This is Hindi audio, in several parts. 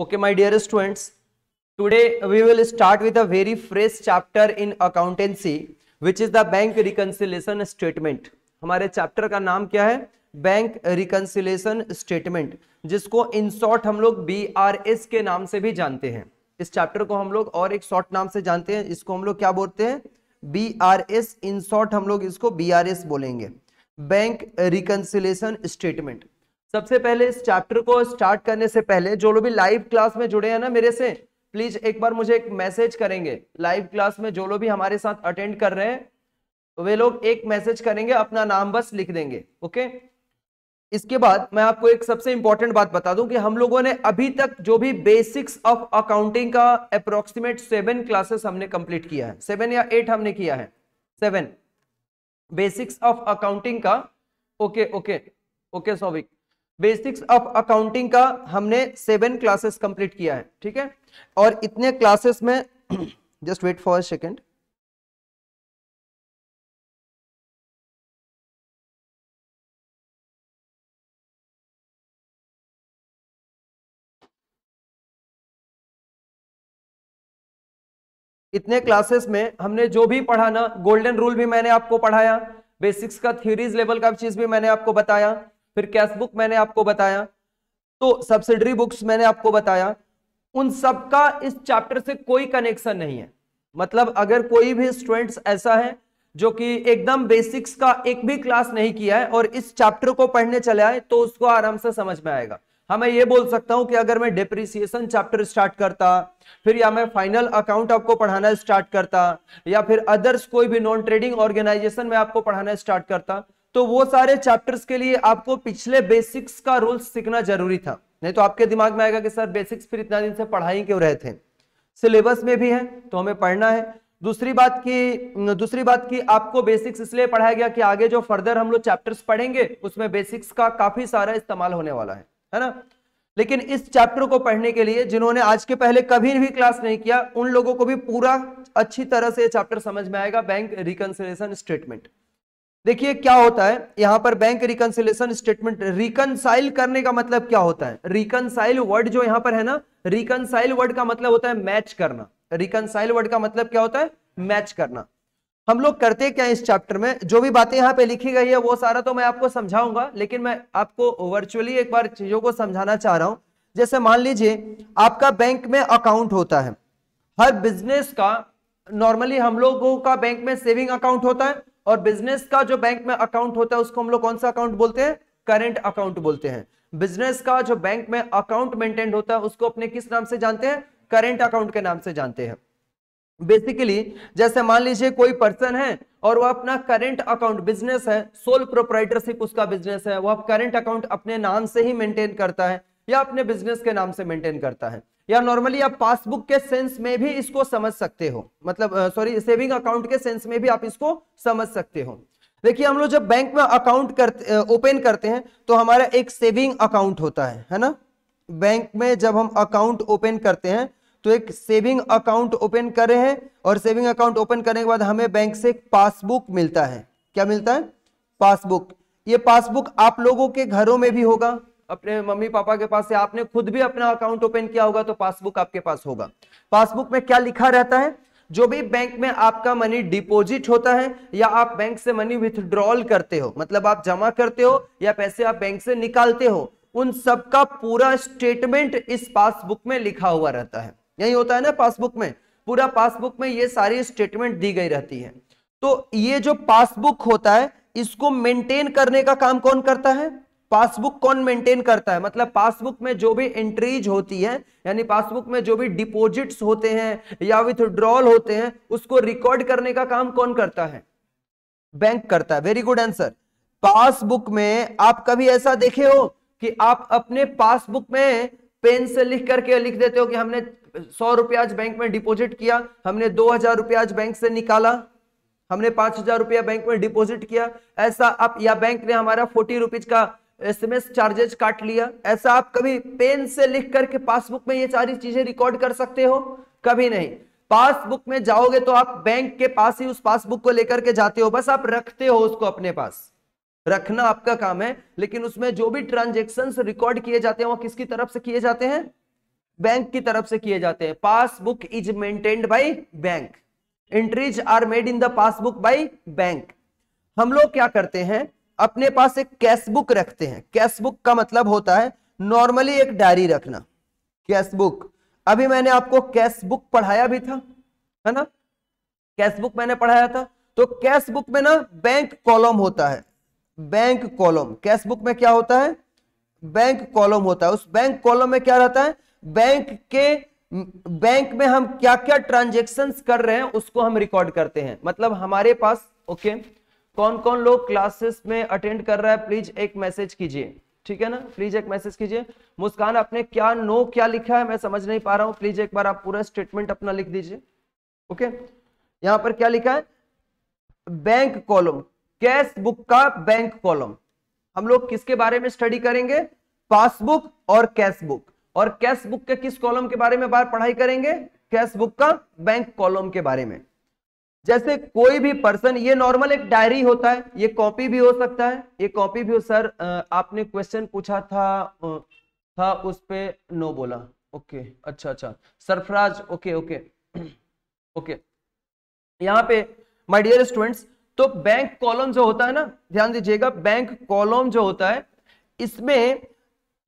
Okay my dear students today we will start with a very fresh chapter in accountancy which is the bank reconciliation statement हमारे चैप्टर का नाम क्या है बैंक रिकंसिलेशन स्टेटमेंट जिसको इन शॉर्ट हम लोग बी आर एस के नाम से भी जानते हैं इस चैप्टर को हम लोग और एक शॉर्ट नाम से जानते हैं इसको हम लोग क्या बोलते हैं B R S in short हम लोग इसको बी आर एस बोलेंगे बैंक रिकंसिलेशन स्टेटमेंट सबसे पहले इस चैप्टर को स्टार्ट करने से पहले जो लोग भी लाइव क्लास में जुड़े हैं ना मेरे से प्लीज एक बार मुझे एक मैसेज करेंगे लाइव क्लास में जो लोग भी हमारे साथ अटेंड कर रहे हैं तो वे लोग एक मैसेज करेंगे अपना नाम बस लिख देंगे ओके इसके बाद मैं आपको एक सबसे इंपॉर्टेंट बात बता दूं कि हम लोगों ने अभी तक जो भी बेसिक्स ऑफ अकाउंटिंग का अप्रोक्सीमेट सेवन क्लासेस हमने कंप्लीट किया है सेवन या एट हमने किया है सेवन बेसिक्स ऑफ अकाउंटिंग का okay okay okay Souvik basics of accounting का हमने सेवन क्लासेस कंप्लीट किया है ठीक है और इतने क्लासेस में जस्ट वेट फॉर सेकेंड इतने क्लासेस में हमने जो भी पढ़ा ना गोल्डन रूल भी मैंने आपको पढ़ाया बेसिक्स का थ्योरीज लेवल का चीज भी मैंने आपको बताया फिर कैश बुक मैंने आपको बताया तो सब्सिडरी बुक्स मैंने आपको बताया उन सब का इस चैप्टर से कोई कनेक्शन नहीं है मतलब अगर कोई भी स्टूडेंट्स ऐसा है जो कि एकदम बेसिक्स का एक भी क्लास नहीं किया है और इस चैप्टर को पढ़ने चले आए तो उसको आराम से समझ में आएगा हाँ मैं ये बोल सकता हूं कि अगर मैं डिप्रिसिएशन चैप्टर स्टार्ट करता फिर या मैं फाइनल अकाउंट आपको पढ़ाना स्टार्ट करता या फिर अदर्स कोई भी नॉन ट्रेडिंग ऑर्गेनाइजेशन में आपको पढ़ाना स्टार्ट करता तो वो सारे चैप्टर्स के लिए आपको पिछले बेसिक्स का रूल्स सीखना जरूरी था नहीं तो आपके दिमाग में आएगा कि सर बेसिक्स फिर इतना दिन से पढ़ाई क्यों रहे थे सिलेबस में भी है तो हमें पढ़ना है दूसरी बात की दूसरी बात की आपको बेसिक्स इसलिए पढ़ाया गया कि आगे जो फर्दर हम लोग चैप्टर्स पढ़ेंगे उसमें बेसिक्स का काफी सारा इस्तेमाल होने वाला है है ना लेकिन इस चैप्टर को पढ़ने के लिए जिन्होंने आज के पहले कभी भी क्लास नहीं किया उन लोगों को भी पूरा अच्छी तरह से चैप्टर समझ में आएगा बैंक रिकनसिलेशन स्टेटमेंट देखिए क्या होता है यहां पर बैंक रिकनसिलेशन स्टेटमेंट रिकनसाइल करने का मतलब क्या होता है रिकनसाइल वर्ड जो यहां पर है ना रिकनसाइल वर्ड का मतलब होता है मैच करना रिकनसाइल वर्ड का मतलब क्या होता है मैच करना हम लोग करते क्या इस चैप्टर में जो भी बातें यहाँ पे लिखी गई है वो सारा तो मैं आपको समझाऊंगा लेकिन मैं आपको वर्चुअली एक बार चीजों को समझाना चाह रहा हूं जैसे मान लीजिए आपका बैंक में अकाउंट होता है हर बिजनेस का नॉर्मली हम लोगों का बैंक में सेविंग अकाउंट होता है और बिजनेस का जो बैंक में अकाउंट होता है उसको हम लोग कौन सा अकाउंट बोलते हैं करेंट अकाउंट बोलते हैं बिजनेस का जो बैंक में अकाउंट मेंटेन होता है उसको अपने किस नाम से जानते हैं करेंट अकाउंट के नाम से जानते हैं बेसिकली जैसे मान लीजिए कोई पर्सन है और वह अपना करंट अकाउंट बिजनेस है सोल प्रोप्राइटरशिप उसका बिजनेस है वह करेंट अकाउंट अपने नाम से ही मेंटेन करता है या अपने बिजनेस के नाम से मेंटेन करता है या नॉर्मली आप पासबुक के सेंस में भी इसको समझ सकते हो मतलब सॉरी सेविंग अकाउंट के सेंस में भी आप इसको समझ सकते हो देखिए हम लोग जब बैंक में अकाउंट करते ओपन करते हैं तो हमारा एक सेविंग अकाउंट होता है है ना बैंक में जब हम अकाउंट ओपन करते हैं तो एक सेविंग अकाउंट ओपन कर रहे हैं और सेविंग अकाउंट ओपन करने के बाद हमें बैंक से पासबुक मिलता है क्या मिलता है पासबुक ये पासबुक आप लोगों के घरों में भी होगा अपने मम्मी पापा के पास से आपने खुद भी अपना अकाउंट ओपन किया होगा तो पासबुक आपके पास होगा पासबुक में क्या लिखा रहता है जो भी बैंक में आपका मनी डिपॉजिट होता है या आप बैंक से मनी विथड्रॉल करते हो मतलब आप जमा करते हो या पैसे आप बैंक से निकालते हो उन सब का पूरा स्टेटमेंट इस पासबुक में लिखा हुआ रहता है यही होता है ना पासबुक में पूरा पासबुक में ये सारी स्टेटमेंट दी गई रहती है तो ये जो पासबुक होता है इसको मेंटेन करने का काम कौन करता है पासबुक कौन मेंटेन करता है मतलब पासबुक में जो भी एंट्रीज होती है यानी पासबुक में जो भी डिपॉजिट्स होते हैं या विथड्रॉल होते हैं उसको रिकॉर्ड करने का काम कौन करता है बैंक करता है वेरी गुड आंसर पासबुक में आप कभी ऐसा देखे हो कि आप अपने पासबुक में पेन से लिख करके लिख देते हो कि हमने सौ रुपया आज बैंक में डिपोजिट किया हमने दो हजार रुपया आज बैंक से निकाला हमने पांच हजार रुपया बैंक में डिपॉजिट किया ऐसा आप या बैंक ने हमारा फोर्टी रुपीज का एसएमएस चार्जेज काट लिया ऐसा आप कभी पेन से लिख करके पासबुक में ये सारी चीजें रिकॉर्ड कर सकते हो कभी नहीं पासबुक में जाओगे तो आप बैंक के पास ही उस पासबुक को लेकर के जाते हो बस आप रखते हो उसको अपने पास रखना आपका काम है लेकिन उसमें जो भी ट्रांजेक्शन रिकॉर्ड किए जाते हैं वो किसकी तरफ से किए जाते हैं बैंक की तरफ से किए जाते हैं passbook is maintained by bank entries are made in the passbook by bank हम लोग क्या करते हैं अपने पास एक कैश बुक रखते हैं कैश बुक का मतलब होता है नॉर्मली एक डायरी रखना कैश बुक अभी मैंने आपको कैशबुक पढ़ाया भी था है ना कैश बुक मैंने पढ़ाया था तो कैशबुक में ना बैंक कॉलम होता है बैंक कॉलम कैश बुक में क्या होता है बैंक कॉलम होता है उस बैंक कॉलम में क्या रहता है बैंक के बैंक में हम क्या क्या ट्रांजेक्शन कर रहे हैं उसको हम रिकॉर्ड करते हैं मतलब हमारे पास ओके okay, कौन कौन लोग क्लासेस में अटेंड कर रहा है प्लीज एक मैसेज कीजिए ठीक है ना प्लीज एक मैसेज कीजिए मुस्कान आपने क्या नो क्या लिखा है मैं समझ नहीं पा रहा हूं प्लीज एक बार आप पूरा स्टेटमेंट अपना लिख दीजिए ओके यहां पर क्या लिखा है बैंक कॉलम कैश बुक का बैंक कॉलम हम लोग किसके बारे में स्टडी करेंगे पासबुक और कैश बुक और कैश बुक के किस कॉलम के बारे में बार पढ़ाई करेंगे कैश बुक का बैंक कॉलम के बारे में जैसे कोई भी पर्सन ये नॉर्मल एक डायरी होता है ये कॉपी भी हो सकता है ये कॉपी भी हो सर आपने क्वेश्चन पूछा था था उस पर नो बोला ओके अच्छा अच्छा सरफराज ओके ओके ओके यहाँ पे माय डियर स्टूडेंट्स तो बैंक कॉलम जो होता है ना ध्यान दीजिएगा बैंक कॉलम जो होता है इसमें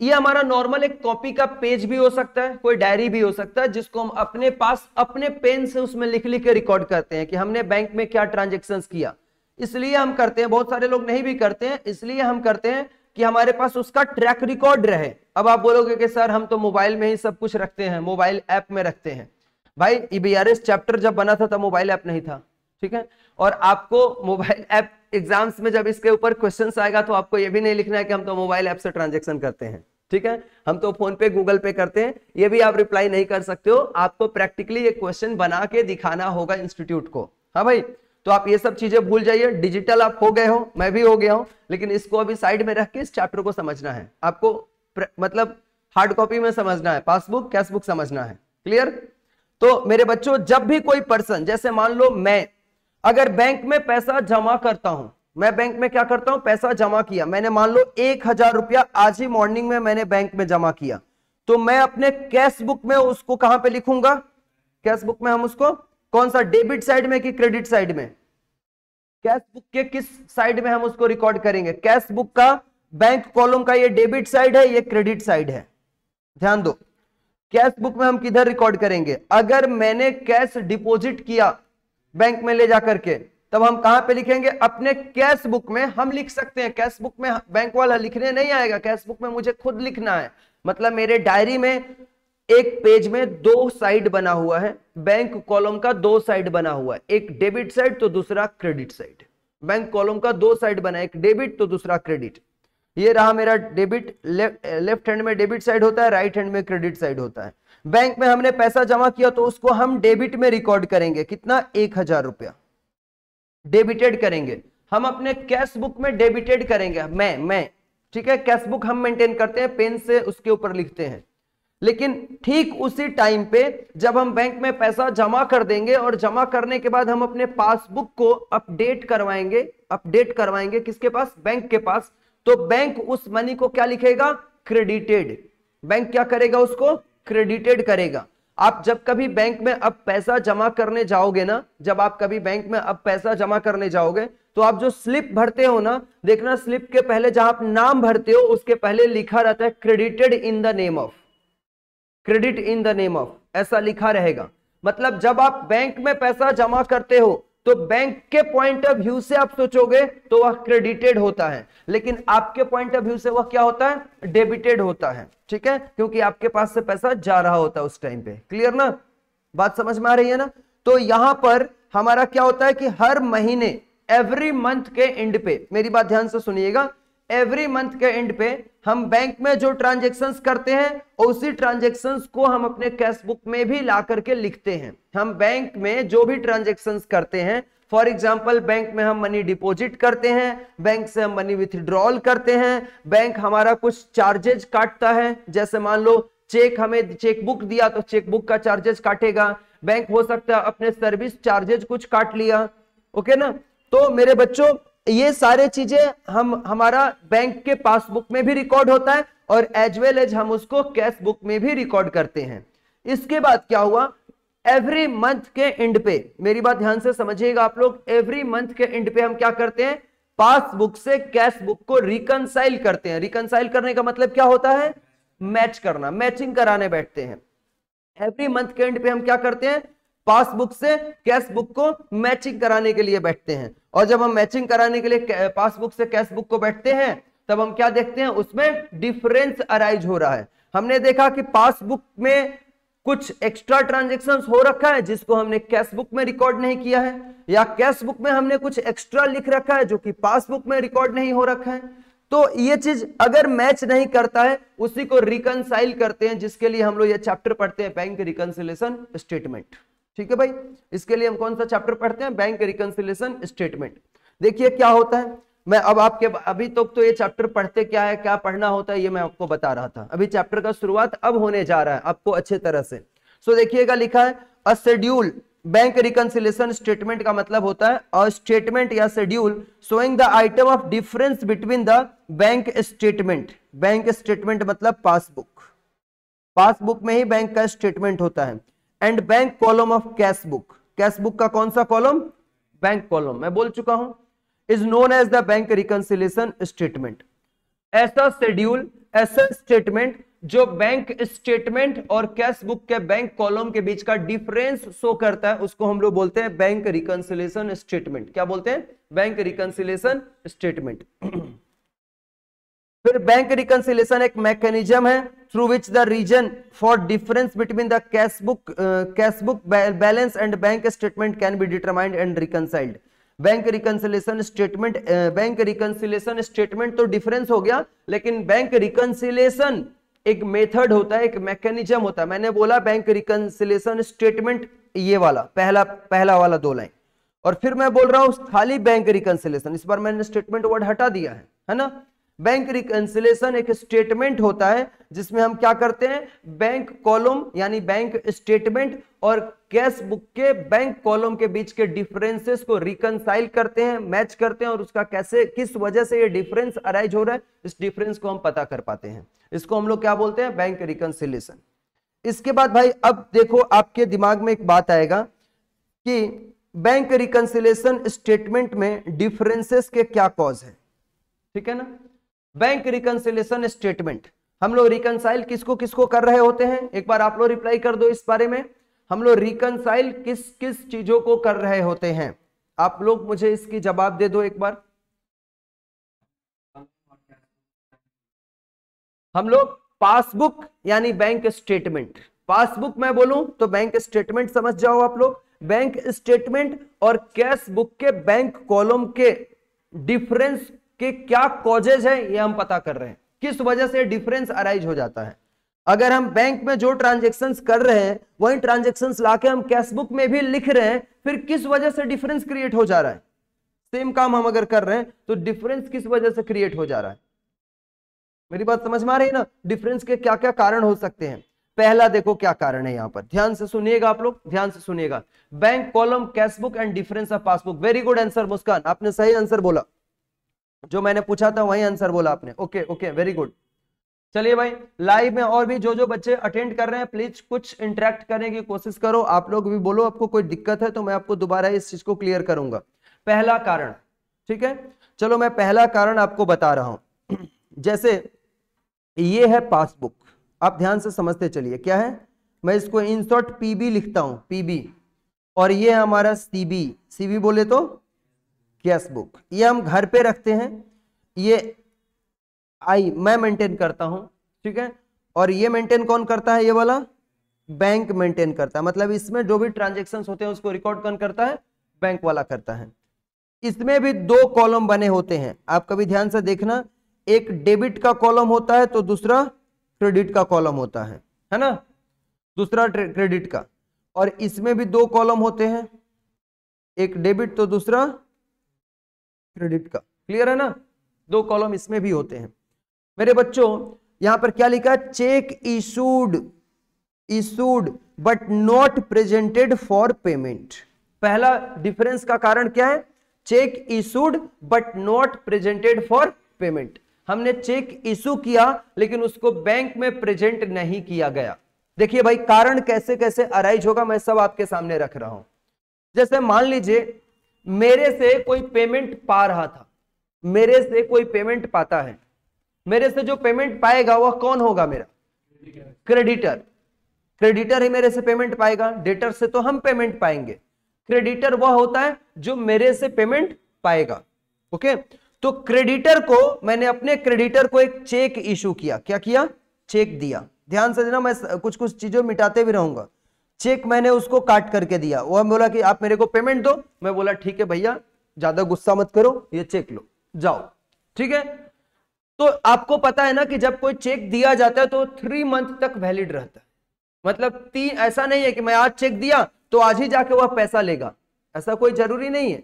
ये हमारा नॉर्मल एक कॉपी का पेज भी हो सकता है कोई डायरी भी हो सकता है जिसको हम अपने पास अपने पेन से उसमें लिख लिख के रिकॉर्ड करते हैं कि हमने बैंक में क्या ट्रांजेक्शन किया इसलिए हम करते हैं बहुत सारे लोग नहीं भी करते हैं इसलिए हम करते हैं कि हमारे पास उसका ट्रैक रिकॉर्ड रहे अब आप बोलोगे कि सर हम तो मोबाइल में ही सब कुछ रखते हैं मोबाइल ऐप में रखते हैं भाई ईबीआरएस e चैप्टर जब बना था तब मोबाइल ऐप नहीं था ठीक है और आपको मोबाइल ऐप एग्जाम्स में जब इसके ऊपर क्वेश्चन आएगा तो आपको यह भी नहीं लिखना है कि हम तो मोबाइल ऐप से ट्रांजेक्शन करते हैं ठीक है हम तो फोन पे गूगल पे करते हैं ये भी आप रिप्लाई नहीं कर सकते हो आपको प्रैक्टिकली ये क्वेश्चन बना के दिखाना होगा इंस्टीट्यूट को हाँ भाई तो आप ये सब चीजें भूल जाइए डिजिटल आप हो गए हो मैं भी हो गया हूं लेकिन इसको अभी साइड में रख के इस चैप्टर को समझना है आपको प्र... मतलब हार्ड कॉपी में समझना है पासबुक कैशबुक समझना है क्लियर तो मेरे बच्चों जब भी कोई पर्सन जैसे मान लो मैं अगर बैंक में पैसा जमा करता हूं मैं बैंक में क्या करता हूं पैसा जमा किया मैंने मान लो एक हजार रुपया आज ही मॉर्निंग में मैंने बैंक में जमा किया तो मैं अपने कैश बुक में उसको कहां पे लिखूंगा कैश बुक में हम उसको कौन सा डेबिट साइड में कि क्रेडिट साइड में कैश बुक के किस साइड में हम उसको रिकॉर्ड करेंगे कैश बुक का बैंक कॉलम का ये डेबिट साइड है ये क्रेडिट साइड है ध्यान दो कैश बुक में हम किधर रिकॉर्ड करेंगे अगर मैंने कैश डिपॉजिट किया बैंक में ले जाकर के तब हम कहां पे लिखेंगे अपने कैश बुक में हम लिख सकते हैं कैश बुक में बैंक वाला लिखने नहीं आएगा कैश बुक में मुझे खुद लिखना है मतलब मेरे डायरी में एक पेज में दो साइड बना हुआ है बैंक कॉलम का दो साइड बना हुआ है एक डेबिट साइड तो दूसरा क्रेडिट साइड बैंक कॉलम का दो साइड बना एक डेबिट तो दूसरा क्रेडिट ये रहा मेरा डेबिट लेफ्ट हैंड में डेबिट साइड होता है राइट हैंड में क्रेडिट साइड होता है बैंक में हमने पैसा जमा किया तो उसको हम डेबिट में रिकॉर्ड करेंगे कितना एक हजार रुपया डेबिटेड करेंगे हम अपने कैश बुक में डेबिटेड करेंगे मैं मैं ठीक है कैश बुक हम मेंटेन करते हैं पेन से उसके ऊपर लिखते हैं लेकिन ठीक उसी टाइम पे जब हम बैंक में पैसा जमा कर देंगे और जमा करने के बाद हम अपने पासबुक को अपडेट करवाएंगे अपडेट करवाएंगे किसके पास बैंक के पास तो बैंक उस मनी को क्या लिखेगा क्रेडिटेड बैंक क्या करेगा उसको क्रेडिटेड करेगा आप जब कभी बैंक में अब पैसा जमा करने जाओगे ना जब आप कभी बैंक में अब पैसा जमा करने जाओगे तो आप जो स्लिप भरते हो ना देखना स्लिप के पहले जहां आप नाम भरते हो उसके पहले लिखा रहता है credited in the name of credit in the name of ऐसा लिखा रहेगा मतलब जब आप बैंक में पैसा जमा करते हो तो बैंक के पॉइंट ऑफ व्यू से आप सोचोगे तो वह क्रेडिटेड होता है लेकिन आपके पॉइंट ऑफ व्यू से वह क्या होता है डेबिटेड होता है ठीक है क्योंकि आपके पास से पैसा जा रहा होता है उस टाइम पे क्लियर ना बात समझ में आ रही है ना तो यहां पर हमारा क्या होता है कि हर महीने एवरी मंथ के एंड पे मेरी बात ध्यान से सुनिएगा एवरी मंथ के एंड पे हम बैंक में जो ट्रांजेक्शन करते हैं उसी ट्रांजेक्शन को हम अपने कैश बुक में भी ला करके लिखते हैं हम बैंक में जो भी ट्रांजेक्शन करते हैं फॉर एग्जाम्पल बैंक में हम मनी डिपोजिट करते हैं बैंक से हम मनी विथड्रॉल करते हैं बैंक हमारा कुछ चार्जेज काटता है जैसे मान लो चेक हमें चेकबुक दिया तो चेकबुक का चार्जेज काटेगा बैंक हो सकता है अपने सर्विस चार्जेज कुछ काट लिया ओके ना तो मेरे बच्चों ये सारे चीजें हम हमारा बैंक के पासबुक में भी रिकॉर्ड होता है और एज वेल एज हम उसको कैश बुक में भी रिकॉर्ड करते हैं इसके बाद क्या हुआ एवरी मंथ के एंड पे मेरी बात ध्यान से समझिएगा आप लोग एवरी मंथ के एंड पे हम क्या करते हैं पासबुक से कैश बुक को रिकनसाइल करते हैं रिकनसाइल करने का मतलब क्या होता है मैच करना मैचिंग कराने बैठते हैं एवरी मंथ के एंड पे हम क्या करते हैं पासबुक से कैश बुक को मैचिंग कराने के लिए बैठते हैं और जब हम मैचिंग कराने के लिए पासबुक से कैश बुक को बैठते हैं तब हम क्या देखते हैं उसमें डिफरेंस अराइज हो रहा है हमने देखा कि पासबुक में कुछ एक्स्ट्रा ट्रांजेक्शन हो रखा है जिसको हमने कैश बुक में रिकॉर्ड नहीं किया है या कैश बुक में हमने कुछ एक्स्ट्रा लिख रखा है जो कि पासबुक में रिकॉर्ड नहीं हो रखा है तो ये चीज अगर मैच नहीं करता है उसी को रिकनसाइल करते हैं जिसके लिए हम लोग ये चैप्टर पढ़ते हैं बैंक रिकनसिलेशन स्टेटमेंट ठीक है भाई इसके लिए हम कौन सा चैप्टर पढ़ते हैं बैंक रिकंसिलेशन स्टेटमेंट देखिए क्या होता है मैं अब आपके अभी तक तो, तो ये चैप्टर पढ़ते क्या है क्या पढ़ना होता है ये मैं आपको बता रहा था अभी चैप्टर का शुरुआत अब होने जा रहा है आपको अच्छे तरह से सो देखिएगा लिखा है a schedule bank reconciliation statement का मतलब होता है अ स्टेटमेंट या schedule showing the item of difference between the bank statement bank statement मतलब पासबुक पासबुक में ही बैंक का स्टेटमेंट होता है and bank column of cash book cash book का कौन सा कॉलम बैंक कॉलम मैं बोल चुका हूं is known as the bank reconciliation statement ऐसा शेड्यूल ऐसा स्टेटमेंट जो बैंक स्टेटमेंट और कैश बुक के बैंक कॉलम के बीच का डिफरेंस शो करता है उसको हम लोग बोलते हैं बैंक रिकनसिलेशन स्टेटमेंट क्या बोलते हैं बैंक रिकनसिलेशन स्टेटमेंट फिर बैंक रिकनसिलेशन एक मैकेनिज्म है through which the reason for difference between the cash book cash book balance and bank statement can be determined and reconciled bank reconciliation statement bank reconciliation statement तो डिफरेंस हो गया लेकिन बैंक रिकनसिलेशन एक मेथड होता है एक मैकेनिज्म होता है मैंने बोला बैंक रिकनसिलेशन स्टेटमेंट ये वाला पहला पहला वाला दो लाइन और फिर मैं बोल रहा हूं खाली बैंक रिकनसिलेशन इस बार मैंने स्टेटमेंट वर्ड हटा दिया है है ना बैंक रिकन्सिलेशन एक स्टेटमेंट होता है जिसमें हम क्या करते हैं बैंक कॉलम यानी बैंक स्टेटमेंट और कैश बुक के बैंक कॉलम के बीच के डिफरेंसेस को रिकनसाइल करते हैं मैच करते हैं और उसका कैसे किस वजह से ये डिफरेंस अराइज हो रहा है इस डिफरेंस को हम पता कर पाते हैं इसको हम लोग क्या बोलते हैं बैंक रिकनसिलेशन इसके बाद भाई अब देखो आपके दिमाग में एक बात आएगा कि बैंक रिकनसिलेशन स्टेटमेंट में डिफरेंसेस के क्या कॉज है ठीक है ना बैंक रिकनसिलेशन स्टेटमेंट हम लोग रिकनसाइल किसको किसको कर रहे होते हैं एक बार आप लोग रिप्लाई कर दो इस बारे में हम लोग रिकनसाइल किस किस चीजों को कर रहे होते हैं आप लोग मुझे इसकी जवाब दे दो एक बार हम लोग पासबुक यानी बैंक स्टेटमेंट पासबुक मैं बोलूं तो बैंक स्टेटमेंट समझ जाओ आप लोग बैंक स्टेटमेंट और कैश बुक के बैंक कॉलम के डिफरेंस कि क्या कॉजेज है ये हम पता कर रहे हैं किस वजह से डिफरेंस अराइज हो जाता है अगर हम बैंक में जो ट्रांजेक्शन कर रहे हैं वही ट्रांजेक्शन लाके हम कैशबुक में भी लिख रहे हैं फिर किस वजह से डिफरेंस क्रिएट हो जा रहा है सेम काम हम अगर कर रहे हैं तो डिफरेंस किस वजह से क्रिएट हो जा रहा है मेरी बात समझ में आ रही है ना डिफरेंस के क्या क्या कारण हो सकते हैं पहला देखो क्या कारण है यहां पर ध्यान से सुनिएगा आप लोग ध्यान से सुनिएगा bank column cashbook and difference of passbook very good answer Muskan आपने सही आंसर बोला जो मैंने पूछा था वही आंसर बोला आपने ओके ओके वेरी गुड चलिए भाई लाइव में और भी जो जो बच्चे अटेंड कर रहे हैं प्लीज कुछ इंटरेक्ट करने की कोशिश करो आप लोग भी बोलो आपको कोई दिक्कत है तो मैं आपको दोबारा इस चीज को क्लियर करूंगा पहला कारण ठीक है चलो मैं पहला कारण आपको बता रहा हूं जैसे ये है पासबुक आप ध्यान से समझते चलिए क्या है मैं इसको इन शॉर्ट पीबी लिखता हूं पीबी और ये हमारा सीबी सीबी बोले तो कैश बुक ये हम घर पे रखते हैं ये आई मैं मेंटेन करता हूँ ठीक है और ये मेंटेन कौन करता है ये वाला बैंक मेंटेन करता है मतलब इसमें जो भी ट्रांजेक्शन होते हैं उसको रिकॉर्ड कौन करता है बैंक वाला करता है इसमें भी दो कॉलम बने होते हैं आप कभी ध्यान से देखना एक डेबिट का कॉलम होता है तो दूसरा क्रेडिट का कॉलम होता है है ना दूसरा क्रेडिट का और इसमें भी दो कॉलम होते हैं एक डेबिट तो दूसरा क्रेडिट का क्लियर है ना दो कॉलम इसमें भी होते हैं मेरे बच्चों यहां पर क्या लिखा है cheque issued issued but not presented for payment पहला डिफरेंस का कारण क्या है cheque issued but not presented for payment हमने चेक इशू किया लेकिन उसको बैंक में प्रेजेंट नहीं किया गया देखिए भाई कारण कैसे कैसे अराइज होगा मैं सब आपके सामने रख रहा हूं जैसे मान लीजिए मेरे से कोई पेमेंट पा रहा था मेरे से कोई पेमेंट पाता है मेरे से जो पेमेंट पाएगा वह कौन होगा मेरा क्रेडिटर क्रेडिटर ही मेरे से पेमेंट पाएगा डेटर से तो हम पेमेंट पाएंगे क्रेडिटर वह होता है जो मेरे से पेमेंट पाएगा ओके तो क्रेडिटर को मैंने अपने क्रेडिटर को एक चेक इशू किया क्या किया चेक दिया ध्यान से देना मैं कुछ कुछ चीजों मिटाते भी रहूंगा चेक मैंने उसको काट करके दिया वह बोला कि आप मेरे को पेमेंट दो मैं बोला ठीक है भैया ज्यादा गुस्सा मत करो ये चेक लो जाओ ठीक है तो आपको पता है ना कि जब कोई चेक दिया जाता है तो थ्री मंथ तक वैलिड रहता है मतलब तीन ऐसा नहीं है कि मैं आज चेक दिया तो आज ही जाके वह पैसा लेगा ऐसा कोई जरूरी नहीं है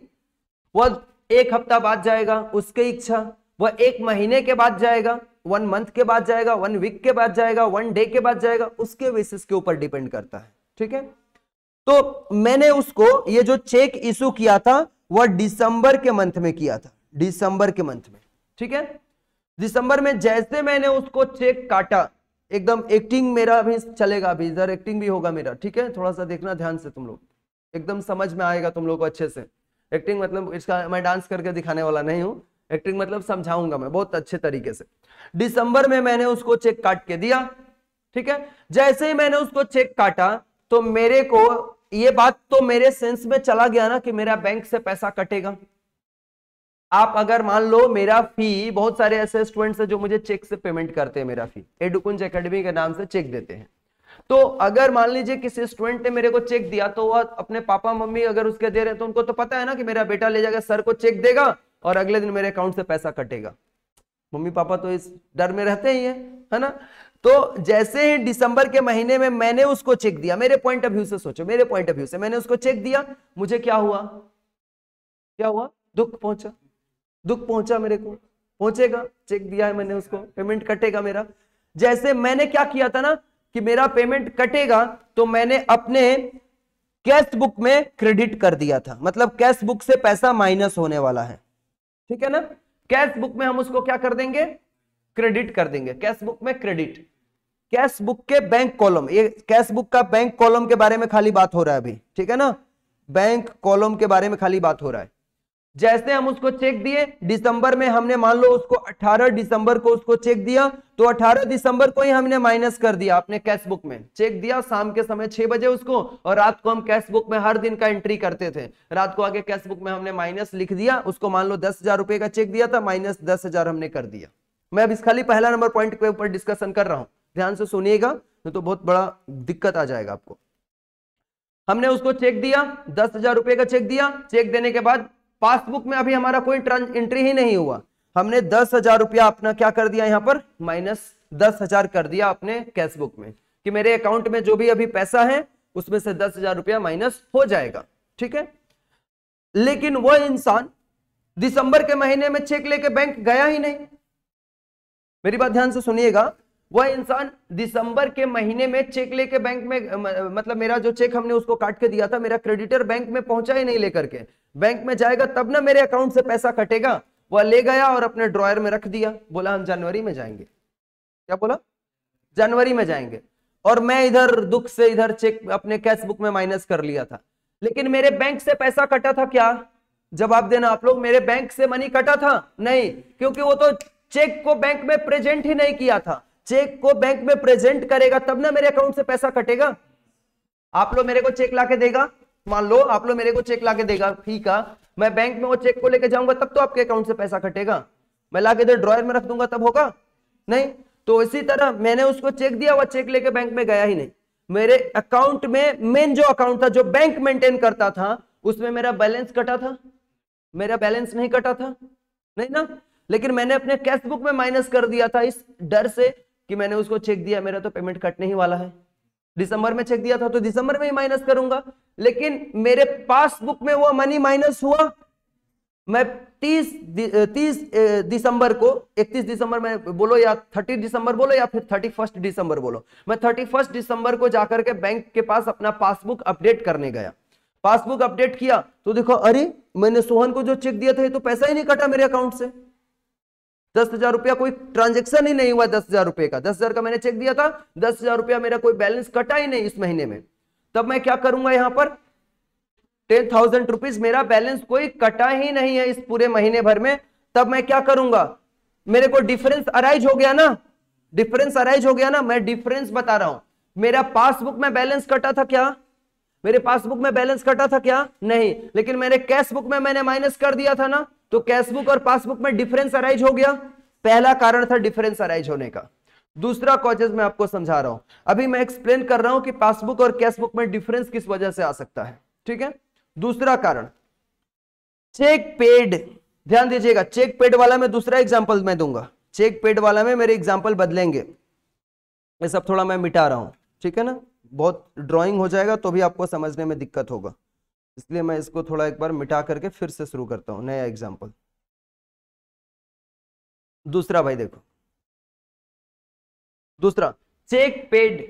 वह एक हफ्ता बाद जाएगा उसकी इच्छा वह एक महीने के बाद जाएगा वन मंथ के बाद जाएगा वन वीक के बाद जाएगा वन डे के बाद जाएगा उसके बेसिस के ऊपर डिपेंड करता है ठीक है तो मैंने उसको ये जो चेक इशू किया था वह दिसंबर के मंथ में किया था दिसंबर के मंथ में ठीक है दिसंबर में जैसे मैंने उसको चेक काटा एकदम एक्टिंग मेरा भी चलेगा अभी इधर एक्टिंग भी होगा मेरा ठीक है थोड़ा सा देखना ध्यान से तुम लोग एकदम समझ में आएगा तुम लोग को अच्छे से एक्टिंग मतलब इसका मैं डांस करके दिखाने वाला नहीं हूँ एक्टिंग मतलब समझाऊंगा मैं बहुत अच्छे तरीके से दिसंबर में मैंने उसको चेक काट के दिया ठीक है जैसे ही मैंने उसको चेक काटा तो मेरे को ये बात तो मेरे सेंस में चला गया ना कि मेरा बैंक से पैसा कटेगा आप अगर मान लो मेरा फी बहुत सारे ऐसे स्टूडेंट्स हैं जो मुझे चेक से पेमेंट करते हैं मेरा फी एडुकुंज एकेडमी के नाम से चेक देते हैं तो अगर मान लीजिए किसी स्टूडेंट ने मेरे को चेक दिया तो वह अपने पापा मम्मी अगर उसके दे रहे हैं तो उनको तो पता है ना कि मेरा बेटा ले जाएगा सर को चेक देगा और अगले दिन मेरे अकाउंट से पैसा कटेगा मम्मी पापा तो इस डर में रहते ही है, है ना तो जैसे ही दिसंबर के महीने में मैंने उसको चेक दिया मेरे पॉइंट ऑफ व्यू से सोचो मेरे पॉइंट ऑफ व्यू से मैंने उसको चेक दिया मुझे क्या हुआ क्या हुआ दुख पहुंचा दुख पहुंचा मेरे को पहुंचेगा चेक दिया है मैंने उसको पेमेंट कटेगा मेरा जैसे मैंने क्या किया था ना कि मेरा पेमेंट कटेगा तो मैंने अपने कैश बुक में क्रेडिट कर दिया था मतलब कैश बुक से पैसा माइनस होने वाला है ठीक है ना कैश बुक में हम उसको क्या कर देंगे क्रेडिट कर देंगे कैश बुक में क्रेडिट कैश बुक के बैंक कॉलम ये कैश बुक का बैंक कॉलम के बारे में खाली बात हो रहा है अभी ठीक है ना बैंक कॉलम के बारे में खाली बात हो रहा है जैसे हम उसको चेक दिए दिसंबर में हमने मान लो उसको 18 दिसंबर को उसको चेक दिया तो 18 दिसंबर को ही हमने माइनस कर दिया अपने कैश बुक में चेक दिया शाम के समय 6 बजे उसको और रात को हम कैश बुक में हर दिन का एंट्री करते थे रात को आगे कैश बुक में हमने माइनस लिख दिया उसको मान लो दस हजार रुपए का चेक दिया था माइनस दस हजार हमने कर दिया मैं अब इस खाली पहला नंबर पॉइंट के ऊपर डिस्कशन कर रहा हूं ध्यान से सुनिएगा नहीं तो बहुत बड़ा दिक्कत आ जाएगा आपको हमने उसको चेक दिया दस हजार रुपए का चेक दिया चेक देने के बाद पासबुक में अभी हमारा कोई एंट्री ही नहीं हुआ हमने दस हजार रुपया अपना क्या कर दिया यहाँ पर माइनस दस हजार कर दिया अपने कैशबुक में कि मेरे अकाउंट में जो भी अभी पैसा है उसमें से दस हजार रुपया माइनस हो जाएगा ठीक है लेकिन वह इंसान दिसंबर के महीने में चेक लेके बैंक गया ही नहीं मेरी बात ध्यान से सुनिएगा वह इंसान दिसंबर के महीने में चेक लेके बैंक में मतलब मेरा जो चेक हमने उसको काट के दिया था मेरा क्रेडिटर बैंक में पहुंचा ही नहीं लेकर के बैंक में जाएगा तब ना मेरे अकाउंट से पैसा कटेगा वह ले गया और अपने ड्रॉयर में रख दिया बोला हम जनवरी में जाएंगे क्या बोला जनवरी में जाएंगे और मैं इधर दुख से इधर चेक अपने कैश बुक में माइनस कर लिया था लेकिन मेरे बैंक से पैसा कटा था क्या जवाब देना आप लोग मेरे बैंक से मनी कटा था नहीं क्योंकि वो तो चेक को बैंक में प्रेजेंट ही नहीं किया था चेक को बैंक में प्रेजेंट करेगा तब ना मेरे अकाउंट से पैसा कटेगा आप लोग मेरे को चेक लाके देगा मान लो आप लोग मेरे को चेक लाके देगा ठीक है मैं बैंक में वो चेक को लेके जाऊंगा तब तो आपके अकाउंट से पैसा कटेगा मैं लाके इधर ड्रॉयर में रख दूंगा तब होगा नहीं तो इसी तरह मैंने उसको चेक दिया वह चेक लेके बैंक में गया ही नहीं मेरे अकाउंट में मेन जो अकाउंट था जो बैंक मेंटेन करता था उसमें मेरा बैलेंस कटा था मेरा बैलेंस नहीं कटा था नहीं ना लेकिन मैंने अपने कैश बुक में माइनस कर दिया था इस डर से कि मैंने उसको चेक दिया मेरा तो पेमेंट कटने ही वाला है दिसंबर में चेक दिया था तो दिसंबर में ही माइनस करूंगा लेकिन मेरे पासबुक में वो मनी माइनस हुआ मैं 30 30 दिसंबर को 31 दिसंबर में बोलो या 30 दिसंबर बोलो या फिर 31 दिसंबर बोलो मैं 31 दिसंबर को जाकर के बैंक के पास अपना पासबुक अपडेट करने गया पासबुक अपडेट किया तो देखो अरे मैंने सोहन को जो चेक दिया था ये तो पैसा ही नहीं कटा मेरे अकाउंट से दस हजार रुपया कोई ट्रांजेक्शन ही नहीं हुआ दस हजार रुपए का दस हजार का मैंने चेक दिया था दस हजार रुपया मेरा कोई बैलेंस कटा ही नहीं इस महीने में तब मैं क्या करूंगा यहां पर टेन थाउजेंड रुपीज मेरा बैलेंस कोई कटा ही नहीं है इस पूरे महीने भर में तब मैं क्या करूंगा मेरे को डिफरेंस अराइज हो गया ना डिफरेंस अराइज हो गया ना मैं डिफरेंस बता रहा हूं मेरा पासबुक में बैलेंस कटा था क्या मेरे पासबुक में बैलेंस कटा था क्या नहीं लेकिन मेरे कैश बुक में मैंने माइनस कर दिया था ना तो कैशबुक और पासबुक में डिफरेंस अराइज हो गया पहला कारण था डिफरेंस अराइज होने का दूसरा कॉजेज मैं आपको समझा रहा हूं अभी मैं एक्सप्लेन कर रहा हूं कि पासबुक और कैश बुक में डिफरेंस किस वजह से आ सकता है ठीक है दूसरा कारण चेक पेड ध्यान दीजिएगा चेक पेड वाला में दूसरा एग्जाम्पल मैं दूंगा चेक पेड वाला में मेरे एग्जाम्पल बदलेंगे ये सब थोड़ा मैं मिटा रहा हूं ठीक है ना बहुत ड्राइंग हो जाएगा तो भी आपको समझने में दिक्कत होगा इसलिए मैं इसको थोड़ा एक बार मिटा करके फिर से शुरू करता हूँ नया एग्जाम्पल दूसरा भाई देखो दूसरा cheque paid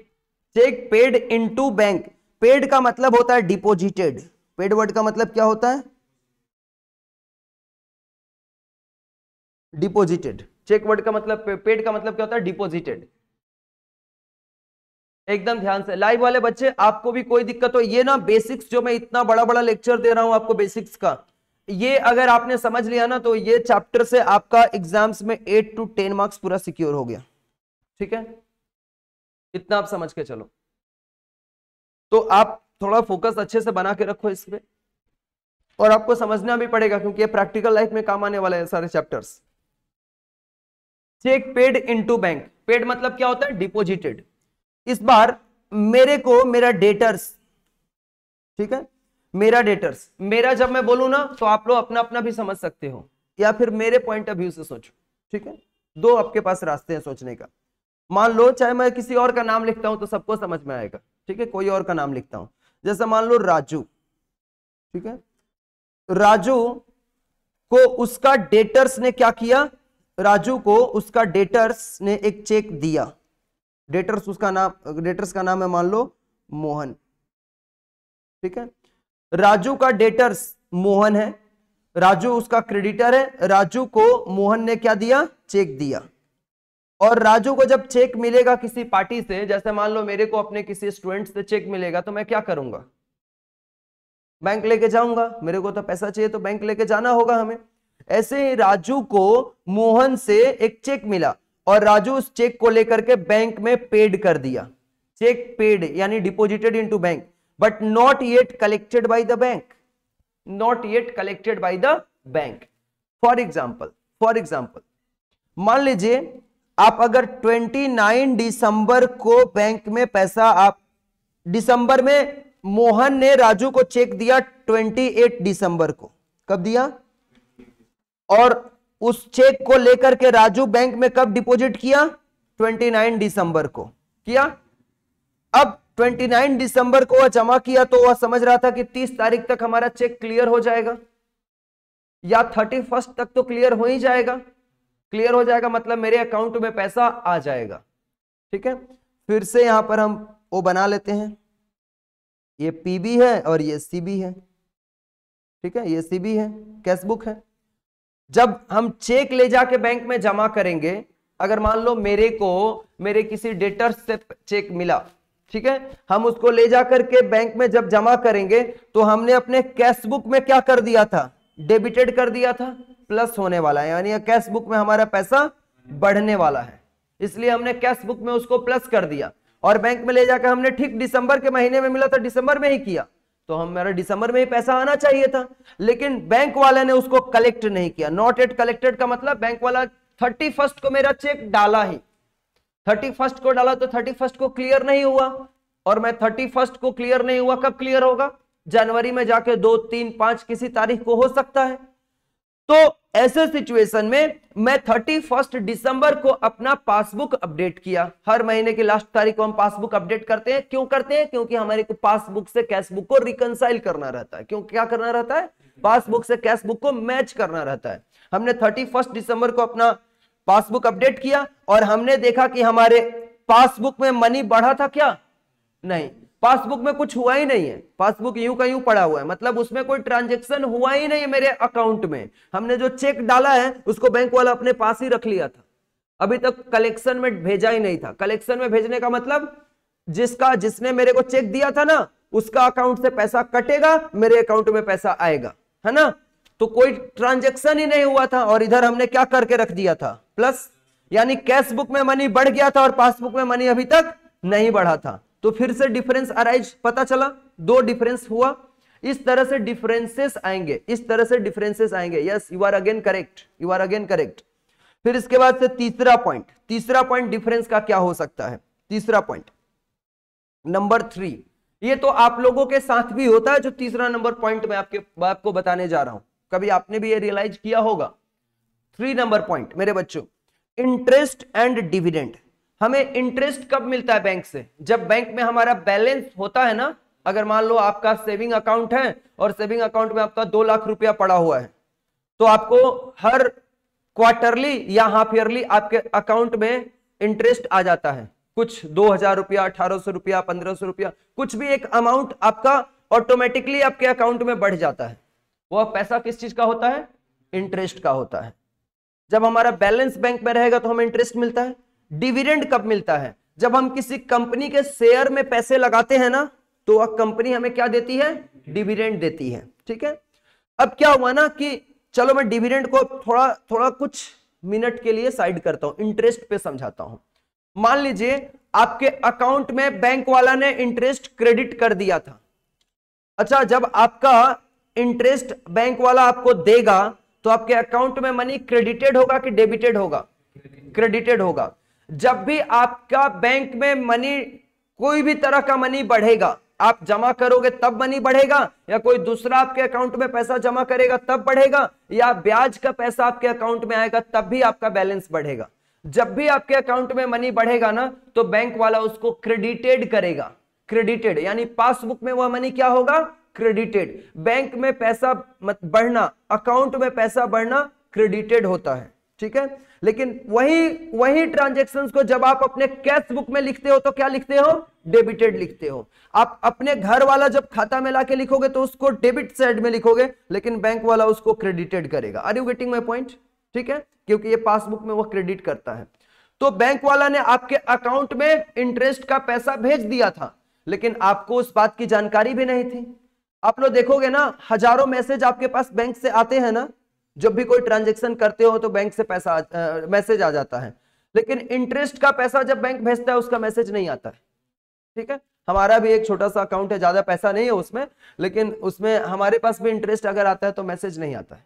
cheque paid into bank paid का मतलब होता है डिपोजिटेड पेड वर्ड का मतलब क्या होता है डिपोजिटेड चेक वर्ड का मतलब पेड का मतलब क्या होता है डिपोजिटेड एकदम ध्यान से लाइव वाले बच्चे आपको भी कोई दिक्कत हो ये ना बेसिक्स जो मैं इतना बड़ा बड़ा लेक्चर दे रहा हूं आपको बेसिक्स का ये अगर आपने समझ लिया ना तो ये चैप्टर से आपका एग्जाम्स में एट टू टेन मार्क्स पूरा सिक्योर हो गया ठीक है इतना आप समझ के चलो तो आप थोड़ा फोकस अच्छे से बना के रखो इस पे और आपको समझना भी पड़ेगा क्योंकि ये प्रैक्टिकल लाइफ में काम आने वाले है सारे chapters cheque paid into bank paid मतलब क्या होता है डिपोजिटेड इस बार मेरे को मेरा डेटर्स ठीक है मेरा डेटर्स मेरा जब मैं बोलू ना तो आप लोग अपना अपना भी समझ सकते हो या फिर मेरे पॉइंट ऑफ व्यू से सोचो ठीक है दो आपके पास रास्ते हैं सोचने का मान लो चाहे मैं किसी और का नाम लिखता हूं तो सबको समझ में आएगा ठीक है कोई और का नाम लिखता हूं जैसे मान लो राजू ठीक है राजू को उसका डेटर्स ने क्या किया राजू को उसका डेटर्स ने एक चेक दिया डेटर्स उसका नाम डेटर्स का नाम है मान लो मोहन ठीक है राजू का डेटर्स मोहन है राजू उसका क्रेडिटर है राजू को मोहन ने क्या दिया चेक दिया और राजू को जब चेक मिलेगा किसी पार्टी से जैसे मान लो मेरे को अपने किसी स्टूडेंट से चेक मिलेगा तो मैं क्या करूंगा बैंक लेके जाऊंगा मेरे को तो पैसा चाहिए तो बैंक लेके जाना होगा हमें ऐसे ही राजू को मोहन से एक चेक मिला और राजू उस चेक को लेकर के बैंक में पेड कर दिया चेक पेड यानी deposited into bank but not yet collected by the bank not yet collected by the bank for example for example मान लीजिए आप अगर 29 दिसंबर को बैंक में पैसा आप दिसंबर में मोहन ने राजू को चेक दिया 28 दिसंबर को कब दिया और उस चेक को लेकर के राजू बैंक में कब डिपॉजिट किया 29 दिसंबर को किया अब 29 दिसंबर को वह जमा किया तो वह समझ रहा था कि 30 तारीख तक हमारा चेक क्लियर हो जाएगा या 31 तक तो क्लियर हो ही जाएगा क्लियर हो जाएगा मतलब मेरे अकाउंट में पैसा आ जाएगा ठीक है फिर से यहां पर हम वो बना लेते हैं ये पीबी है और ये सीबी है ठीक है ये सीबी है कैशबुक है जब हम चेक ले जाके बैंक में जमा करेंगे अगर मान लो मेरे को मेरे किसी डेटर से चेक मिला ठीक है हम उसको ले जाकर के बैंक में जब जमा करेंगे तो हमने अपने कैश बुक में क्या कर दिया था डेबिटेड कर दिया था प्लस होने वाला है यानी कैश बुक में हमारा पैसा बढ़ने वाला है इसलिए हमने कैश बुक में उसको प्लस कर दिया और बैंक में ले जाकर हमने ठीक दिसंबर के महीने में मिला था दिसंबर में ही किया तो हमारा दिसंबर में ही पैसा आना चाहिए था लेकिन बैंक वाले ने उसको कलेक्ट नहीं किया नॉट एट कलेक्टेड का मतलब बैंक वाला थर्टी फर्स्ट को मेरा चेक डाला ही थर्टी फर्स्ट को डाला तो थर्टी फर्स्ट को क्लियर नहीं हुआ और मैं थर्टी फर्स्ट को क्लियर नहीं हुआ कब क्लियर होगा जनवरी में जाके दो तीन पांच किसी तारीख को हो सकता है तो ऐसे सिचुएशन में मैं थर्टी फर्स्ट दिसंबर को अपना पासबुक अपडेट किया हर महीने के लास्ट तारीख को हम पासबुक अपडेट करते हैं क्यों करते हैं क्योंकि हमारे को पासबुक से कैशबुक को रिकनसाइल करना रहता है क्यों क्या करना रहता है पासबुक से कैशबुक को मैच करना रहता है हमने थर्टी फर्स्ट दिसंबर को अपना पासबुक अपडेट किया और हमने देखा कि हमारे पासबुक में मनी बढ़ा था क्या नहीं पासबुक में कुछ हुआ ही नहीं है पासबुक यूं का यूं पड़ा हुआ है मतलब उसमें कोई ट्रांजेक्शन हुआ ही नहीं है मेरे अकाउंट में हमने जो चेक डाला है उसको बैंक वाला अपने पास ही रख लिया था अभी तक कलेक्शन में भेजा ही नहीं था कलेक्शन में भेजने का मतलब जिसका जिसने मेरे को चेक दिया था ना उसका अकाउंट से पैसा कटेगा मेरे अकाउंट में पैसा आएगा है ना तो कोई ट्रांजेक्शन ही नहीं हुआ था और इधर हमने क्या करके रख दिया था प्लस यानी कैश बुक में मनी बढ़ गया था और पासबुक में मनी अभी तक नहीं बढ़ा था तो फिर से डिफरेंस अराइज पता चला दो डिफरेंस हुआ इस तरह से डिफरेंसेस आएंगे इस तरह से डिफरेंसेस आएंगे yes you are again correct you are again correct फिर इसके बाद से तीसरा पॉइंट तीसरा पॉइंट डिफरेंस का क्या हो सकता है तीसरा पॉइंट नंबर थ्री ये तो आप लोगों के साथ भी होता है जो तीसरा नंबर पॉइंट मैं आपके आपको बताने जा रहा हूं कभी आपने भी ये रियलाइज किया होगा थ्री नंबर पॉइंट मेरे बच्चों इंटरेस्ट एंड डिविडेंड हमें इंटरेस्ट कब मिलता है बैंक से जब बैंक में हमारा बैलेंस होता है ना अगर मान लो आपका सेविंग अकाउंट है और सेविंग अकाउंट में आपका दो लाख रुपया पड़ा हुआ है तो आपको हर क्वार्टरली या हाफ ईयरली आपके अकाउंट में इंटरेस्ट आ जाता है कुछ दो हजार रुपया अठारह सौ रुपया पंद्रह सौ रुपया कुछ भी एक अमाउंट आपका ऑटोमेटिकली आपके अकाउंट में बढ़ जाता है वह पैसा किस चीज का होता है इंटरेस्ट का होता है जब हमारा बैलेंस बैंक में रहेगा तो हमें इंटरेस्ट मिलता है डिविडेंड कब मिलता है जब हम किसी कंपनी के शेयर में पैसे लगाते हैं ना तो वह कंपनी हमें क्या देती है डिविडेंड देती है ठीक है अब क्या हुआ ना कि चलो मैं डिविडेंड को थोड़ा थोड़ा कुछ मिनट के लिए साइड करता हूं इंटरेस्ट पे समझाता हूं मान लीजिए आपके अकाउंट में बैंक वाला ने इंटरेस्ट क्रेडिट कर दिया था अच्छा जब आपका इंटरेस्ट बैंक वाला आपको देगा तो आपके अकाउंट में मनी क्रेडिटेड होगा कि डेबिटेड होगा क्रेडिटेड होगा जब भी आपका बैंक में मनी कोई भी तरह का मनी बढ़ेगा आप जमा करोगे तब मनी बढ़ेगा या कोई दूसरा आपके अकाउंट में पैसा जमा करेगा तब बढ़ेगा या ब्याज का पैसा आपके अकाउंट में आएगा तब भी आपका बैलेंस बढ़ेगा जब भी आपके अकाउंट में मनी बढ़ेगा ना तो बैंक वाला उसको क्रेडिटेड करेगा क्रेडिटेड यानी पासबुक में वह मनी क्या होगा क्रेडिटेड बैंक में पैसा बढ़ना अकाउंट में पैसा बढ़ना क्रेडिटेड होता है ठीक है लेकिन वही वही ट्रांजेक्शन को जब आप अपने कैश बुक में लिखते हो तो क्या लिखते हो डेबिटेड लिखते हो आप अपने घर वाला जब खाता में लाके लिखोगे तो उसको डेबिट साइड में लिखोगे लेकिन बैंक वाला उसको क्रेडिटेड करेगा are you getting my point ठीक है क्योंकि ये पासबुक में वो क्रेडिट करता है तो बैंक वाला ने आपके अकाउंट में इंटरेस्ट का पैसा भेज दिया था लेकिन आपको उस बात की जानकारी भी नहीं थी आप लोग देखोगे ना हजारों मैसेज आपके पास बैंक से आते हैं ना जब भी कोई ट्रांजेक्शन करते हो तो बैंक से पैसा मैसेज आ जाता है लेकिन इंटरेस्ट का पैसा जब बैंक भेजता है उसका मैसेज नहीं आता है ठीक है हमारा भी एक छोटा सा अकाउंट है ज्यादा पैसा नहीं है उसमें लेकिन उसमें हमारे पास भी इंटरेस्ट अगर आता है तो मैसेज नहीं आता है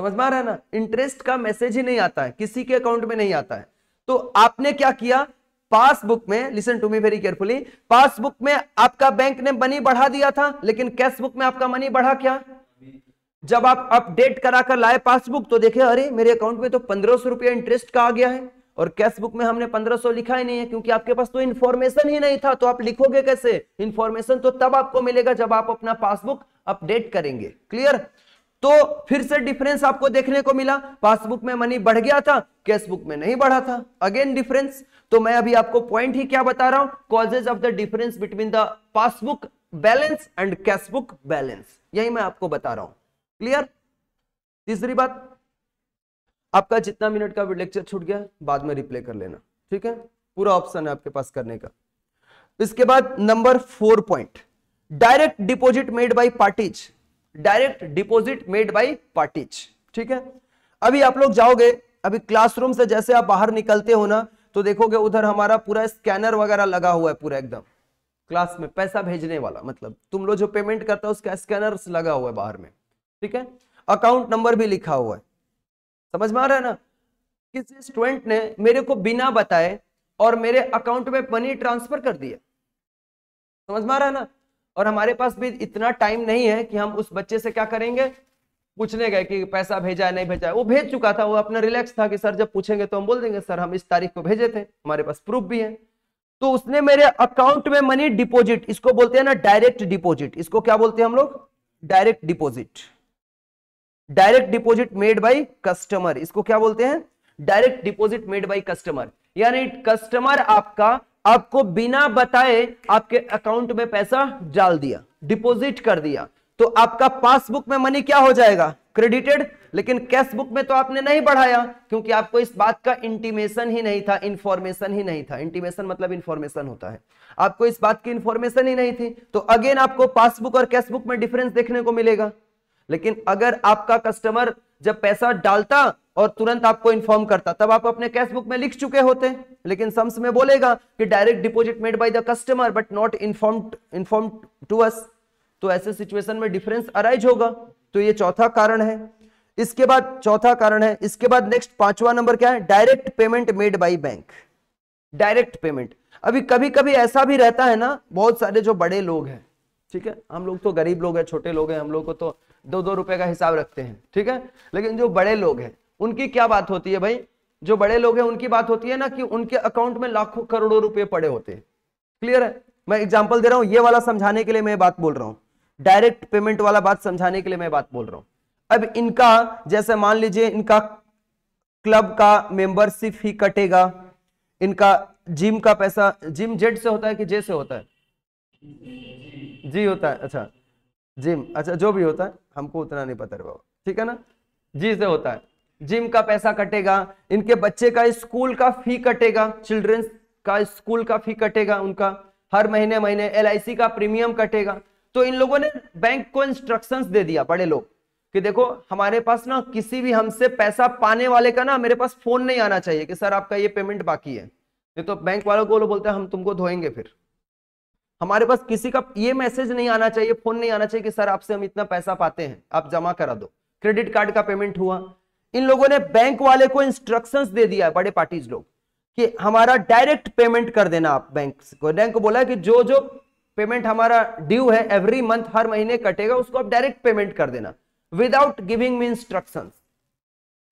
समझ में आ रहा है ना इंटरेस्ट का मैसेज ही नहीं आता है किसी के अकाउंट में नहीं आता है तो आपने क्या किया पासबुक में listen to me very carefully passbook में आपका बैंक ने मनी बढ़ा दिया था लेकिन कैश बुक में आपका मनी बढ़ा क्या जब आप अपडेट कराकर लाए पासबुक तो देखे अरे मेरे अकाउंट में तो पंद्रह सौ रुपया इंटरेस्ट का आ गया है और कैश बुक में हमने पंद्रह सौ लिखा ही नहीं है क्योंकि आपके पास तो इन्फॉर्मेशन ही नहीं था तो आप लिखोगे कैसे इन्फॉर्मेशन तो तब आपको मिलेगा जब आप अपना पासबुक अपडेट करेंगे क्लियर तो फिर से डिफरेंस आपको देखने को मिला पासबुक में मनी बढ़ गया था कैश बुक में नहीं बढ़ा था अगेन डिफरेंस तो मैं अभी आपको पॉइंट ही क्या बता रहा हूं causes of the difference between the passbook balance and cash book balance यही मैं आपको बता रहा हूं क्लियर तीसरी बात आपका जितना मिनट का लेक्चर छूट गया बाद में रिप्ले कर लेना ठीक है पूरा ऑप्शन है आपके पास करने का इसके बाद number four point direct deposit made by parties direct deposit made by parties ठीक है अभी आप लोग जाओगे अभी क्लासरूम से जैसे आप बाहर निकलते हो ना तो देखोगे उधर हमारा पूरा स्कैनर वगैरह लगा हुआ है पूरा एकदम क्लास में पैसा भेजने वाला मतलब तुम लोग जो पेमेंट करता है उसका स्कैनर लगा हुआ है बाहर में ठीक है अकाउंट नंबर भी लिखा हुआ है समझ में आ रहा है ना किसी स्टूडेंट ने मेरे को बिना बताए और मेरे अकाउंट में मनी ट्रांसफर कर दिया समझ में आ रहा है ना और हमारे पास भी इतना टाइम नहीं है कि हम उस बच्चे से क्या करेंगे पूछने गए कि पैसा भेजा है नहीं भेजा है वो भेज चुका था वो अपना रिलैक्स था कि सर जब पूछेंगे तो हम बोल देंगे सर हम इस तारीख को भेजे थे हमारे पास प्रूफ भी है तो उसने मेरे अकाउंट में मनी डिपॉजिट इसको बोलते हैं ना डायरेक्ट डिपॉजिट इसको क्या बोलते हैं हम लोग direct deposit direct deposit made by customer इसको क्या बोलते हैं direct deposit made by customer यानी कस्टमर आपका आपको बिना बताए आपके अकाउंट में पैसा डाल दिया डिपॉजिट कर दिया तो आपका पासबुक में मनी क्या हो जाएगा क्रेडिटेड लेकिन कैश बुक में तो आपने नहीं बढ़ाया क्योंकि आपको इस बात का इंटीमेशन ही नहीं था इंफॉर्मेशन ही नहीं था इंटीमेशन मतलब इंफॉर्मेशन होता है आपको इस बात की इंफॉर्मेशन ही नहीं थी तो अगेन आपको पासबुक और कैश बुक में डिफरेंस देखने को मिलेगा लेकिन अगर आपका कस्टमर जब पैसा डालता और तुरंत आपको इन्फॉर्म करता तब आप अपने कैश बुक में लिख चुके होते लेकिन सम्स में बोलेगा कि direct deposit made by the customer but not informed inform to us तो ऐसे सिचुएशन में डिफरेंस अराइज होगा तो ये चौथा कारण है इसके बाद चौथा कारण है इसके बाद नेक्स्ट पांचवा नंबर क्या है direct payment made by bank direct payment अभी कभी कभी ऐसा भी रहता है ना बहुत सारे जो बड़े लोग हैं ठीक है हम लोग तो गरीब लोग हैं छोटे लोग हैं हम लोग को तो दो दो रुपए का हिसाब रखते हैं ठीक है लेकिन जो बड़े लोग हैं उनकी क्या बात होती है भाई जो बड़े लोग हैं उनकी बात होती है ना कि उनके अकाउंट में लाखों करोड़ों रुपए पड़े होते हैं क्लियर है मैं एग्जाम्पल दे रहा हूँ ये वाला समझाने के लिए मैं बात बोल रहा हूँ डायरेक्ट पेमेंट वाला बात समझाने के लिए मैं बात बोल रहा हूँ अब इनका जैसे मान लीजिए इनका क्लब का मेंबरशिप ही कटेगा इनका जिम का पैसा जिम जेड से होता है कि जे से होता है जी होता है अच्छा जिम अच्छा जो भी होता है हमको उतना नहीं पता बाबा ठीक है ना जी से होता है जिम का पैसा कटेगा इनके बच्चे का स्कूल का फी कटेगा चिल्ड्रंस का स्कूल का फी कटेगा उनका हर महीने महीने एल का प्रीमियम कटेगा तो इन लोगों ने बैंक को इंस्ट्रक्शन दे दिया बड़े लोग कि देखो हमारे पास ना किसी भी हमसे पैसा पाने वाले का ना मेरे पास फोन नहीं आना चाहिए कि सर आपका ये पेमेंट बाकी है नहीं तो बैंक वालों को बोलते हैं हम तुमको धोएंगे फिर हमारे पास किसी का ये मैसेज नहीं आना चाहिए फोन नहीं आना चाहिए कि सर आपसे हम इतना पैसा पाते हैं आप जमा करा दो क्रेडिट कार्ड का पेमेंट हुआ इन लोगों ने बैंक वाले को इंस्ट्रक्शंस दे दिया है बड़े पार्टीज लोग कि हमारा डायरेक्ट पेमेंट कर देना आप बैंक को बैंक को बोला कि जो जो पेमेंट हमारा ड्यू है एवरी मंथ हर महीने कटेगा उसको आप डायरेक्ट पेमेंट कर देना विदाउट गिविंग मी इंस्ट्रक्शन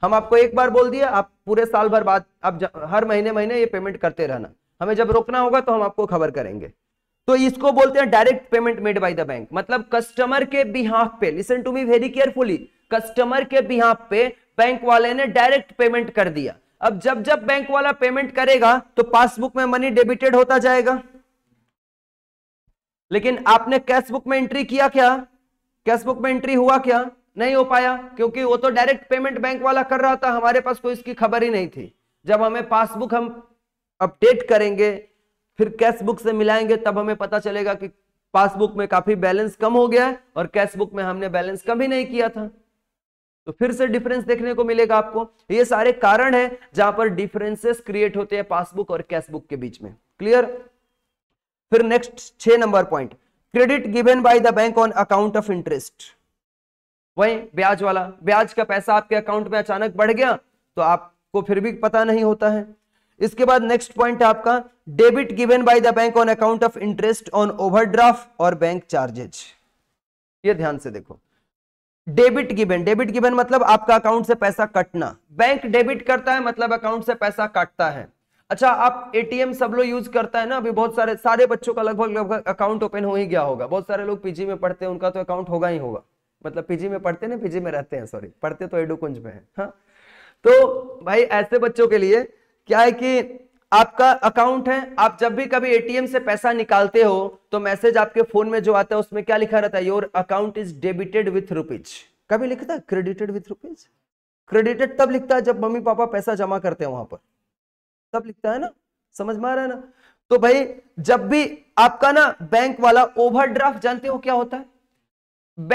हम आपको एक बार बोल दिया आप पूरे साल भर बाद आप हर महीने महीने ये पेमेंट करते रहना हमें जब रोकना होगा तो हम आपको खबर करेंगे तो इसको बोलते हैं direct payment made by the bank मतलब कस्टमर के बिहाफ पे listen to me very carefully customer के बिहाफ पे बैंक वाले ने डायरेक्ट पेमेंट कर दिया अब जब जब बैंक वाला पेमेंट करेगा तो पासबुक में मनी डेबिटेड होता जाएगा लेकिन आपने कैश बुक में एंट्री किया क्या कैश बुक में एंट्री हुआ क्या नहीं हो पाया क्योंकि वो तो डायरेक्ट पेमेंट बैंक वाला कर रहा था हमारे पास कोई इसकी खबर ही नहीं थी जब हमें पासबुक हम अपडेट करेंगे फिर कैश बुक से मिलाएंगे तब हमें पता चलेगा कि पासबुक में काफी बैलेंस कम हो गया है और कैश बुक में हमने बैलेंस कम ही नहीं किया था तो फिर से डिफरेंस देखने को मिलेगा आपको ये सारे कारण है जहां पर डिफरेंसेस क्रिएट होते हैं पासबुक और कैश बुक के बीच में क्लियर फिर नेक्स्ट छह number point credit given by the bank on account of interest वही ब्याज वाला ब्याज का पैसा आपके अकाउंट में अचानक बढ़ गया तो आपको फिर भी पता नहीं होता है इसके बाद नेक्स्ट पॉइंट आपका debit given by the bank on account of interest on overdraft और बैंक चार्जेज ये ध्यान से देखो डेबिट गिवन डेबिट गिवन मतलब आपका अकाउंट से पैसा कटना बैंक डेबिट करता है मतलब अकाउंट से पैसा काटता है अच्छा आप एटीएम सब लोग यूज करता है ना अभी बहुत सारे सारे बच्चों का लगभग लगभग अकाउंट ओपन हो ही गया होगा बहुत सारे लोग पीजी में पढ़ते हैं उनका तो अकाउंट होगा ही होगा मतलब पीजी में पढ़ते ना पीजी में रहते हैं सॉरी पढ़ते तो एडुकुंज में है हा? तो भाई ऐसे बच्चों के लिए क्या है कि आपका अकाउंट है आप जब भी कभी एटीएम से पैसा निकालते हो तो मैसेज आपके फोन में जो आता है उसमें क्या लिखा रहता है your account is debited with rupees कभी लिखता है क्रेडिटेड विथ रुपीज क्रेडिटेड तब लिखता है जब मम्मी पापा पैसा जमा करते हैं वहां पर तब लिखता है ना समझ में आ रहा है ना तो भाई जब भी आपका ना बैंक वाला ओवरड्राफ्ट जानते हो क्या होता है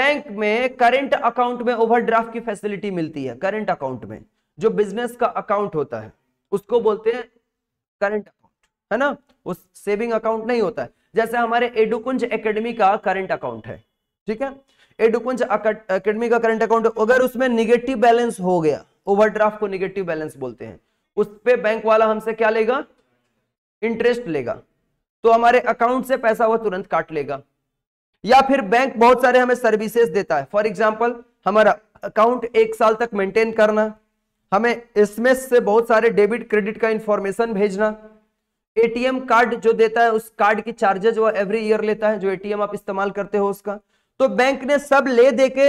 बैंक में करंट अकाउंट में ओवरड्राफ्ट की फैसिलिटी मिलती है करंट अकाउंट में जो बिजनेस का अकाउंट होता है उसको बोलते हैं करंट अकाउंट है ना उस सेविंग अकाउंट नहीं होता है जैसे हमारे एडुकुंज एकेडमी का करंट अकाउंट है ठीक है एडुकुंज एकेडमी का करंट अकाउंट अगर उसमें निगेटिव बैलेंस हो गया ओवरड्राफ्ट को निगेटिव बैलेंस बोलते हैं उस पर बैंक वाला हमसे क्या लेगा इंटरेस्ट लेगा तो हमारे अकाउंट से पैसा वह तुरंत काट लेगा या फिर बैंक बहुत सारे हमें सर्विसेज देता है फॉर एग्जाम्पल हमारा अकाउंट एक साल तक मेंटेन करना हमें एसएमएस से बहुत सारे डेबिट क्रेडिट का इंफॉर्मेशन भेजना एटीएम कार्ड जो देता है उस कार्ड की चार्जेज वो एवरी ईयर लेता है जो एटीएम आप इस्तेमाल करते हो उसका तो बैंक ने सब ले दे के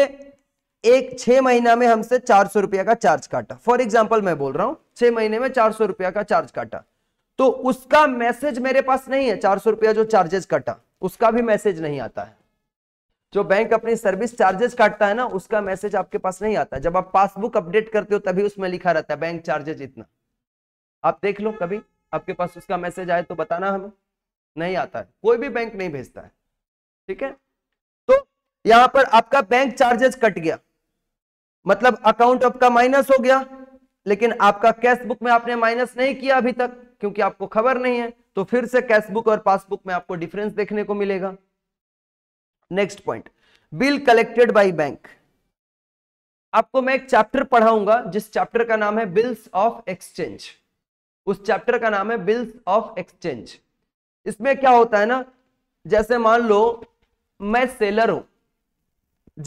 एक छह महीना में हमसे चार सौ रुपया का चार्ज काटा फॉर एग्जाम्पल मैं बोल रहा हूं छह महीने में चार सौ रुपया का चार्ज काटा तो उसका मैसेज मेरे पास नहीं है चार सौ रुपया जो चार्जेस कटा उसका भी मैसेज नहीं आता है जो बैंक अपनी सर्विस चार्जेस काटता है ना उसका मैसेज आपके पास नहीं आता जब आप पासबुक अपडेट करते हो तभी उसमें लिखा रहता है बैंक चार्जेज इतना आप देख लो कभी आपके पास उसका मैसेज आए तो बताना हमें नहीं आता है कोई भी बैंक नहीं भेजता है ठीक है तो यहां पर आपका बैंक चार्जेस कट गया मतलब अकाउंट आपका माइनस हो गया लेकिन आपका कैश बुक में आपने माइनस नहीं किया अभी तक क्योंकि आपको खबर नहीं है तो फिर से कैश बुक और पासबुक में आपको डिफरेंस देखने को मिलेगा next point bill collected by bank आपको मैं एक चैप्टर पढ़ाऊंगा जिस चैप्टर का नाम है बिल्स ऑफ एक्सचेंज उस चैप्टर का नाम है बिल्स ऑफ एक्सचेंज इसमें क्या होता है ना जैसे मान लो मैं सेलर हूं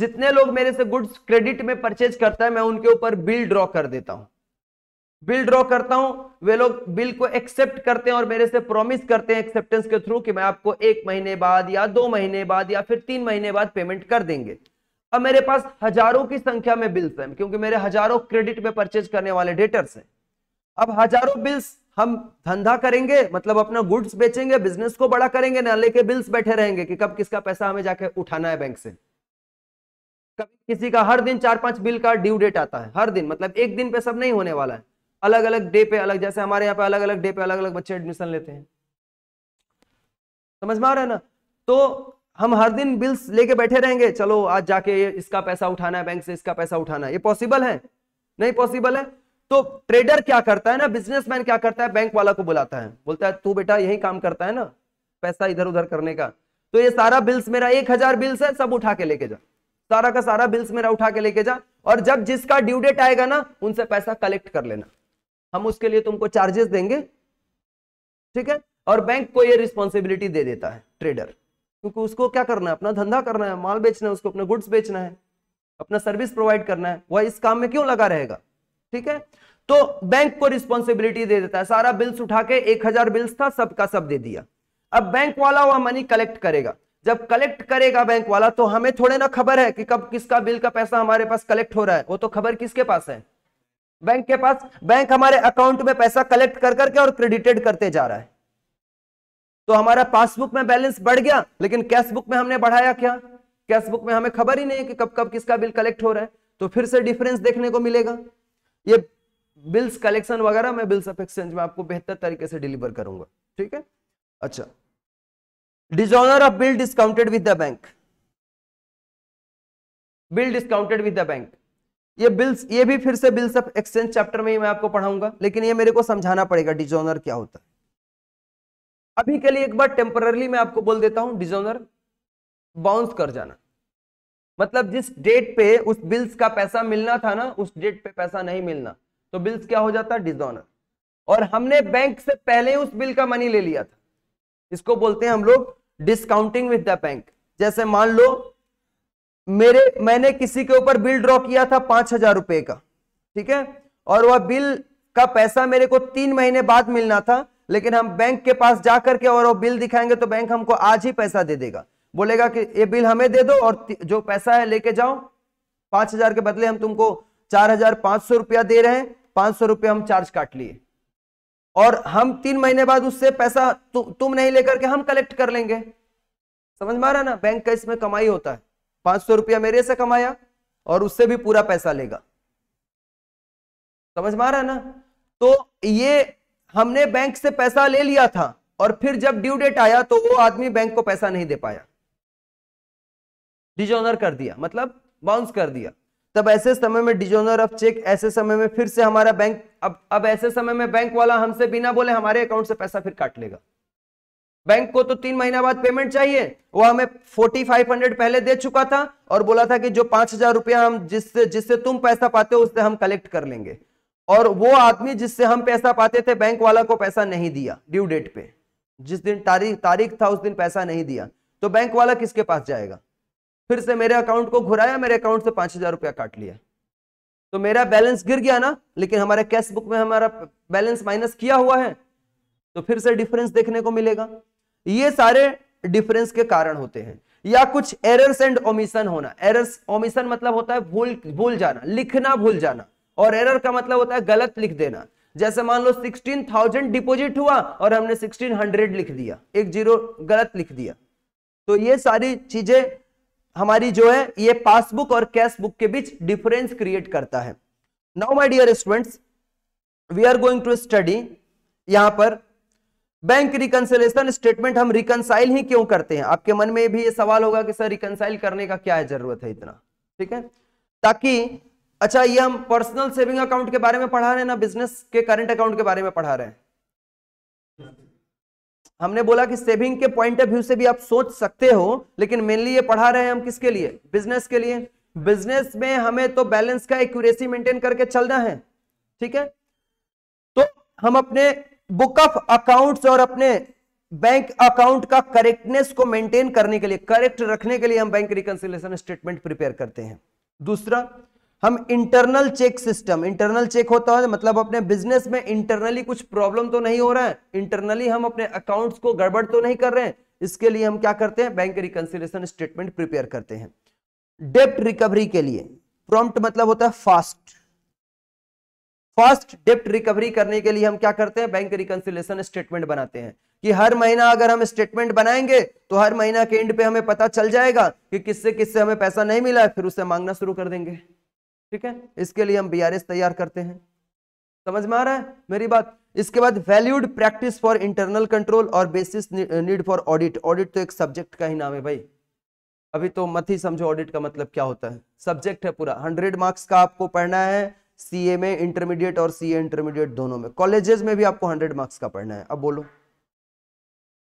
जितने लोग मेरे से गुड्स क्रेडिट में परचेज करता है मैं उनके ऊपर बिल ड्रॉ कर देता हूं बिल ड्रॉ करता हूं वे लोग बिल को एक्सेप्ट करते हैं और मेरे से प्रॉमिस करते हैं एक्सेप्टेंस के थ्रू कि मैं आपको एक महीने बाद या दो महीने बाद या फिर तीन महीने बाद पेमेंट कर देंगे अब मेरे पास हजारों की संख्या में बिल्स हैं क्योंकि मेरे हजारों क्रेडिट में परचेज करने वाले डेटर्स हैं अब हजारों बिल्स हम धंधा करेंगे मतलब अपना गुड्स बेचेंगे बिजनेस को बड़ा करेंगे ना लेके बिल्स बैठे रहेंगे कि कब किसका पैसा हमें जाके उठाना है बैंक से कभी किसी का हर दिन चार पांच बिल का ड्यू डेट आता है हर दिन मतलब एक दिन पे सब नहीं होने वाला है अलग अलग डे पे अलग जैसे हमारे यहाँ पे अलग अलग डे पे अलग अलग बच्चे एडमिशन लेते हैं समझ में आ रहा है ना तो हम हर दिन बिल्स लेके बैठे रहेंगे चलो आज जाके इसका पैसा उठाना है बैंक से इसका पैसा उठाना है ये पॉसिबल है नहीं पॉसिबल है तो ट्रेडर क्या करता है ना बिजनेसमैन क्या करता है बैंक वाला को बुलाता है बोलता है तू बेटा यही काम करता है ना पैसा इधर उधर करने का तो ये सारा बिल्स मेरा एक हजार बिल्स है सब उठा के लेके जा सारा का सारा बिल्स मेरा उठा के लेके जा और जब जिसका ड्यू डेट आएगा ना उनसे पैसा कलेक्ट कर लेना हम उसके लिए तुमको चार्जेस देंगे ठीक है और बैंक को ये रिस्पॉन्सिबिलिटी दे देता है ट्रेडर क्योंकि उसको क्या करना है अपना धंधा करना है माल बेचना है उसको अपना गुड्स बेचना है अपना सर्विस प्रोवाइड करना है वह इस काम में क्यों लगा रहेगा ठीक है तो बैंक को रिस्पॉन्सिबिलिटी दे देता है सारा बिल्स उठा के एक हजार बिल्स था सबका सब दे दिया अब बैंक वाला वह मनी कलेक्ट करेगा जब कलेक्ट करेगा बैंक वाला तो हमें थोड़े ना खबर है कि कब किसका बिल का पैसा हमारे पास कलेक्ट हो रहा है वो तो खबर किसके पास है बैंक के पास बैंक हमारे अकाउंट में पैसा कलेक्ट कर करके और क्रेडिटेड करते जा रहा है तो हमारा पासबुक में बैलेंस बढ़ गया लेकिन कैश बुक में हमने बढ़ाया क्या कैश बुक में हमें खबर ही नहीं है कि कब कब किसका बिल कलेक्ट हो रहा है तो फिर से डिफरेंस देखने को मिलेगा ये बिल्स कलेक्शन वगैरह मैं बिल्स ऑफ एक्सचेंज में आपको बेहतर तरीके से डिलीवर करूंगा ठीक है अच्छा dishonour of bill discounted with the bank bill discounted with the bank ये बिल्स ये भी फिर से बिल्स ऑफ एक्सचेंज चैप्टर में ही मैं आपको पढ़ाऊंगा लेकिन ये मेरे को समझाना पड़ेगा डिजोनर क्या होता है अभी के लिए एक बार टेम्पररली मैं आपको बोल देता हूं डिजोनर बाउंस कर जाना मतलब जिस डेट पे उस बिल्स का पैसा मिलना था ना उस डेट पे पैसा नहीं मिलना तो बिल्स क्या हो जाता डिजोनर और हमने बैंक से पहले उस बिल का मनी ले लिया था इसको बोलते हैं हम लोग डिस्काउंटिंग विद द बैंक जैसे मान लो मेरे मैंने किसी के ऊपर बिल ड्रॉ किया था पांच हजार रुपए का ठीक है और वह बिल का पैसा मेरे को तीन महीने बाद मिलना था लेकिन हम बैंक के पास जा करके और वो बिल दिखाएंगे तो बैंक हमको आज ही पैसा दे देगा बोलेगा कि ये बिल हमें दे दो और जो पैसा है लेके जाओ पांच हजार के बदले हम तुमको चार हजार पांच सौ रुपया दे रहे हैं पांच सौ रुपया हम चार्ज काट लिए और हम तीन महीने बाद उससे पैसा तु, तुम नहीं लेकर के हम कलेक्ट कर लेंगे समझ मारा ना बैंक का इसमें कमाई होता है पांच सौ रुपया मेरे से कमाया और उससे भी पूरा पैसा लेगा समझ मारा ना तो ये हमने बैंक से पैसा ले लिया था और फिर जब ड्यू डेट आया तो वो आदमी बैंक को पैसा नहीं दे पाया डिजोनर कर दिया मतलब बाउंस कर दिया तब ऐसे समय में डिजोनर ऑफ चेक ऐसे समय में फिर से हमारा बैंक अब अब ऐसे समय में बैंक वाला हमसे बिना बोले हमारे अकाउंट से पैसा फिर काट लेगा बैंक को तो तीन महीना बाद पेमेंट चाहिए वो हमें फोर्टी फाइव हंड्रेड पहले दे चुका था और बोला था कि जो पांच हजार रुपया हम जिससे जिससे तुम पैसा पाते हो उससे हम कलेक्ट कर लेंगे और वो आदमी जिससे हम पैसा पाते थे बैंक वाला को पैसा नहीं दिया ड्यू डेट पे जिस दिन तारीख तारीख था उस दिन पैसा नहीं दिया तो बैंक वाला किसके पास जाएगा फिर से मेरे अकाउंट को घुराया मेरे अकाउंट से पांच हजार रुपया काट लिया तो मेरा बैलेंस गिर गया ना लेकिन हमारे कैश बुक में हमारा बैलेंस माइनस किया हुआ है तो फिर से डिफरेंस देखने को मिलेगा ये सारे डिफरेंस के कारण होते हैं या कुछ एरर्स एंड ओमिशन होना एरर्स ओमिशन मतलब होता है भूल भूल जाना लिखना भूल जाना और एरर का मतलब होता है गलत लिख देना जैसे मान लो 16,000 डिपॉजिट हुआ और हमने 1600 लिख दिया एक जीरो गलत लिख दिया तो ये सारी चीजें हमारी जो है ये पासबुक और कैश बुक के बीच डिफरेंस क्रिएट करता है now my dear students we are going to study यहां पर बैंक रिकनसलेशन स्टेटमेंट हम रिकनसाइल ही क्यों करते हैं आपके मन में भी ये सवाल होगा कि सर रिकनसाइल करने का क्या है जरूरत है इतना ठीक है ताकि अच्छा ये हम पर्सनल सेविंग अकाउंट के बारे में पढ़ा रहे हैं ना बिजनेस के करंट अकाउंट के बारे में पढ़ा रहे हैं हमने बोला कि सेविंग के पॉइंट ऑफ व्यू से भी आप सोच सकते हो लेकिन मेनली ये पढ़ा रहे हैं हम किसके लिए बिजनेस के लिए बिजनेस में हमें तो बैलेंस का एक्यूरेसी मेंटेन करके चलना है ठीक है तो हम अपने बुक ऑफ अकाउंट्स और अपने बैंक अकाउंट का करेक्टनेस को मेंटेन करने के लिए करेक्ट रखने के लिए हम बैंक रिकंसिलेशन स्टेटमेंट प्रिपेयर करते हैं दूसरा हम internal check system internal check होता है मतलब अपने बिजनेस में इंटरनली कुछ प्रॉब्लम तो नहीं हो रहा है इंटरनली हम अपने अकाउंट्स को गड़बड़ तो नहीं कर रहे हैं इसके लिए हम क्या करते हैं बैंक रिकंसिलेशन स्टेटमेंट प्रिपेयर करते हैं डेप्ट रिकवरी के लिए प्रॉम्प्ट मतलब होता है फास्ट फर्स्ट डेप्ट रिकवरी करने के लिए हम क्या करते हैं बैंक रिकंसिलेशन स्टेटमेंट बनाते हैं कि हर महीना अगर हम स्टेटमेंट बनाएंगे तो हर महीना के एंड पे हमें पता चल जाएगा कि किससे किससे हमें पैसा नहीं मिला फिर उसे मांगना शुरू कर देंगे ठीक है इसके लिए हम बी तैयार करते हैं समझ में आ रहा है मेरी बात इसके बाद valued practice for internal control और basis need for audit audit तो एक सब्जेक्ट का ही नाम है भाई अभी तो मत ही समझो ऑडिट का मतलब क्या होता है सब्जेक्ट है पूरा हंड्रेड मार्क्स का आपको पढ़ना है सीए में इंटरमीडिएट और सीए इंटरमीडिएट दोनों में कॉलेजेस में भी आपको हंड्रेड मार्क्स का पढ़ना है अब बोलो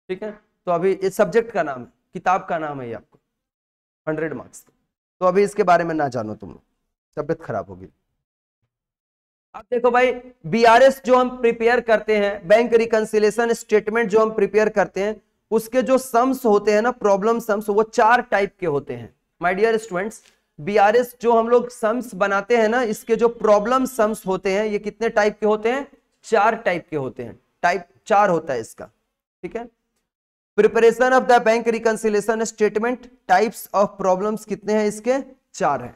ठीक है तो अभी ये सब्जेक्ट का नाम है किताब का नाम है ये आपको हंड्रेड मार्क्स का तो अभी इसके बारे में ना जानो तुम तबियत खराब होगी अब देखो भाई बीआरएस जो हम प्रिपेयर करते हैं बैंक रिकंसिलेशन स्टेटमेंट जो हम प्रिपेयर करते हैं उसके जो सम्स होते हैं ना प्रॉब्लम सम्स वो चार टाइप के होते हैं माय डियर स्टूडेंट्स बीआरएस जो हम लोग सम्स बनाते हैं ना इसके जो प्रॉब्लम सम्स होते हैं ये कितने टाइप के होते हैं चार टाइप के होते हैं टाइप चार होता है इसका ठीक है preparation of the bank reconciliation statement types of problems कितने हैं इसके चार हैं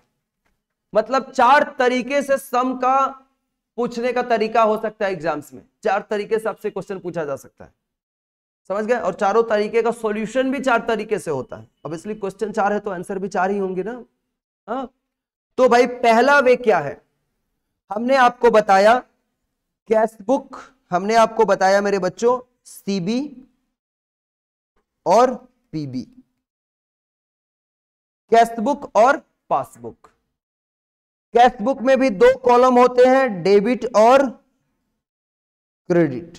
मतलब चार तरीके से सम का पूछने का तरीका हो सकता है एग्जाम्स में चार तरीके से आपसे क्वेश्चन पूछा जा सकता है समझ गए और चारों तरीके का सॉल्यूशन भी चार तरीके से होता है अब क्वेश्चन चार है तो आंसर भी चार ही होंगे ना हाँ तो भाई पहला वे क्या है हमने आपको बताया कैश बुक हमने आपको बताया मेरे बच्चों सीबी और पीबी कैश बुक और पासबुक कैश बुक में भी दो कॉलम होते हैं डेबिट और क्रेडिट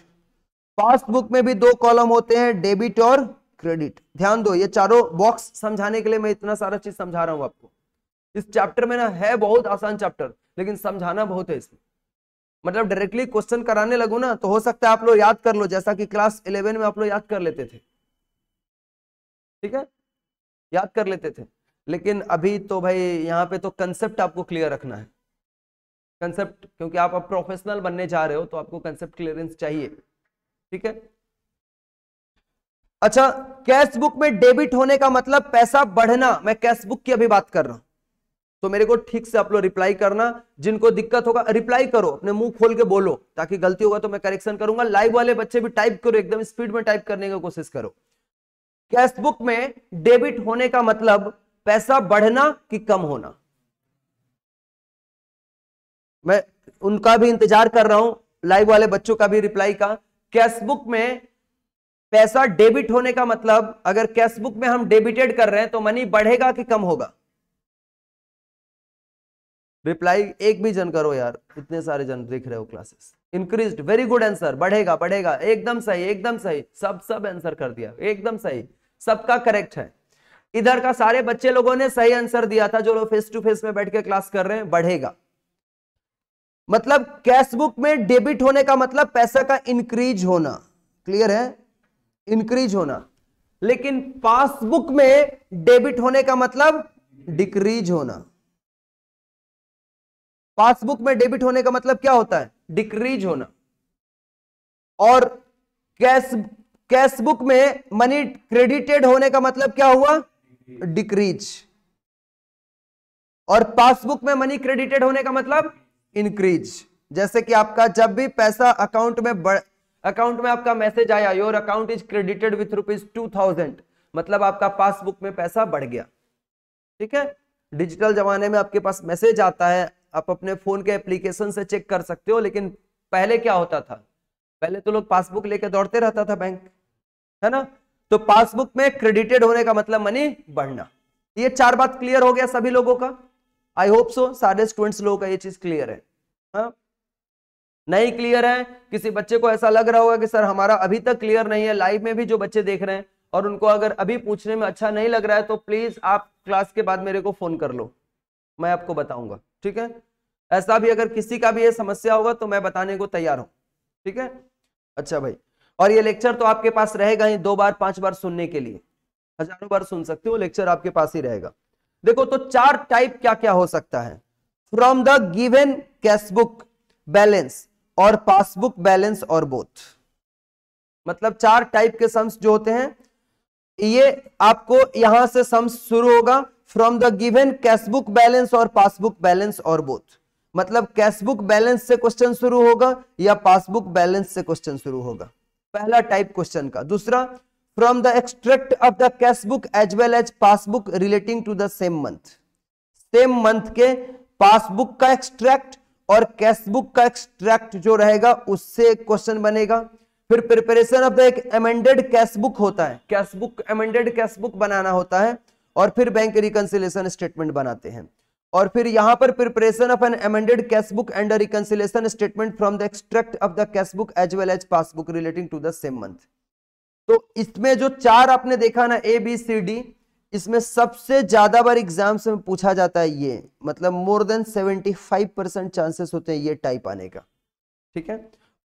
पासबुक में भी दो कॉलम होते हैं डेबिट और क्रेडिट ध्यान दो ये चारों बॉक्स समझाने के लिए मैं इतना सारा चीज समझा रहा हूं आपको इस चैप्टर में ना है बहुत आसान चैप्टर लेकिन समझाना बहुत है इसमें मतलब डायरेक्टली क्वेश्चन कराने लगो ना तो हो सकता है आप लोग याद कर लो जैसा कि क्लास इलेवन में आप लोग याद कर लेते थे ठीक है याद कर लेते थे लेकिन अभी तो भाई यहाँ पे तो कंसेप्ट आपको क्लियर रखना है कंसेप्ट क्योंकि आप अब प्रोफेशनल बनने जा रहे हो तो आपको कंसेप्ट क्लियरेंस चाहिए ठीक है अच्छा कैश बुक में डेबिट होने का मतलब पैसा बढ़ना मैं कैश बुक की अभी बात कर रहा हूं तो मेरे को ठीक से आप लोग रिप्लाई करना जिनको दिक्कत होगा रिप्लाई करो अपने मुंह खोल के बोलो ताकि गलती होगा तो मैं करेक्शन करूंगा लाइव वाले बच्चे भी टाइप करो एकदम स्पीड में टाइप करने की कोशिश करो कैश बुक में डेबिट होने का मतलब पैसा बढ़ना कि कम होना मैं उनका भी इंतजार कर रहा हूं लाइव वाले बच्चों का भी रिप्लाई का कैश बुक में पैसा डेबिट होने का मतलब अगर कैश बुक में हम डेबिटेड कर रहे हैं तो मनी बढ़ेगा कि कम होगा रिप्लाई एक भी जन करो यार इतने सारे जन देख रहे हो classes increase very good answer बढ़ेगा बढ़ेगा एकदम सही एकदम सही सब सब आंसर कर दिया एकदम सही सबका करेक्ट है इधर का सारे बच्चे लोगों ने सही आंसर दिया था जो लोग फेस टू फेस में बैठ के क्लास कर रहे हैं बढ़ेगा मतलब कैशबुक में डेबिट होने का मतलब पैसा का इंक्रीज होना क्लियर है इंक्रीज होना लेकिन पासबुक में डेबिट होने का मतलब डिक्रीज होना पासबुक में डेबिट होने का मतलब क्या होता है डिक्रीज होना और कैश कैश बुक में मनी क्रेडिटेड होने का मतलब क्या हुआ डिक्रीज और पासबुक में मनी क्रेडिटेड होने का मतलब इंक्रीज जैसे कि आपका जब भी पैसा अकाउंट में बढ़ अकाउंट में आपका मैसेज आया your account is credited with rupees two thousand मतलब आपका पासबुक में पैसा बढ़ गया ठीक है डिजिटल जमाने में आपके पास मैसेज आता है आप अपने फोन के एप्लीकेशन से चेक कर सकते हो लेकिन पहले क्या होता था पहले तो लोग पासबुक लेकर दौड़ते रहता था बैंक है ना तो पासबुक में क्रेडिटेड होने का मतलब मनी बढ़ना ये चार बात क्लियर हो गया सभी लोगों का आई होप सो सारे स्टूडेंट्स लोगों का ये चीज क्लियर है हा? नहीं क्लियर है किसी बच्चे को ऐसा लग रहा होगा कि सर हमारा अभी तक क्लियर नहीं है लाइव में भी जो बच्चे देख रहे हैं और उनको अगर अभी पूछने में अच्छा नहीं लग रहा है तो प्लीज आप क्लास के बाद मेरे को फोन कर लो मैं आपको बताऊंगा ठीक है ऐसा भी अगर किसी का भी ये समस्या होगा तो मैं बताने को तैयार हूं ठीक है अच्छा भाई और ये लेक्चर तो आपके पास रहेगा ही दो बार पांच बार सुनने के लिए हजारों बार सुन सकते हो लेक्चर आपके पास ही रहेगा देखो तो चार टाइप क्या क्या हो सकता है from the given cashbook balance और पासबुक बैलेंस और बोथ मतलब चार टाइप के सम्स जो होते हैं ये आपको यहां से सम्स शुरू होगा from the given cashbook balance और पासबुक बैलेंस और बोथ मतलब कैशबुक बैलेंस से क्वेश्चन शुरू होगा या पासबुक बैलेंस से क्वेश्चन शुरू होगा पहला टाइप क्वेश्चन का दूसरा from the extract of the cashbook as well as passbook relating to the same month same month के पासबुक का एक्सट्रैक्ट और कैशबुक का एक्सट्रैक्ट जो रहेगा उससे क्वेश्चन बनेगा फिर प्रिपरेशन ऑफ द एक एमेंडेड कैशबुक होता है कैशबुक एमेंडेड कैशबुक बनाना होता है और फिर बैंक रिकनसिलेशन स्टेटमेंट बनाते हैं और फिर यहां पर preparation of an amended cash book and reconciliation statement from the extract of the cash book as well as passbook relating to the same month तो इसमें जो चार आपने देखा ना ए बी सी डी इसमें सबसे ज्यादा बार एग्जाम्स में पूछा जाता है ये मतलब मोर देन 75 परसेंट चांसेस होते हैं ये टाइप आने का ठीक है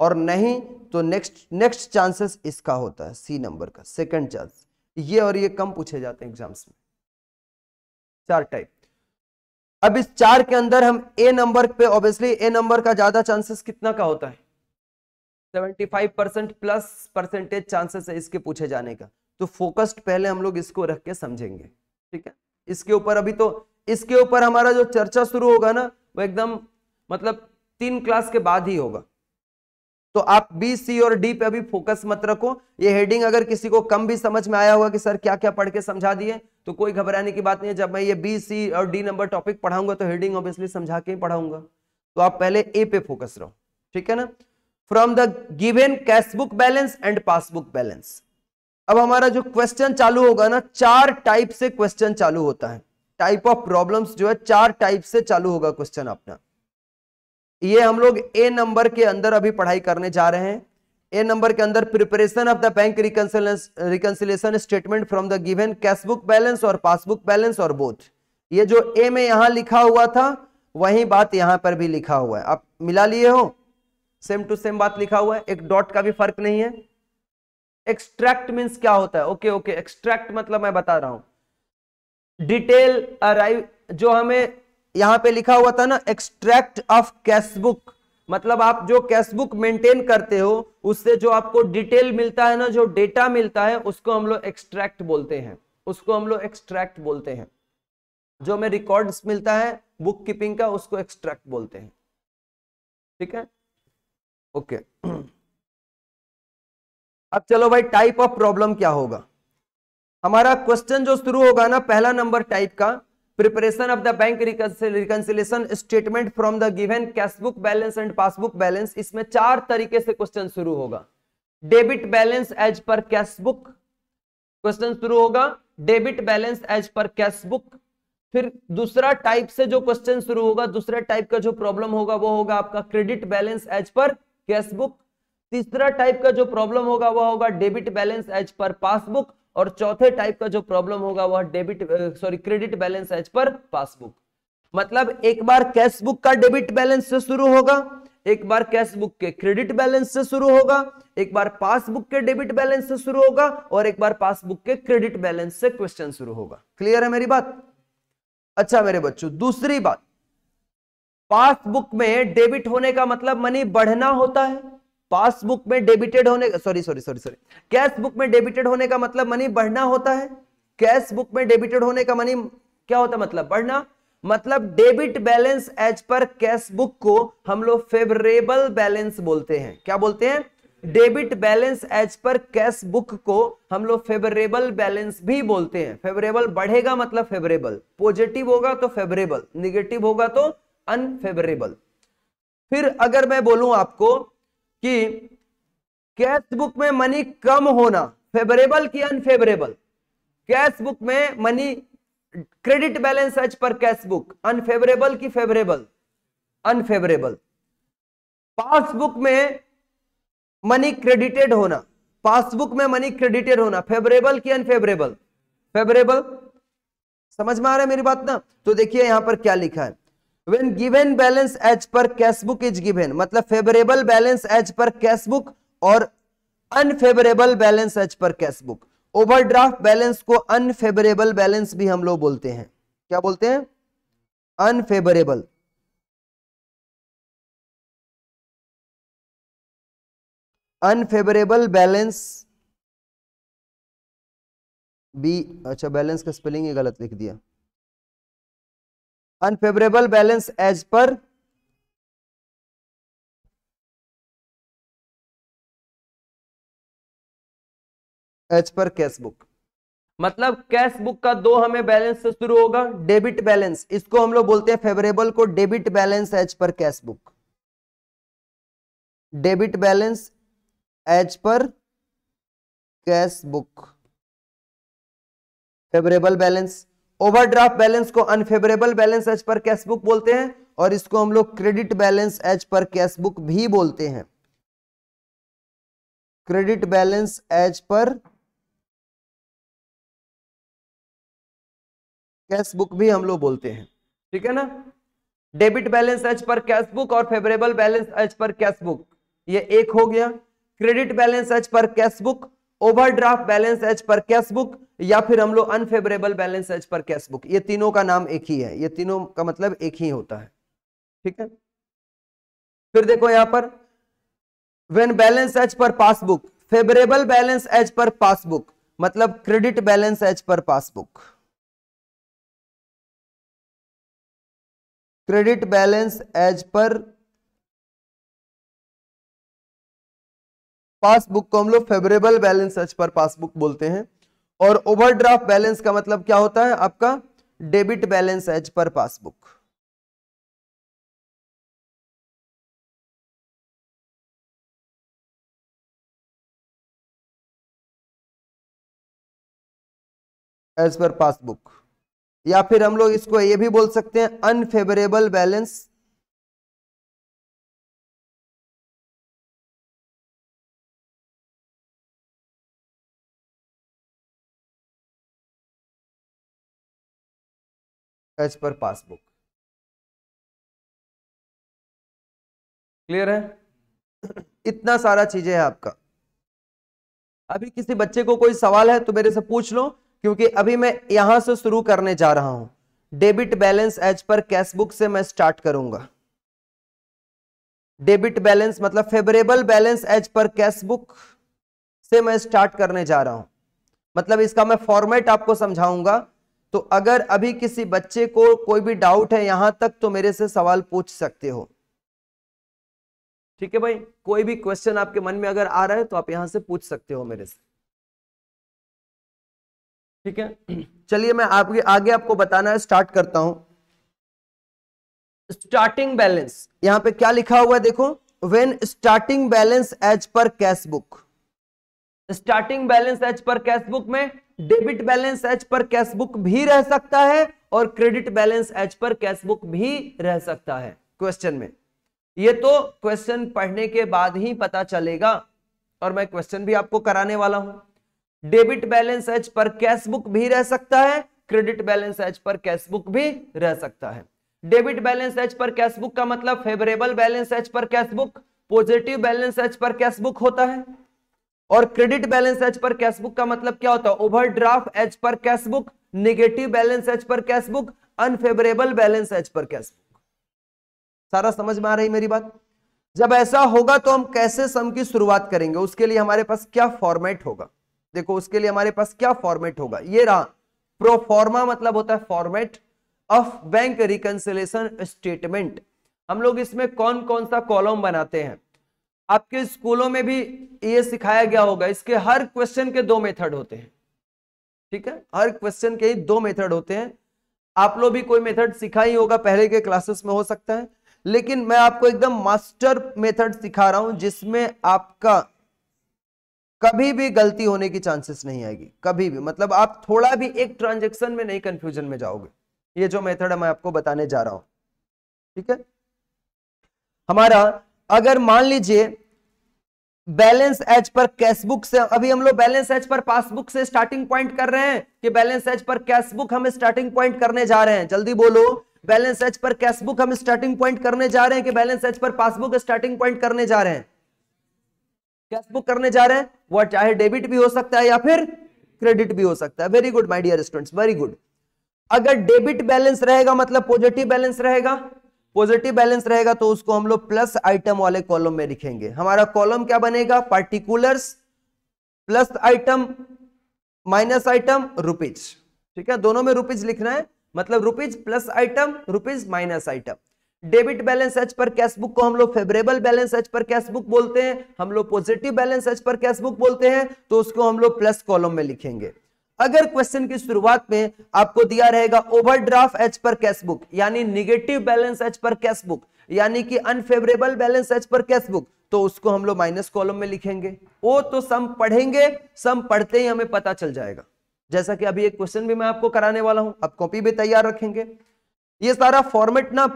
और नहीं तो नेक्स्ट नेक्स्ट चांसेस इसका होता है सी नंबर का सेकंड चांस ये और ये कम पूछे जाते हैं एग्जाम्स में चार टाइप अब इस चार के अंदर हम ए नंबर पे ऑब्वियसली ए नंबर का ज्यादा चांसेस कितना का होता है 75 परसेंट प्लस परसेंटेज चांसेस है इसके पूछे जाने का तो फोकस्ड पहले हम लोग इसको रख के समझेंगे ठीक है इसके ऊपर अभी तो इसके ऊपर हमारा जो चर्चा शुरू होगा ना वो एकदम मतलब तीन क्लास के बाद ही होगा तो आप बी सी और डी पे अभी फोकस मत रखो ये हेडिंग अगर किसी को कम भी समझ में आया होगा कि सर क्या क्या पढ़ के समझा दिए तो कोई घबराने की बात नहीं है जब मैं ये बी सी और डी नंबर टॉपिक पढ़ाऊंगा तो हेडिंग ऑब्वियसली समझा के ही पढ़ाऊंगा तो आप पहले ए पे फोकस रहो ठीक है ना from the given cash book balance and passbook balance अब हमारा जो क्वेश्चन चालू होगा ना चार टाइप से क्वेश्चन चालू होता है टाइप ऑफ प्रॉब्लम्स जो है चार टाइप से चालू होगा क्वेश्चन अपना ये हम लोग ए नंबर के अंदर अभी पढ़ाई करने जा रहे हैं ए नंबर के अंदर preparation of the bank reconciliation statement from the given cash book balance और पासबुक बैलेंस और बोथ ये जो ए में यहां लिखा हुआ था वही बात यहां पर भी लिखा हुआ है आप मिला लिए हो सेम टू सेम बात लिखा हुआ है एक डॉट का भी फर्क नहीं है एक्सट्रैक्ट मीन्स क्या होता है ओके ओके एक्सट्रैक्ट मतलब मैं बता रहा हूं डिटेल अराइव जो हमें यहां पे लिखा हुआ था ना एक्सट्रैक्ट ऑफ कैशबुक मतलब आप जो कैशबुक मेंटेन करते हो उससे जो आपको डिटेल मिलता है ना जो डेटा मिलता है उसको हम लोग एक्सट्रैक्ट बोलते हैं उसको हम लोग एक्सट्रैक्ट बोलते हैं जो हमें रिकॉर्ड मिलता है बुक कीपिंग का उसको एक्सट्रैक्ट बोलते हैं ठीक है ओके अब चलो भाई टाइप ऑफ प्रॉब्लम क्या होगा हमारा क्वेश्चन जो शुरू होगा ना पहला नंबर टाइप का preparation of the bank reconciliation statement from the given cashbook balance and passbook balance इसमें चार तरीके से क्वेश्चन शुरू होगा debit balance as per cashbook question शुरू होगा debit balance as per cashbook फिर दूसरा टाइप से जो क्वेश्चन शुरू होगा दूसरे टाइप का जो प्रॉब्लम होगा वो होगा आपका credit balance as per cashbook तीसरा टाइप का जो प्रॉब्लम होगा वह होगा debit balance as per passbook और चौथे टाइप का जो प्रॉब्लम होगा वह debit sorry credit balance as per passbook मतलब एक बार कैश बुक का डेबिट बैलेंस से शुरू होगा एक बार कैश बुक के क्रेडिट बैलेंस से शुरू होगा एक बार पासबुक के डेबिट बैलेंस से शुरू होगा और एक बार पासबुक के क्रेडिट बैलेंस से क्वेश्चन शुरू होगा क्लियर है मेरी बात अच्छा मेरे बच्चों दूसरी बात पासबुक में डेबिट होने का मतलब मनी बढ़ना होता है पासबुक में डेबिटेड होने का sorry sorry sorry sorry cash book में डेबिटेड होने का मतलब मनी बढ़ना होता है कैश बुक में डेबिटेड होने का मनी क्या होता मतलब बढ़ना मतलब debit balance as per cash book को हम लोग फेवरेबल बैलेंस बोलते हैं क्या बोलते हैं debit balance as per cash book को हम लोग फेवरेबल बैलेंस भी बोलते हैं फेवरेबल बढ़ेगा मतलब फेवरेबल पॉजिटिव होगा तो फेवरेबल निगेटिव होगा तो अनफेवरेबल फिर अगर मैं बोलूं आपको कि कैश बुक में मनी कम होना फेवरेबल की अनफेवरेबल कैश बुक में money credit balance as per cash book unfavourable की फेवरेबल अनफेवरेबल पासबुक में मनी क्रेडिटेड होना पासबुक में मनी क्रेडिटेड होना फेवरेबल की अनफेवरेबल फेवरेबल समझ में आ रहा है मेरी बात ना तो देखिए यहां पर क्या लिखा है when given balance as per cash book is given मतलब favorable balance as per cash book और unfavorable balance as per cash book overdraft balance को unfavorable balance भी हम लोग बोलते हैं क्या बोलते हैं unfavorable अनफेवरेबल बैलेंस बी अच्छा बैलेंस का स्पेलिंग ही गलत लिख दिया unfavourable balance as per as per cash book मतलब कैश बुक का दो हमें बैलेंस से शुरू होगा डेबिट बैलेंस इसको हम लोग बोलते हैं फेवरेबल को debit balance as per cash book debit balance as per cash book favourable balance overdraft balance को unfavourable balance as per cash book बोलते हैं और इसको हम लोग credit balance as per cash book भी बोलते हैं credit balance as per cash book भी हम लोग बोलते हैं ठीक है ना debit balance as per cash book और favourable balance as per cash book ये एक हो गया credit balance as per cash book overdraft balance as per cash book या फिर हम लोग unfavourable balance as per cash book ये तीनों का नाम एक ही है ये तीनों का मतलब एक ही होता है ठीक है फिर देखो यहां पर when balance as per passbook favourable balance as per passbook मतलब credit balance as per passbook credit balance as per passbook को हम लोग favourable balance as per passbook बोलते हैं और ओवरड्राफ्ट बैलेंस का मतलब क्या होता है आपका debit balance as per passbook as per passbook या फिर हम लोग इसको ये भी बोल सकते हैं unfavourable balance as per passbook clear है इतना सारा चीजें है आपका अभी किसी बच्चे को कोई सवाल है तो मेरे से पूछ लो क्योंकि अभी मैं यहां से शुरू करने जा रहा हूं debit balance as per cash book से मैं स्टार्ट करूंगा डेबिट बैलेंस मतलब favourable balance as per cash book से मैं स्टार्ट करने जा रहा हूं मतलब इसका मैं फॉर्मेट आपको समझाऊंगा तो अगर अभी किसी बच्चे को कोई भी डाउट है यहां तक तो मेरे से सवाल पूछ सकते हो ठीक है भाई कोई भी क्वेश्चन आपके मन में अगर आ रहा है तो आप यहां से पूछ सकते हो मेरे से ठीक है चलिए मैं आपके आगे आपको बताना है स्टार्ट करता हूं स्टार्टिंग बैलेंस यहां पे क्या लिखा हुआ है देखो when starting balance as per cash book starting balance as per cash book में debit balance as per cash book भी रह सकता है और credit balance as per cash book भी रह सकता है क्वेश्चन में ये तो क्वेश्चन पढ़ने के बाद ही पता चलेगा और मैं क्वेश्चन भी आपको कराने वाला हूं debit balance as per cash book भी रह सकता है credit balance as per cash book भी रह सकता है debit balance as per cash book का मतलब favourable balance as per cash book positive balance as per cash book होता है और credit balance as per cashbook का मतलब क्या होता है overdraft as per cash book negative balance as per cash unfavourable balance as per cash book सारा समझ में आ रही मेरी बात जब ऐसा होगा तो हम कैसे सम की शुरुआत करेंगे उसके लिए हमारे पास क्या फॉर्मेट होगा देखो उसके लिए हमारे पास क्या फॉर्मेट होगा ये रहा प्रोफॉर्मा मतलब होता है format of bank reconciliation statement हम लोग इसमें कौन कौन सा कॉलम बनाते हैं आपके स्कूलों में भी ये सिखाया गया होगा इसके हर क्वेश्चन के दो मेथड होते हैं ठीक है हर क्वेश्चन के ही दो मेथड होते हैं आप लोग भी कोई मेथड सिखा ही होगा पहले के क्लासेस में हो सकता है लेकिन मैं आपको एकदम मास्टर मेथड सिखा रहा हूं जिसमें आपका कभी भी गलती होने की चांसेस नहीं आएगी कभी भी मतलब आप थोड़ा भी एक ट्रांजेक्शन में नहीं कंफ्यूजन में जाओगे ये जो मेथड है मैं आपको बताने जा रहा हूं ठीक है हमारा अगर मान लीजिए बैलेंस एच पर कैशबुक से अभी हम लोग बैलेंस एच पर पासबुक से स्टार्टिंग पॉइंट कर रहे हैं कि बैलेंस एच पर कैशबुक हम स्टार्टिंग पॉइंट करने जा रहे हैं जल्दी बोलो बैलेंस एच पर कैशबुक हम स्टार्टिंग पॉइंट करने जा रहे हैं कि balance as per passbook starting point करने जा रहे हैं कैशबुक करने जा रहे हैं वह चाहे डेबिट भी हो सकता है या फिर क्रेडिट भी हो सकता है very good my dear students very good अगर डेबिट बैलेंस रहेगा मतलब पॉजिटिव बैलेंस रहेगा पॉजिटिव बैलेंस रहेगा तो उसको हम लोग प्लस आइटम वाले कॉलम में लिखेंगे हमारा कॉलम क्या बनेगा particulars plus item minus item rupees ठीक है दोनों में रुपीज लिखना है मतलब rupees plus item rupees minus item debit balance as per cash book को हम लोग favourable balance as per cash book बोलते हैं हम लोग positive balance as per cash book बोलते हैं तो उसको हम लोग प्लस कॉलम में लिखेंगे अगर क्वेश्चन की शुरुआत में आपको दिया रहेगा overdraft as per cash book यानी negative balance as per cash book यानी कि unfavourable balance as per cash book तो उसको हम लोग माइनस कॉलम में लिखेंगे वो तो सम पढ़ेंगे सम पढ़ते ही हमें पता चल जाएगा जैसा कि अभी एक क्वेश्चन भी मैं आपको कराने वाला हूं आप कॉपी भी तैयार रखेंगे ये सारा फॉर्मेट ना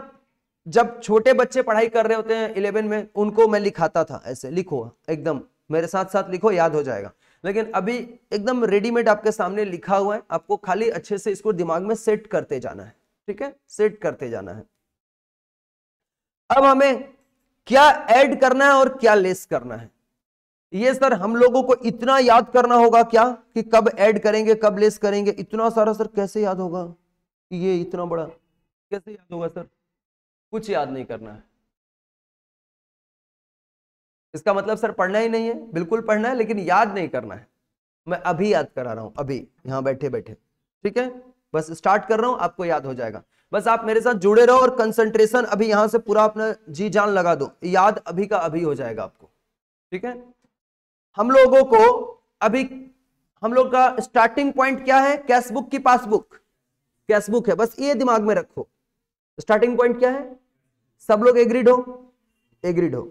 जब छोटे बच्चे पढ़ाई कर रहे होते हैं इलेवन में उनको मैं लिखाता था ऐसे लिखो एकदम मेरे साथ साथ लिखो याद हो जाएगा लेकिन अभी एकदम रेडीमेड आपके सामने लिखा हुआ है आपको खाली अच्छे से इसको दिमाग में सेट करते जाना है ठीक है सेट करते जाना है अब हमें क्या ऐड करना है और क्या लेस करना है ये सर हम लोगों को इतना याद करना होगा क्या कि कब ऐड करेंगे कब लेस करेंगे इतना सारा सर कैसे याद होगा ये इतना बड़ा कैसे याद होगा सर कुछ याद नहीं करना है इसका मतलब सर पढ़ना ही नहीं है बिल्कुल पढ़ना है लेकिन याद नहीं करना है मैं अभी याद करा रहा हूं अभी यहाँ बैठे बैठे ठीक है बस स्टार्ट कर रहा हूं आपको याद हो जाएगा बस आप मेरे साथ जुड़े रहो और कंसंट्रेशन अभी यहां से पूरा अपना जी जान लगा दो याद अभी का अभी हो जाएगा आपको ठीक है हम लोगों को अभी हम लोग का स्टार्टिंग पॉइंट क्या है कैशबुक की पासबुक कैशबुक है बस ये दिमाग में रखो स्टार्टिंग पॉइंट क्या है सब लोग एग्रीड हो एग्रीड हो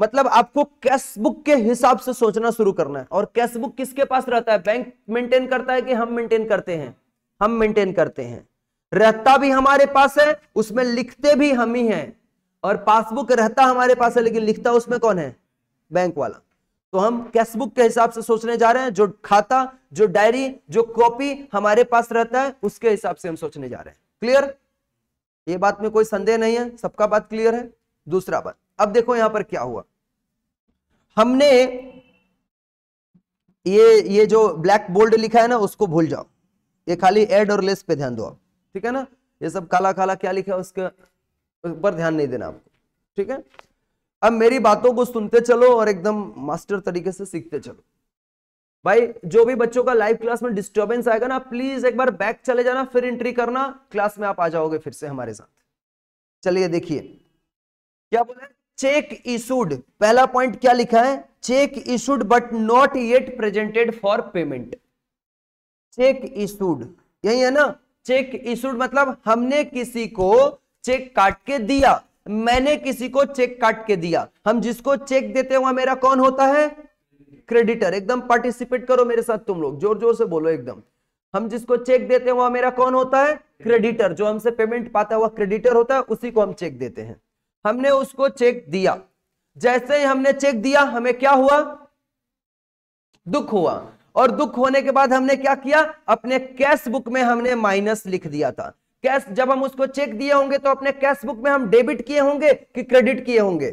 मतलब आपको कैश बुक के हिसाब से सोचना शुरू करना है और कैश बुक किसके पास रहता है बैंक मेंटेन करता है कि हम मेंटेन करते हैं हम मेंटेन करते हैं रहता भी हमारे पास है उसमें लिखते भी हम ही हैं और पासबुक रहता हमारे पास है लेकिन लिखता उसमें कौन है बैंक वाला तो हम कैश बुक के हिसाब से सोचने जा रहे हैं जो खाता जो डायरी जो कॉपी हमारे पास रहता है उसके हिसाब से हम सोचने जा रहे हैं क्लियर ये बात में कोई संदेह नहीं है सबका बात क्लियर है दूसरा बात अब देखो यहां पर क्या हुआ हमने ये ये जो ब्लैक बोल्ड लिखा है ना उसको भूल जाओ ये खाली एड और लेस पे ध्यान दो आप ठीक है ना ये सब काला काला क्या लिखा है उसके ऊपर ध्यान नहीं देना आपको ठीक है अब मेरी बातों को सुनते चलो और एकदम मास्टर तरीके से सीखते चलो भाई जो भी बच्चों का लाइव क्लास में डिस्टर्बेंस आएगा ना प्लीज एक बार बैक चले जाना फिर एंट्री करना क्लास में आप आ जाओगे फिर से हमारे साथ चलिए देखिए क्या बोले चेक इशूड पहला पॉइंट क्या लिखा है cheque issued but not yet presented for payment cheque issued यही है ना चेक इशूड मतलब हमने किसी को चेक काट के दिया मैंने किसी को चेक काट के दिया हम जिसको चेक देते हैं वहां मेरा कौन होता है क्रेडिटर एकदम पार्टिसिपेट करो मेरे साथ तुम लोग जोर जोर से बोलो एकदम हम जिसको चेक देते हैं वहां मेरा कौन होता है क्रेडिटर जो हमसे पेमेंट पाता है वह क्रेडिटर होता है उसी को हम चेक देते हैं हमने उसको चेक दिया जैसे ही हमने चेक दिया हमें क्या हुआ दुख हुआ और दुख होने के बाद हमने क्या किया अपने कैश बुक में हमने माइनस लिख दिया था कैश जब हम उसको चेक दिए होंगे तो अपने कैश बुक में हम डेबिट किए होंगे कि क्रेडिट किए होंगे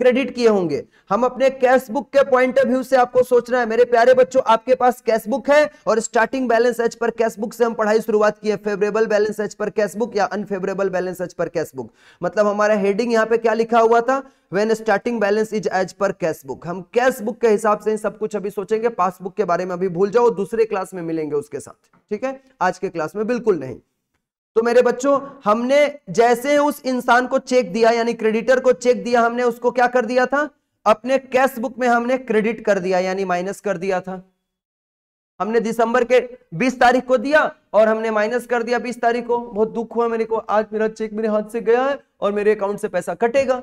क्रेडिट किए होंगे हम अपने कैश बुक के पॉइंट ऑफ व्यू से आपको सोचना है मेरे प्यारे बच्चों आपके पास कैशबुक है और starting balance as per cashbook से हम पढ़ाई शुरुआत की है favourable balance as per cashbook या unfavourable balance as per cashbook मतलब हमारा हेडिंग यहाँ पे क्या लिखा हुआ था when starting balance is as per cash book हम कैश बुक के हिसाब से सब कुछ अभी सोचेंगे पासबुक के बारे में अभी भूल जाओ दूसरे क्लास में मिलेंगे उसके साथ ठीक है आज के क्लास में बिल्कुल नहीं तो मेरे बच्चों हमने जैसे उस इंसान को चेक दिया यानी क्रेडिटर को चेक दिया हमने उसको क्या कर दिया था अपने कैश बुक में हमने क्रेडिट कर दिया यानी माइनस कर दिया था हमने दिसंबर के 20 तारीख को दिया और हमने माइनस कर दिया 20 तारीख को बहुत दुख हुआ मेरे को आज मेरा चेक मेरे हाथ से गया है और मेरे अकाउंट से पैसा कटेगा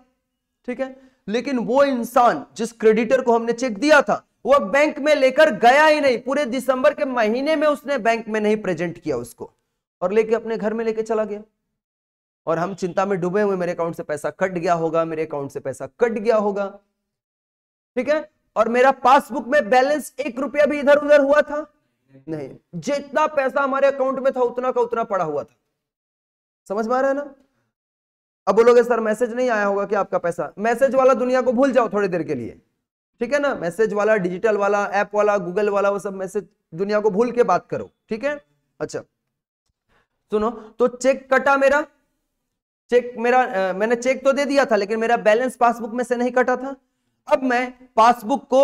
ठीक है लेकिन वो इंसान जिस क्रेडिटर को हमने चेक दिया था वह बैंक में लेकर गया ही नहीं पूरे दिसंबर के महीने में उसने बैंक में नहीं प्रेजेंट किया उसको और लेके अपने घर में लेके चला गया और हम चिंता में डूबे हुए मेरे अकाउंट से पैसा कट गया होगा मेरे अकाउंट से पैसा कट गया होगा ठीक है और मेरा पासबुक में बैलेंस एक रुपया भी इधर उधर हुआ था नहीं जितना पैसा हमारे अकाउंट में था उतना का उतना पड़ा हुआ था समझ में आ रहा है ना अब बोलोगे सर मैसेज नहीं आया होगा कि आपका पैसा मैसेज वाला दुनिया को भूल जाओ थोड़ी देर के लिए ठीक है ना मैसेज वाला डिजिटल वाला ऐप वाला गूगल वाला वो सब मैसेज दुनिया को भूल के बात करो ठीक है अच्छा सुनो तो चेक कटा मेरा चेक मेरा आ, मैंने चेक तो दे दिया था लेकिन मेरा बैलेंस पासबुक में से नहीं कटा था अब मैं पासबुक को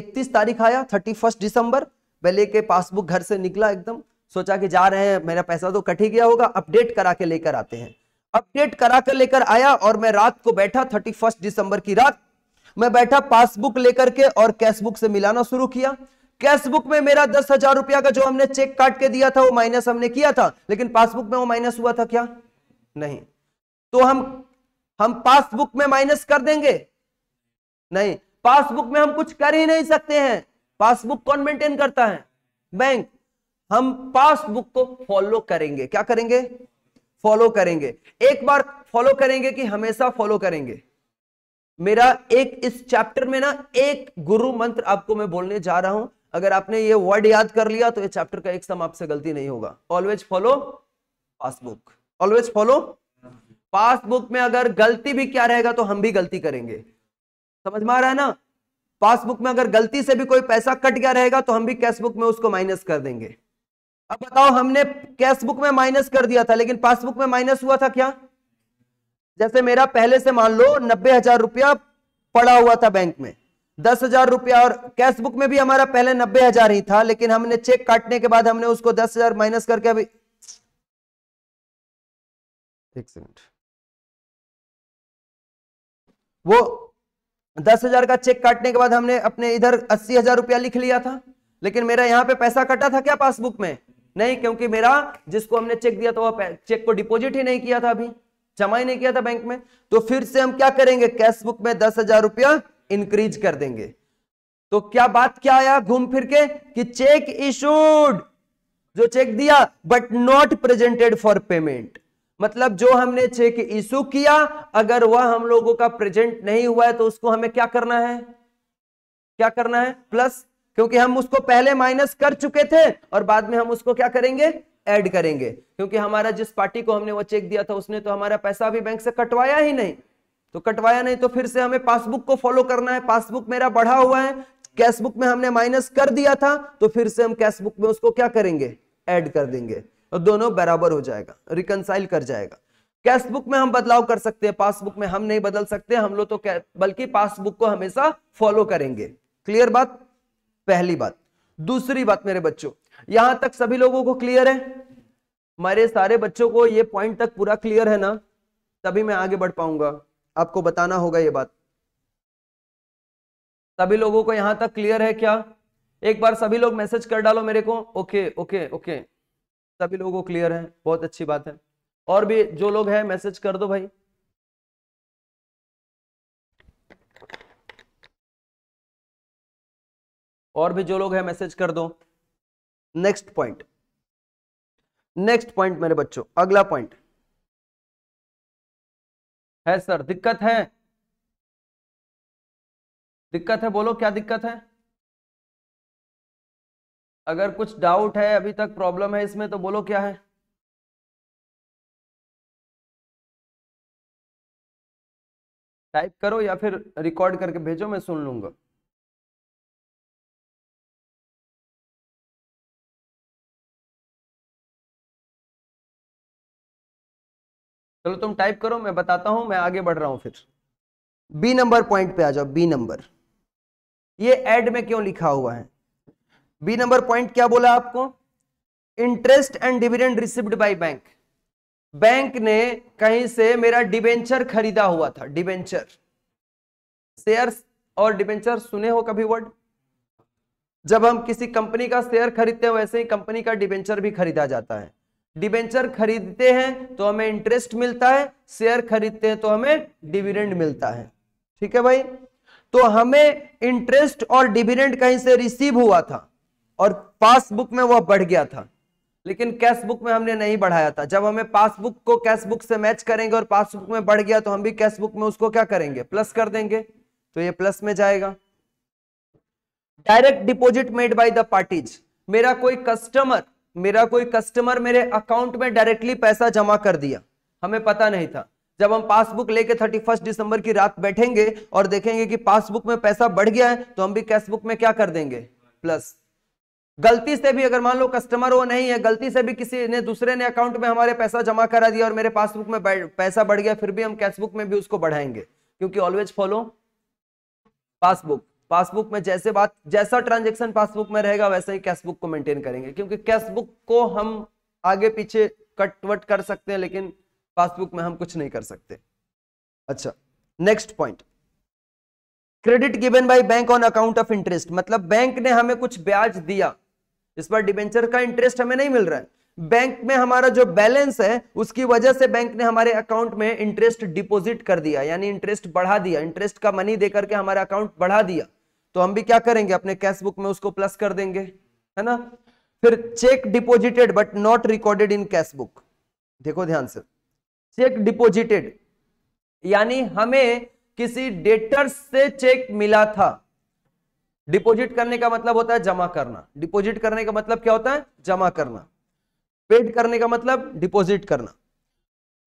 31 तारीख आया 31 दिसंबर पहले के पासबुक घर से निकला एकदम सोचा कि जा रहे हैं मेरा पैसा तो कट ही गया होगा अपडेट करा के लेकर आते हैं अपडेट करा कर लेकर आया और मैं रात को बैठा 31 दिसंबर की रात मैं बैठा पासबुक लेकर के और कैशबुक से मिलाना शुरू किया कैश बुक में मेरा दस हजार रुपया का जो हमने चेक काट के दिया था वो माइनस हमने किया था लेकिन पासबुक में वो माइनस हुआ था क्या नहीं तो हम हम पासबुक में माइनस कर देंगे नहीं पासबुक में हम कुछ कर ही नहीं सकते हैं पासबुक कौन मेंटेन करता है बैंक हम पासबुक को फॉलो करेंगे क्या करेंगे फॉलो करेंगे एक बार फॉलो करेंगे कि हमेशा फॉलो करेंगे मेरा एक इस चैप्टर में ना एक गुरु मंत्र आपको मैं बोलने जा रहा हूं अगर आपने ये वर्ड याद कर लिया तो ये चैप्टर का एक सम आपसे गलती नहीं होगा always follow passbook always follow passbook में अगर गलती भी क्या रहेगा तो हम भी गलती करेंगे समझ में आ रहा है ना पासबुक में अगर गलती से भी कोई पैसा कट गया रहेगा तो हम भी कैशबुक में उसको माइनस कर देंगे अब बताओ हमने कैशबुक में माइनस कर दिया था लेकिन पासबुक में माइनस हुआ था क्या जैसे मेरा पहले से मान लो नब्बे हजार रुपया पड़ा हुआ था बैंक में दस हजार रुपया और कैश बुक में भी हमारा पहले नब्बे हजार ही था लेकिन हमने चेक काटने के बाद हमने उसको दस हजार माइनस करके अभी एक सेकेंड वो दस हजार का चेक काटने के बाद हमने अपने इधर अस्सी हजार रुपया लिख लिया था लेकिन मेरा यहाँ पे पैसा कटा था क्या पासबुक में नहीं क्योंकि मेरा जिसको हमने चेक दिया था वो चेक को डिपॉजिट ही नहीं किया था अभी जमा ही नहीं किया था बैंक में तो फिर से हम क्या करेंगे कैश बुक में दस हजार रुपया इंक्रीज कर देंगे तो क्या बात क्या आया घूम फिर के कि चेक इशूड जो चेक दिया but not presented for payment मतलब जो हमने चेक इशू किया अगर वह हम लोगों का प्रेजेंट नहीं हुआ है तो उसको हमें क्या करना है क्या करना है प्लस क्योंकि हम उसको पहले माइनस कर चुके थे और बाद में हम उसको क्या करेंगे ऐड करेंगे क्योंकि हमारा जिस पार्टी को हमने वो चेक दिया था उसने तो हमारा पैसा भी बैंक से कटवाया ही नहीं तो कटवाया नहीं तो फिर से हमें पासबुक को फॉलो करना है पासबुक मेरा बढ़ा हुआ है कैशबुक में हमने माइनस कर दिया था तो फिर से हम कैशबुक में उसको क्या करेंगे ऐड कर देंगे और तो दोनों बराबर हो जाएगा रिकनसाइल कर जाएगा कैशबुक में हम बदलाव कर सकते हैं पासबुक में हम नहीं बदल सकते हम लोग तो बल्कि पासबुक को हमेशा फॉलो करेंगे क्लियर बात पहली बात दूसरी बात मेरे बच्चों यहां तक सभी लोगों को क्लियर है मेरे सारे बच्चों को ये पॉइंट तक पूरा क्लियर है ना तभी मैं आगे बढ़ पाऊंगा आपको बताना होगा ये बात सभी लोगों को यहां तक क्लियर है क्या एक बार सभी लोग मैसेज कर डालो मेरे को ओके ओके ओके सभी लोगों को क्लियर है बहुत अच्छी बात है और भी जो लोग हैं मैसेज कर दो भाई और भी जो लोग हैं मैसेज कर दो नेक्स्ट पॉइंट नेक्स्ट पॉइंट मेरे बच्चों अगला पॉइंट है सर दिक्कत है दिक्कत है बोलो क्या दिक्कत है अगर कुछ डाउट है अभी तक प्रॉब्लम है इसमें तो बोलो क्या है टाइप करो या फिर रिकॉर्ड करके भेजो मैं सुन लूंगा चलो तुम टाइप करो मैं बताता हूं मैं आगे बढ़ रहा हूं फिर बी नंबर पॉइंट पे आ जाओ बी नंबर ये एड में क्यों लिखा हुआ है बी नंबर पॉइंट क्या बोला आपको interest and dividend received by bank bank ने कहीं से मेरा डिबेंचर खरीदा हुआ था डिबेंचर शेयर और डिबेंचर सुने हो कभी वर्ड जब हम किसी कंपनी का शेयर खरीदते हैं वैसे ही कंपनी का डिबेंचर भी खरीदा जाता है डिबेंचर खरीदते हैं तो हमें इंटरेस्ट मिलता है शेयर खरीदते हैं तो हमें डिविडेंड मिलता है ठीक है भाई तो हमें इंटरेस्ट और डिविडेंड कहीं से रिसीव हुआ था और पासबुक में वह बढ़ गया था लेकिन कैश बुक में हमने नहीं बढ़ाया था जब हमें पासबुक को कैश बुक से मैच करेंगे और पासबुक में बढ़ गया तो हम भी कैश बुक में उसको क्या करेंगे प्लस कर देंगे तो ये प्लस में जाएगा direct deposit made by the parties मेरा कोई कस्टमर मेरा कोई कस्टमर मेरे अकाउंट में डायरेक्टली पैसा जमा कर दिया हमें पता नहीं था जब हम पासबुक लेके 31 दिसंबर की रात बैठेंगे और देखेंगे कि पासबुक में पैसा बढ़ गया है तो हम भी कैशबुक में क्या कर देंगे प्लस गलती से भी अगर मान लो कस्टमर वो नहीं है गलती से भी किसी ने दूसरे ने अकाउंट में हमारे पैसा जमा करा दिया और मेरे पासबुक में पैसा बढ़ गया फिर भी हम कैशबुक में भी उसको बढ़ाएंगे क्योंकि ऑलवेज फॉलो पासबुक पासबुक में जैसे बात जैसा ट्रांजेक्शन पासबुक में रहेगा वैसा ही कैश बुक को मेंटेन करेंगे क्योंकि कैश बुक को हम आगे पीछे कटवट कर सकते हैं लेकिन पासबुक में हम कुछ नहीं कर सकते अच्छा next point credit given by bank on account of interest मतलब बैंक ने हमें कुछ ब्याज दिया इस पर डिबेंचर का इंटरेस्ट हमें नहीं मिल रहा है बैंक में हमारा जो बैलेंस है उसकी वजह से बैंक ने हमारे अकाउंट में इंटरेस्ट डिपॉजिट कर दिया यानी इंटरेस्ट बढ़ा दिया इंटरेस्ट का मनी देकर के हमारा अकाउंट बढ़ा दिया तो हम भी क्या करेंगे अपने कैश बुक में उसको प्लस कर देंगे है ना फिर cheque deposited but not recorded in cash book देखो ध्यान से चेक डिपोजिटेड यानी हमें किसी डेटर से चेक मिला था डिपॉजिट करने का मतलब होता है जमा करना डिपॉजिट करने का मतलब क्या होता है जमा करना पेड करने का मतलब डिपॉजिट करना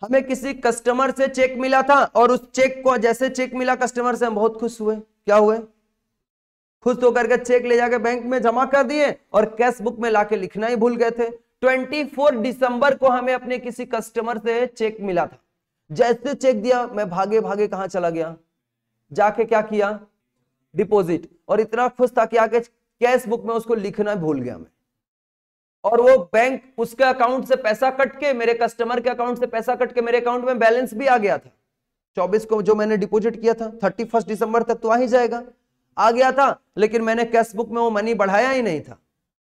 हमें किसी कस्टमर से चेक मिला था और उस चेक को जैसे चेक मिला कस्टमर से हम बहुत खुश हुए क्या हुए खुश होकर तो के चेक ले जाके बैंक में जमा कर दिए और कैश बुक में लाके लिखना ही भूल गए थे 24 दिसंबर को हमें अपने किसी कस्टमर से चेक मिला था जैसे चेक दिया मैं भागे भागे कहा चला गया जाके क्या किया डिपोजिट और इतना खुश था कि आगे कैश बुक में उसको लिखना भूल गया मैं और वो बैंक उसके अकाउंट से पैसा कट के मेरे कस्टमर के अकाउंट से पैसा कट के मेरे अकाउंट में बैलेंस भी आ गया था 24 को जो मैंने डिपॉजिट किया था 31 दिसंबर तक तो आ ही जाएगा आ गया था लेकिन मैंने कैश बुक में वो मनी बढ़ाया ही नहीं था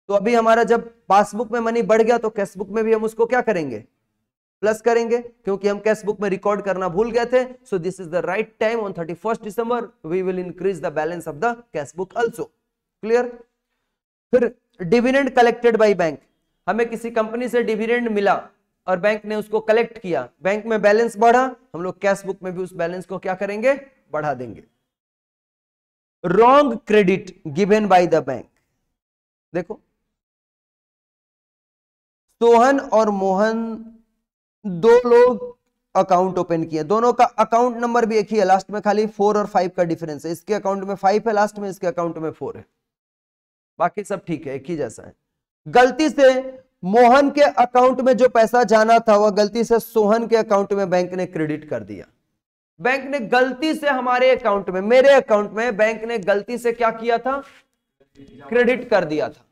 तो अभी हमारा जब पासबुक में मनी बढ़ गया तो कैश बुक में भी हम उसको क्या करेंगे प्लस करेंगे क्योंकि हम कैश बुक में रिकॉर्ड करना भूल गए थे so this is the right time on thirty first December we will increase the balance of the cash book also clear फिर डिविडेंड कलेक्टेड बाई बैंक हमें किसी कंपनी से डिविडेंड मिला और बैंक ने उसको कलेक्ट किया बैंक में बैलेंस बढ़ा हम लोग कैश बुक में भी उस बैलेंस को क्या करेंगे बढ़ा देंगे wrong credit given by the bank देखो सोहन और मोहन दो लोग अकाउंट ओपन किए दोनों का अकाउंट नंबर भी एक ही है लास्ट में खाली फोर और फाइव का डिफरेंस है इसके अकाउंट में फाइव है लास्ट में इसके अकाउंट में फोर है बाकी सब ठीक है एक ही जैसा है गलती से मोहन के अकाउंट में जो पैसा जाना था वह गलती से सोहन के अकाउंट में बैंक ने क्रेडिट कर दिया बैंक ने गलती से हमारे अकाउंट में मेरे अकाउंट में बैंक ने गलती से क्या किया था क्रेडिट कर दिया था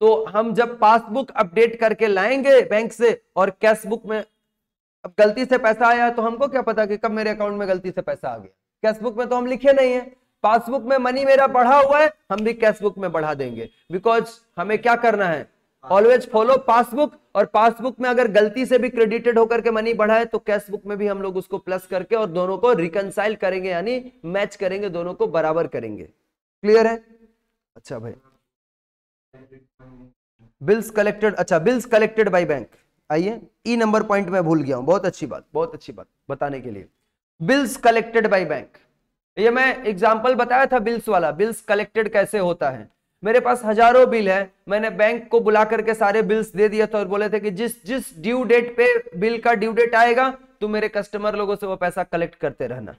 तो हम जब पासबुक अपडेट करके लाएंगे बैंक से और कैश बुक में अब गलती से पैसा आया तो हमको क्या पता कि कब मेरे अकाउंट में गलती से पैसा आ गया कैश बुक में तो हम लिखे नहीं है पासबुक में मनी मेरा बढ़ा हुआ है हम भी कैश बुक में बढ़ा देंगे बिकॉज हमें क्या करना है ऑलवेज फॉलो पासबुक और पासबुक में अगर गलती से भी क्रेडिटेड होकर के मनी बढ़ा है तो कैश बुक में भी हम लोग उसको प्लस करके और दोनों को रिकनसाइल करेंगे यानी मैच करेंगे दोनों को बराबर करेंगे क्लियर है अच्छा भाई बिल्स कलेक्टेड अच्छा बिल्स कलेक्टेड बाई बैंक आइए ई नंबर पॉइंट में भूल गया हूं बहुत अच्छी बात बहुत अच्छी बात बताने के लिए बिल्स कलेक्टेड बाई बैंक ये मैं एग्जाम्पल बताया था बिल्स वाला बिल्स कलेक्टेड कैसे होता है मेरे पास हजारों बिल है मैंने बैंक को बुला करके सारे बिल्स दे दिया था और बोले थे कि जिस जिस ड्यू डेट पे बिल का ड्यू डेट आएगा तो मेरे कस्टमर लोगों से वो पैसा कलेक्ट करते रहना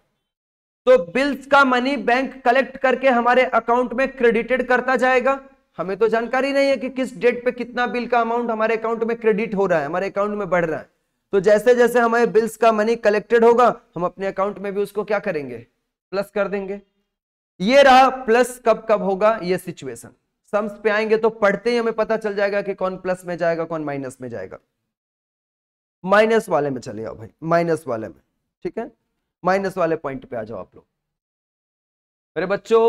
तो बिल्स का मनी बैंक कलेक्ट करके हमारे अकाउंट में क्रेडिटेड करता जाएगा हमें तो जानकारी नहीं है कि किस डेट पे कितना बिल का अमाउंट हमारे अकाउंट में क्रेडिट हो रहा है हमारे अकाउंट में बढ़ रहा है तो जैसे जैसे हमारे बिल्स का मनी कलेक्टेड होगा हम अपने अकाउंट में भी उसको क्या करेंगे प्लस कर देंगे ये रहा प्लस कब कब होगा ये सिचुएशन सम्स पे आएंगे तो पढ़ते ही हमें पता चल जाएगा कि कौन प्लस में जाएगा कौन माइनस में जाएगा माइनस वाले में चले जाओ भाई माइनस वाले में ठीक है माइनस वाले पॉइंट पे आ जाओ आप लोग अरे बच्चों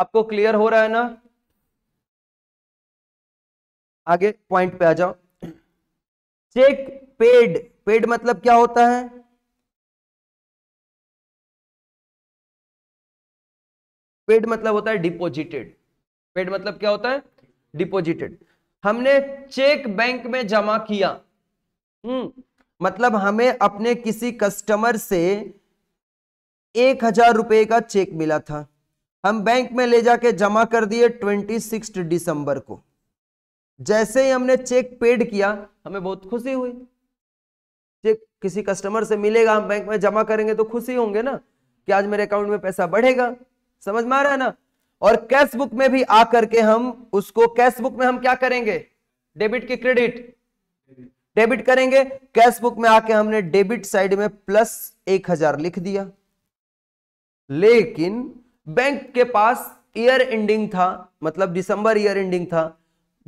आपको क्लियर हो रहा है ना आगे पॉइंट पे आ जाओ चेक पेड पेड मतलब क्या होता है पेड मतलब होता है डिपोजिटेड पेड मतलब क्या होता है डिपोजिटेड हमने चेक बैंक में जमा किया हम्म मतलब हमें अपने किसी कस्टमर से एक हजार रुपए का चेक मिला था हम बैंक में ले जाके जमा कर दिए ट्वेंटी सिक्स दिसंबर को जैसे ही हमने चेक पेड किया हमें बहुत खुशी हुई चेक किसी कस्टमर से मिलेगा हम बैंक में जमा करेंगे तो खुशी होंगे ना कि आज मेरे अकाउंट में पैसा बढ़ेगा समझ में आ रहा है ना और कैश बुक में भी आकर के हम उसको कैश बुक में हम क्या करेंगे डेबिट की क्रेडिट डेबिट करेंगे कैश बुक में आके हमने डेबिट साइड में प्लस एक हजार लिख दिया लेकिन बैंक के पास ईयर एंडिंग था मतलब दिसंबर ईयर एंडिंग था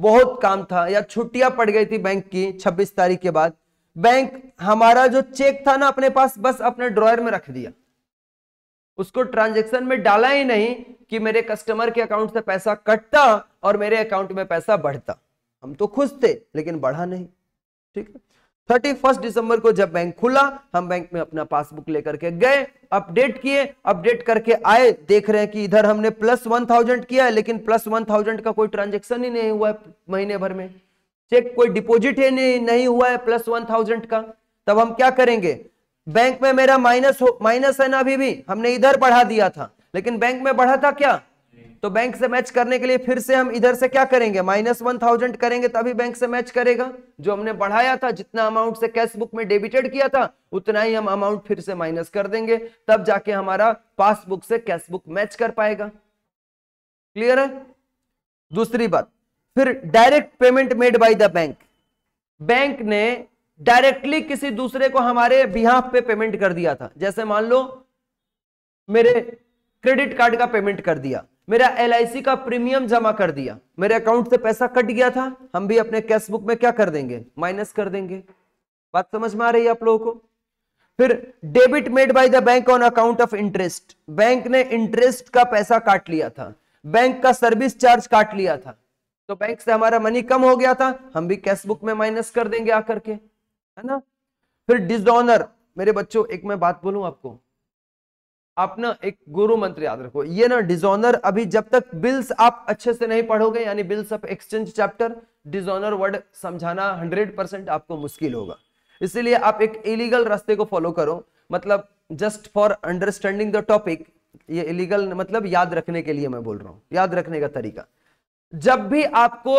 बहुत काम था या छुट्टियां पड़ गई थी बैंक की 26 तारीख के बाद बैंक हमारा जो चेक था ना अपने पास बस अपने ड्रॉयर में रख दिया उसको ट्रांजेक्शन में डाला ही नहीं कि मेरे कस्टमर के अकाउंट से पैसा कटता और मेरे अकाउंट में पैसा बढ़ता हम तो खुश थे लेकिन बढ़ा नहीं ठीक है थर्टी फर्स्ट दिसंबर को जब बैंक खुला हम बैंक में अपना पासबुक लेकर के गए अपडेट किए अपडेट करके आए देख रहे हैं कि इधर हमने प्लस वन थाउजेंड किया है लेकिन प्लस वन थाउजेंड का कोई ट्रांजेक्शन ही नहीं हुआ है महीने भर में चेक कोई डिपॉजिट ही नहीं, नहीं हुआ है प्लस वन थाउजेंड का तब हम क्या करेंगे बैंक में मेरा माइनस हो माइनस है ना अभी भी हमने इधर बढ़ा दिया था लेकिन बैंक में बढ़ा था क्या तो बैंक से मैच करने के लिए फिर से हम इधर से क्या करेंगे माइनस वन थाउजेंड करेंगे तभी बैंक से मैच करेगा जो हमने बढ़ाया था जितना अमाउंट से कैश बुक में डेबिटेड किया था उतना ही हम अमाउंट फिर से माइनस कर देंगे तब जाके हमारा पासबुक से कैश बुक मैच कर पाएगा क्लियर है दूसरी बात फिर direct payment made by the bank bank ने डायरेक्टली किसी दूसरे को हमारे बिहाफ पे पेमेंट कर दिया था जैसे मान लो मेरे क्रेडिट कार्ड का पेमेंट कर दिया मेरा एल का प्रीमियम जमा कर दिया मेरे अकाउंट से पैसा कट गया था हम भी अपने कैश बुक में क्या कर देंगे माइनस कर देंगे बात समझ में आ रही है आप लोगों को फिर debit made by the bank on account of interest bank ने इंटरेस्ट का पैसा काट लिया था बैंक का सर्विस चार्ज काट लिया था तो बैंक से हमारा मनी कम हो गया था हम भी कैश बुक में माइनस कर देंगे आकर के है ना फिर डिसऑनर मेरे बच्चों एक मैं बात बोलूं आपको आप ना एक गुरु मंत्र याद रखो ये ना डिसऑनर अभी जब तक बिल्स आप अच्छे से नहीं पढ़ोगे यानी bills of exchange chapter dishonour word समझाना हंड्रेड परसेंट आपको मुश्किल होगा इसीलिए आप एक इलीगल रास्ते को फॉलो करो मतलब just for understanding the topic ये इलीगल मतलब याद रखने के लिए मैं बोल रहा हूँ याद रखने का तरीका जब भी आपको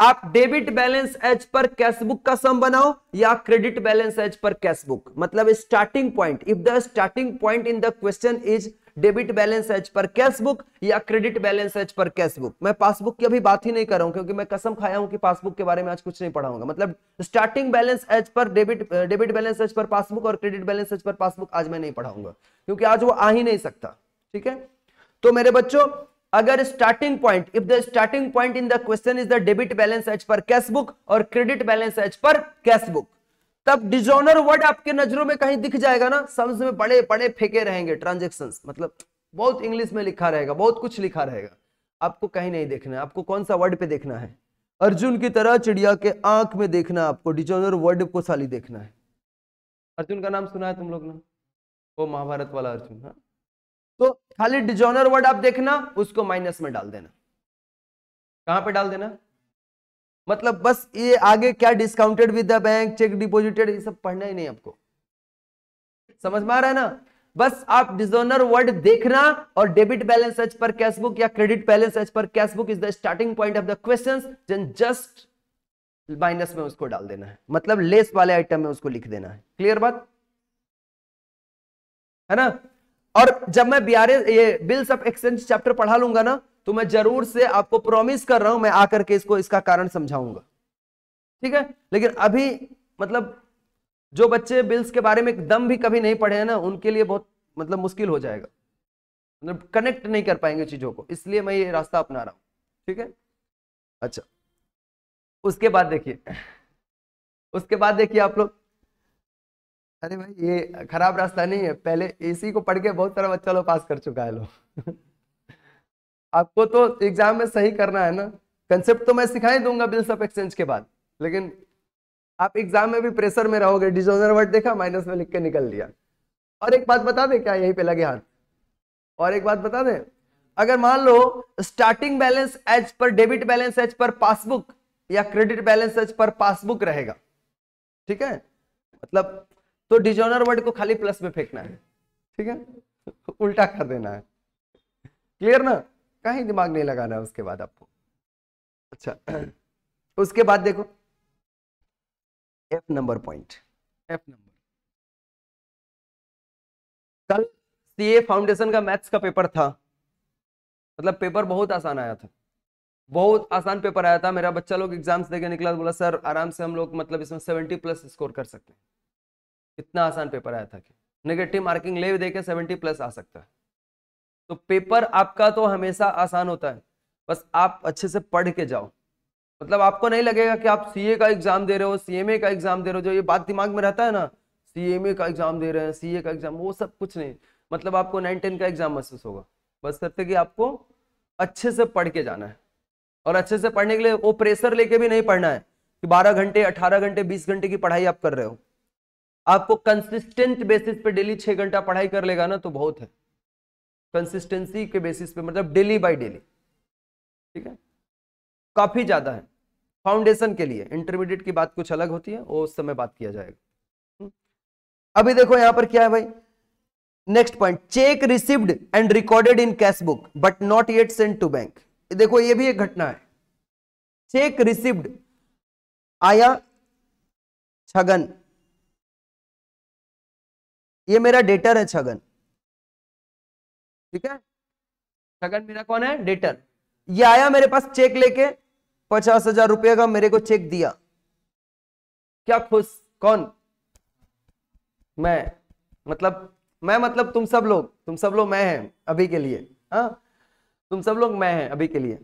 आप debit balance as per cash book का सम बनाओ या credit balance as per cash book मतलब starting point if the starting point in the question is debit balance as per cash book या credit balance as per cashbook मैं पासबुक की अभी बात ही नहीं कर रहा हूं क्योंकि मैं कसम खाया हूं कि पासबुक के बारे में आज कुछ नहीं पढ़ाऊंगा मतलब starting balance as per debit debit balance as per passbook और credit balance as per passbook आज मैं नहीं पढ़ाऊंगा क्योंकि आज वो आ ही नहीं सकता ठीक है तो मेरे बच्चों अगर starting point if the starting point in the question is the debit balance as per cash book और credit balance as per cash book तब डिजोनर वर्ड आपके नजरों में कहीं दिख जाएगा ना सम्स में बड़े बड़े फेंके रहेंगे ट्रांजेक्शन मतलब बहुत इंग्लिश में लिखा रहेगा बहुत कुछ लिखा रहेगा आपको कहीं नहीं देखना है आपको कौन सा वर्ड पे देखना है अर्जुन की तरह चिड़िया के आंख में देखना आपको डिजोनर वर्ड को साली देखना है अर्जुन का नाम सुना है तुम लोग ने वो महाभारत वाला अर्जुन हाँ तो खाली डिजोनर वर्ड आप देखना उसको माइनस में डाल देना कहां पे डाल देना मतलब बस ये आगे क्या discounted with the bank cheque deposited ये सब पढ़ना ही नहीं आपको समझ में आ रहा है ना बस आप डिजोनर वर्ड देखना और debit balance as per cashbook या credit balance as per cashbook is the starting point of the question जन जस्ट माइनस में उसको डाल देना है मतलब लेस वाले आइटम में उसको लिख देना है क्लियर बात है ना और जब मैं बी आर ये बिल्स ऑफ एक्सचेंज चैप्टर पढ़ा लूंगा ना तो मैं जरूर से आपको प्रॉमिस कर रहा हूं मैं आकर के इसको इसका कारण समझाऊंगा ठीक है लेकिन अभी मतलब जो बच्चे बिल्स के बारे में दम भी कभी नहीं पढ़े हैं ना उनके लिए बहुत मतलब मुश्किल हो जाएगा मतलब कनेक्ट नहीं कर पाएंगे चीजों को इसलिए मैं ये रास्ता अपना रहा हूं ठीक है अच्छा उसके बाद देखिए उसके बाद देखिए आप लोग अरे भाई ये खराब रास्ता नहीं है पहले इसी को पढ़ के बहुत सारा बच्चा लोग पास कर चुका है लोग आपको तो एग्जाम में सही करना है ना कंसेप्ट तो मैं सिखाई दूंगा बिल्स ऑफ एक्सचेंज के बाद लेकिन आप एग्जाम में भी प्रेशर में रहोगे डिजोनर वर्ड देखा माइनस में लिख के निकल लिया और एक बात बता दें क्या यही पे लगे हाथ और एक बात बता दें अगर मान लो starting balance as per debit balance as per passbook या credit balance as per passbook रहेगा ठीक है मतलब तो डिजोनर वर्ड को खाली प्लस में फेंकना है ठीक है उल्टा कर देना है क्लियर ना कहीं दिमाग नहीं लगाना है उसके बाद आपको अच्छा उसके बाद देखो F number point F number कल सीए फाउंडेशन का मैथ्स का पेपर था मतलब पेपर बहुत आसान आया था बहुत आसान पेपर आया था मेरा बच्चा लोग एग्जाम्स देकर निकला बोला सर आराम से हम लोग मतलब इसमें सेवेंटी प्लस स्कोर कर सकते हैं इतना आसान पेपर आया था कि नेगेटिव मार्किंग ले देके 70 प्लस आ सकता है तो पेपर आपका तो हमेशा आसान होता है बस आप अच्छे से पढ़ के जाओ मतलब आपको नहीं लगेगा कि आप सीए का एग्जाम दे रहे हो सीएमए का एग्जाम दे रहे हो जो ये बात दिमाग में रहता है ना सीएमए का एग्जाम दे रहे हैं सीए का एग्जाम वो सब कुछ नहीं मतलब आपको नाइन टेन का एग्जाम महसूस होगा बस सत्य कि आपको अच्छे से पढ़ के जाना है और अच्छे से पढ़ने के लिए वो प्रेशर लेके भी नहीं पढ़ना है कि बारह घंटे अठारह घंटे बीस घंटे की पढ़ाई आप कर रहे हो आपको कंसिस्टेंट बेसिस पे डेली छह घंटा पढ़ाई कर लेगा ना तो बहुत है कंसिस्टेंसी के बेसिस पे मतलब डेली बाय डेली ठीक है काफ़ी ज़्यादा है फाउंडेशन के लिए इंटरमीडिएट की बात कुछ अलग होती है वो उस समय बात किया जाएगा हम्म? अभी देखो यहां पर क्या है भाई next point cheque received and recorded in cash book but not yet send to bank देखो ये भी एक घटना है चेक रिसीव्ड आया छगन ये मेरा डेटर है छगन ठीक है छगन मेरा कौन है डेटर ये आया मेरे पास चेक लेके पचास हजार रुपये का मेरे को चेक दिया क्या खुश कौन मैं मतलब मैं मतलब तुम सब लोग तुम सब लोग मैं हैं अभी के लिए हाँ तुम सब लोग मैं हैं अभी के लिए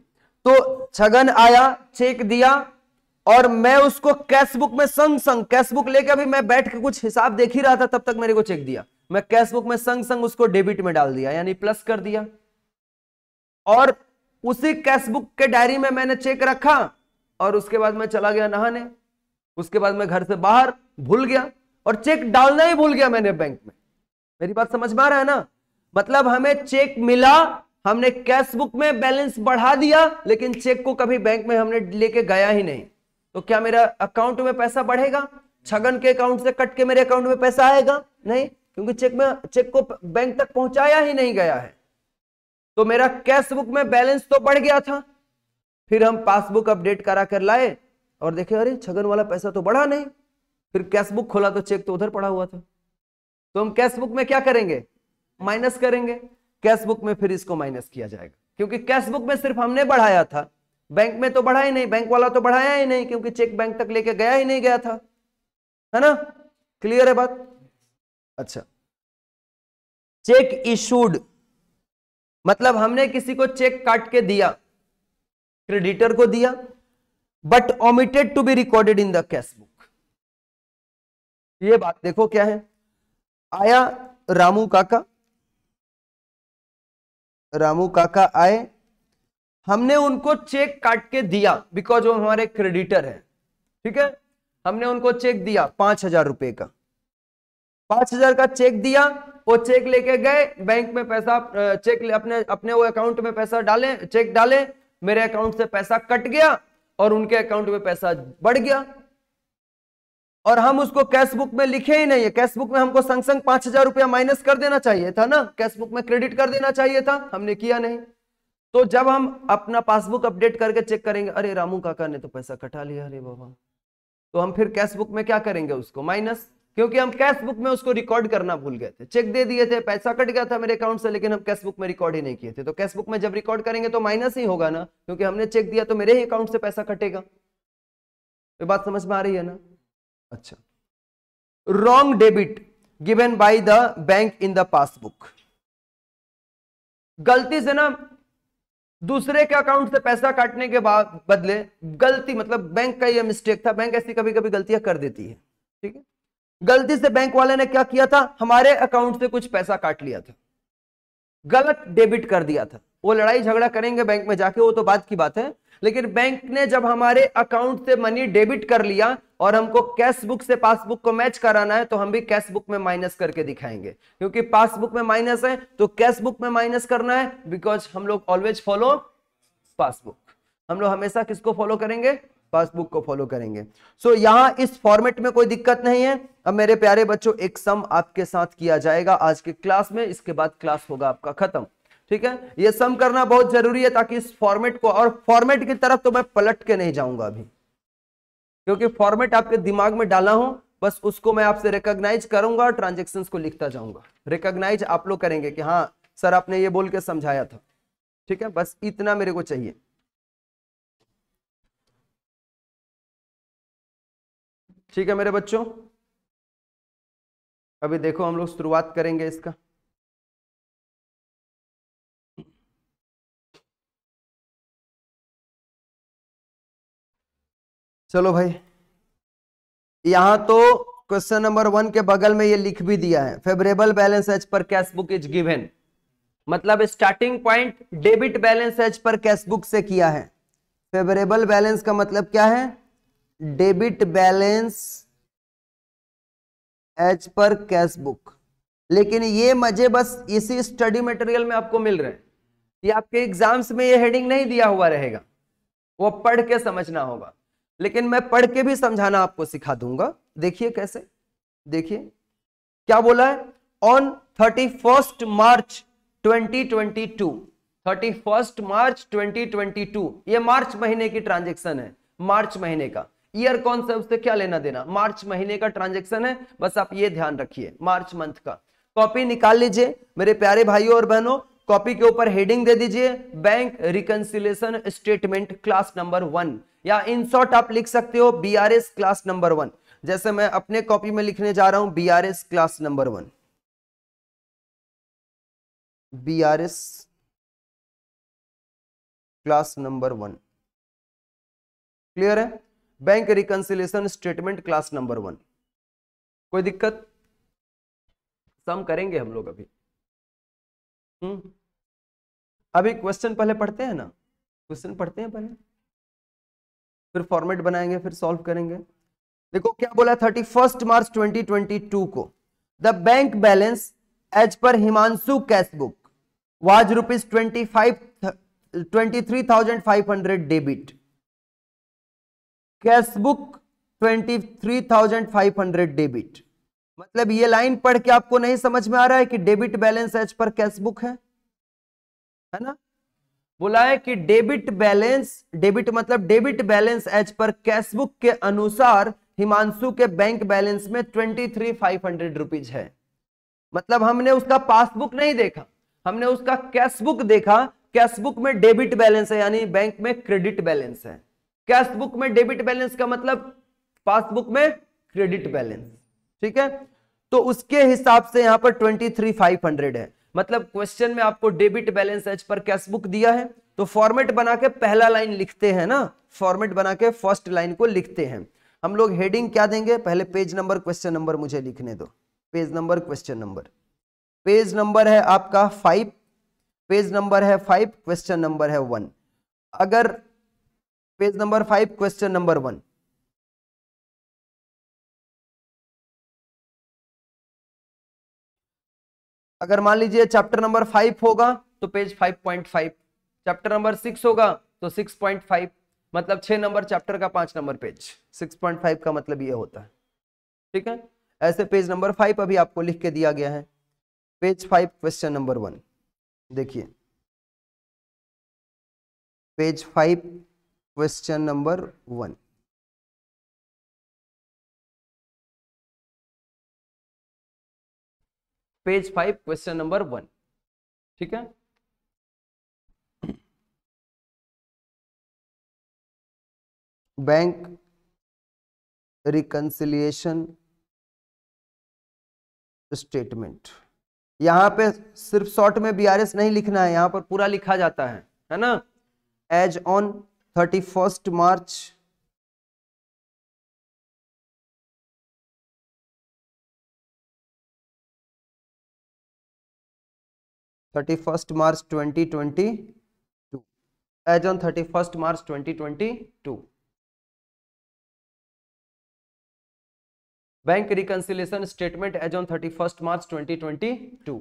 तो छगन आया चेक दिया और मैं उसको कैश बुक में संग संग कैश बुक लेके अभी मैं बैठ के कुछ हिसाब देख ही रहा था तब तक मेरे को चेक दिया मैं कैश बुक में संग संग उसको डेबिट में डाल दिया यानी प्लस कर दिया और उसी कैश बुक के डायरी में मैंने चेक रखा और उसके बाद मैं चला गया नहाने उसके बाद मैं घर से बाहर भूल गया और चेक डालना ही भूल गया मैंने बैंक में मेरी बात समझ में आ रहा है ना मतलब हमें चेक मिला हमने कैश बुक में बैलेंस बढ़ा दिया लेकिन चेक को कभी बैंक में हमने लेके गया ही नहीं तो क्या मेरा अकाउंट में पैसा बढ़ेगा छगन के अकाउंट से कट के मेरे अकाउंट में पैसा आएगा नहीं क्योंकि चेक में चेक को बैंक तक पहुंचाया ही नहीं गया है तो मेरा कैश बुक में बैलेंस तो बढ़ गया था फिर हम पासबुक अपडेट करा कर लाए और देखे अरे छगन वाला पैसा तो बढ़ा नहीं फिर कैश बुक खोला तो चेक तो उधर पड़ा हुआ था तो हम कैश बुक में क्या करेंगे माइनस करेंगे कैश बुक में फिर इसको माइनस किया जाएगा क्योंकि कैश बुक में सिर्फ हमने बढ़ाया था बैंक में तो बढ़ा ही नहीं बैंक वाला तो बढ़ाया ही नहीं क्योंकि चेक बैंक तक लेके गया ही नहीं गया था है ना क्लियर है बात अच्छा चेक इशूड मतलब हमने किसी को चेक काट के दिया क्रेडिटर को दिया but omitted to be recorded in the cash book ये बात देखो क्या है आया रामू काका रामू काका आए हमने उनको चेक काट के दिया बिकॉज वो हमारे क्रेडिटर है ठीक है हमने उनको चेक दिया पांच हजार रुपए का पांच हजार का चेक दिया वो चेक लेके गए बैंक में पैसा चेक अपने अपने वो अकाउंट में पैसा डाले चेक डाले मेरे अकाउंट से पैसा कट गया और उनके अकाउंट में पैसा बढ़ गया और हम उसको कैश बुक में लिखे ही नहीं है कैश बुक में हमको संग संग पांच हजार रुपया माइनस कर देना चाहिए था ना कैश बुक में क्रेडिट कर देना चाहिए था हमने किया नहीं तो जब हम अपना पासबुक अपडेट करके चेक करेंगे अरे रामू काका ने तो पैसा कटा लिया अरे बाबा तो हम फिर कैश बुक में क्या करेंगे उसको माइनस क्योंकि हम कैश बुक में उसको रिकॉर्ड करना भूल गए थे चेक दे दिए थे पैसा कट गया था मेरे अकाउंट से लेकिन हम कैश बुक में रिकॉर्ड ही नहीं किए थे तो कैश बुक में जब रिकॉर्ड करेंगे तो माइनस ही होगा ना क्योंकि हमने चेक दिया तो मेरे ही अकाउंट से पैसा कटेगा तो बात समझ में आ रही है ना अच्छा wrong debit given by the bank in the passbook गलती से ना दूसरे के अकाउंट से पैसा काटने के बाद बदले गलती मतलब बैंक का यह मिस्टेक था बैंक ऐसी कभी कभी गलतियां कर देती है ठीक है गलती से बैंक वाले ने क्या किया था हमारे अकाउंट से कुछ पैसा काट लिया था गलत डेबिट कर दिया था वो लड़ाई झगड़ा करेंगे बैंक में जाके वो तो बात की बात है लेकिन बैंक ने जब हमारे अकाउंट से मनी डेबिट कर लिया और हमको कैश बुक से पासबुक को मैच कराना है तो हम भी कैश बुक में माइनस करके दिखाएंगे क्योंकि पासबुक में माइनस है तो कैश बुक में माइनस करना है बिकॉज हम लोग ऑलवेज फॉलो पासबुक हम लोग हमेशा किसको फॉलो करेंगे पासबुक को फॉलो करेंगे सो so, यहाँ इस फॉर्मेट में कोई दिक्कत नहीं है अब मेरे प्यारे बच्चों एक सम आपके साथ किया जाएगा आज के क्लास में इसके बाद क्लास होगा आपका खत्म ठीक है ये सम करना बहुत जरूरी है ताकि इस फॉर्मेट को और फॉर्मेट की तरफ तो मैं पलट के नहीं जाऊंगा अभी क्योंकि फॉर्मेट आपके दिमाग में डाला हूं बस उसको मैं आपसे रिकॉग्नाइज करूंगा और ट्रांजेक्शन को लिखता जाऊंगा रिकॉग्नाइज आप लोग करेंगे कि हाँ सर आपने ये बोल के समझाया था ठीक है बस इतना मेरे को चाहिए ठीक है मेरे बच्चों अभी देखो हम लोग शुरुआत करेंगे इसका चलो भाई यहां तो क्वेश्चन नंबर वन के बगल में ये लिख भी दिया है favourable balance as per cash book is given मतलब starting point debit balance as per cash book से किया है फेवरेबल बैलेंस का मतलब क्या है debit balance as per cash book लेकिन ये मजे बस इसी स्टडी मटेरियल में आपको मिल रहे हैं कि आपके एग्जाम्स में ये हेडिंग नहीं दिया हुआ रहेगा वो पढ़ के समझना होगा लेकिन मैं पढ़ के भी समझाना आपको सिखा दूंगा देखिए कैसे देखिए क्या बोला है on thirty first March 2022 thirty first March 2022 ये मार्च महीने की ट्रांजेक्शन है मार्च महीने का ईयर कौन सा उससे क्या लेना देना मार्च महीने का ट्रांजेक्शन है बस आप ये ध्यान रखिए मार्च मंथ का कॉपी निकाल लीजिए मेरे प्यारे भाइयों और बहनों कॉपी के ऊपर हेडिंग दे दीजिए bank reconciliation statement class number one या इन शॉर्ट आप लिख सकते हो बीआरएस क्लास नंबर वन जैसे मैं अपने कॉपी में लिखने जा रहा हूं BRS class number one BRS class number one clear है bank reconciliation statement class number one कोई दिक्कत सम करेंगे हम लोग अभी हम्म अभी क्वेश्चन पहले पढ़ते हैं ना क्वेश्चन पढ़ते हैं पहले फिर फॉर्मेट बनाएंगे फिर सॉल्व करेंगे देखो क्या बोला thirty first March twenty twenty two को the bank balance as per Himanshu cash book was rupees twenty five twenty three thousand five hundred debit cash book twenty three thousand five hundred debit मतलब ये लाइन पढ़ के आपको नहीं समझ में आ रहा है कि debit balance as per cash book है है ना बोला है कि डेबिट बैलेंस डेबिट मतलब debit balance as per cashbook के अनुसार हिमांशु के बैंक बैलेंस में twenty three five hundred rupees है मतलब हमने उसका पासबुक नहीं देखा हमने उसका कैशबुक देखा कैशबुक में डेबिट बैलेंस है यानी बैंक में क्रेडिट बैलेंस है कैशबुक में डेबिट बैलेंस का मतलब पासबुक में क्रेडिट बैलेंस ठीक है तो उसके हिसाब से यहां पर ट्वेंटी थ्री फाइव हंड्रेड है मतलब क्वेश्चन में आपको debit balance as per cash book दिया है तो फॉर्मेट बना के पहला लाइन लिखते हैं ना फॉर्मेट बना के फर्स्ट लाइन को लिखते हैं हम लोग हेडिंग क्या देंगे पहले पेज नंबर क्वेश्चन नंबर मुझे लिखने दो page number question number page number है आपका फाइव पेज नंबर है फाइव क्वेश्चन नंबर है वन अगर page number five question number one अगर मान लीजिए चैप्टर नंबर फाइव होगा तो page five point five chapter number six होगा तो सिक्स पॉइंट फाइव मतलब छह नंबर चैप्टर का पांच number page six point five का मतलब ये होता है ठीक है ऐसे पेज नंबर फाइव अभी आपको लिख के दिया गया है page five question number one देखिए page five question number one page five question number one ठीक है बैंक रिकंसिलिएशन स्टेटमेंट यहां पे सिर्फ शॉर्ट में बीआरएस नहीं लिखना है यहां पर पूरा लिखा जाता है है ना as on thirty first March thirty first March twenty twenty two as on thirty first March twenty twenty two bank reconciliation statement as on thirty first March twenty twenty two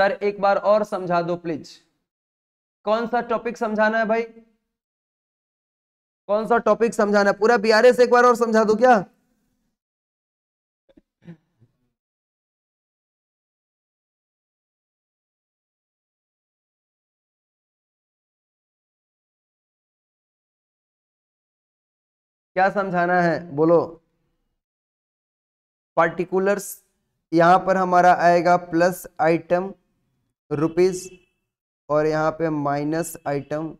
sir एक बार और समझा दो प्लीज कौन सा टॉपिक समझाना है भाई कौन सा टॉपिक समझाना है पूरा बीआरएस एक बार और समझा दो क्या क्या समझाना है बोलो पार्टिकुलर्स यहाँ पर हमारा आएगा प्लस आइटम रुपीज और यहाँ पे माइनस आइटम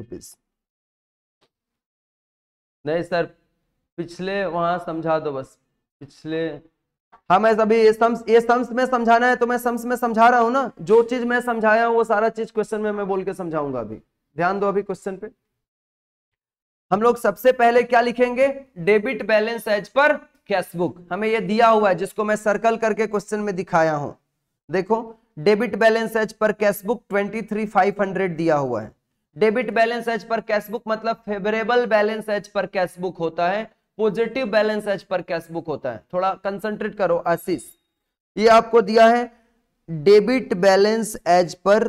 रुपीज नहीं सर पिछले वहाँ समझा दो बस पिछले हम ऐसा भी ये सम्स में समझाना है तो मैं सम्स में समझा रहा हूं ना जो चीज मैं समझाया हूं वो सारा चीज क्वेश्चन में मैं बोल के समझाऊंगा अभी ध्यान दो अभी क्वेश्चन पे हम लोग सबसे पहले क्या लिखेंगे debit balance as per cashbook हमें ये दिया हुआ है जिसको मैं सर्कल करके क्वेश्चन में दिखाया हूं देखो debit balance as per cash book twenty three five hundred दिया हुआ है debit balance as per cash book मतलब favourable balance as per cash book होता है positive balance as per cash book होता है थोड़ा कंसंट्रेट करो आशीष ये आपको दिया है debit balance as per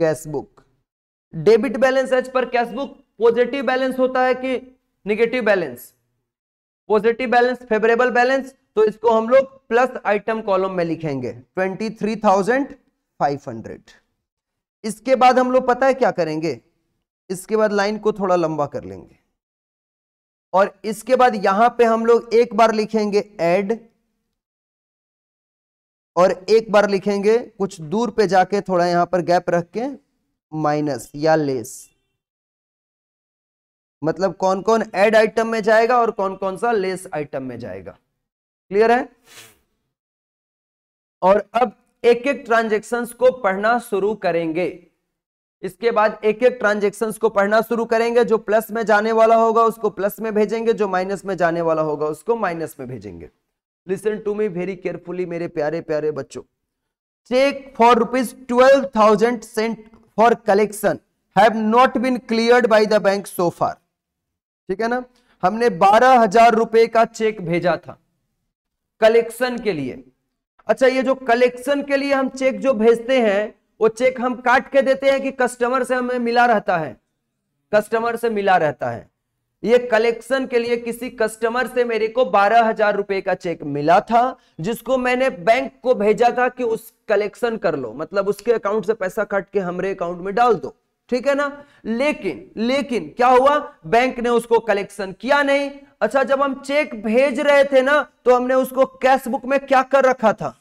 cash book debit balance as per cash book positive balance होता है कि negative balance positive balance favourable balance तो इसको हम लोग प्लस आइटम कॉलम में लिखेंगे twenty three thousand five hundred इसके बाद हम लोग पता है क्या करेंगे इसके बाद लाइन को थोड़ा लंबा कर लेंगे और इसके बाद यहां पे हम लोग एक बार लिखेंगे एड और एक बार लिखेंगे कुछ दूर पे जाके थोड़ा यहां पर गैप रख के माइनस या लेस मतलब कौन कौन एड आइटम में जाएगा और कौन कौन सा लेस आइटम में जाएगा क्लियर है और अब एक एक ट्रांजेक्शन को पढ़ना शुरू करेंगे इसके बाद एक एक ट्रांजेक्शन को पढ़ना शुरू करेंगे जो प्लस में जाने वाला होगा उसको प्लस में भेजेंगे जो माइनस में जाने वाला होगा उसको माइनस में भेजेंगे listen to me very carefully मेरे प्यारे प्यारे बच्चों cheque for rupees twelve thousand sent for collection have not been cleared by the bank so far ठीक है ना हमने बारह हजार रुपए का चेक भेजा था कलेक्शन के लिए अच्छा ये जो कलेक्शन के लिए हम चेक जो भेजते हैं वो चेक हम काट के देते हैं कि कस्टमर से हमें मिला रहता है कस्टमर से मिला रहता है ये कलेक्शन के लिए किसी कस्टमर से मेरे को बारह हजार रुपए का चेक मिला था जिसको मैंने बैंक को भेजा था कि उस कलेक्शन कर लो मतलब उसके अकाउंट से पैसा काट के हमारे अकाउंट में डाल दो ठीक है ना लेकिन लेकिन क्या हुआ बैंक ने उसको कलेक्शन किया नहीं अच्छा जब हम चेक भेज रहे थे ना तो हमने उसको कैश बुक में क्या कर रखा था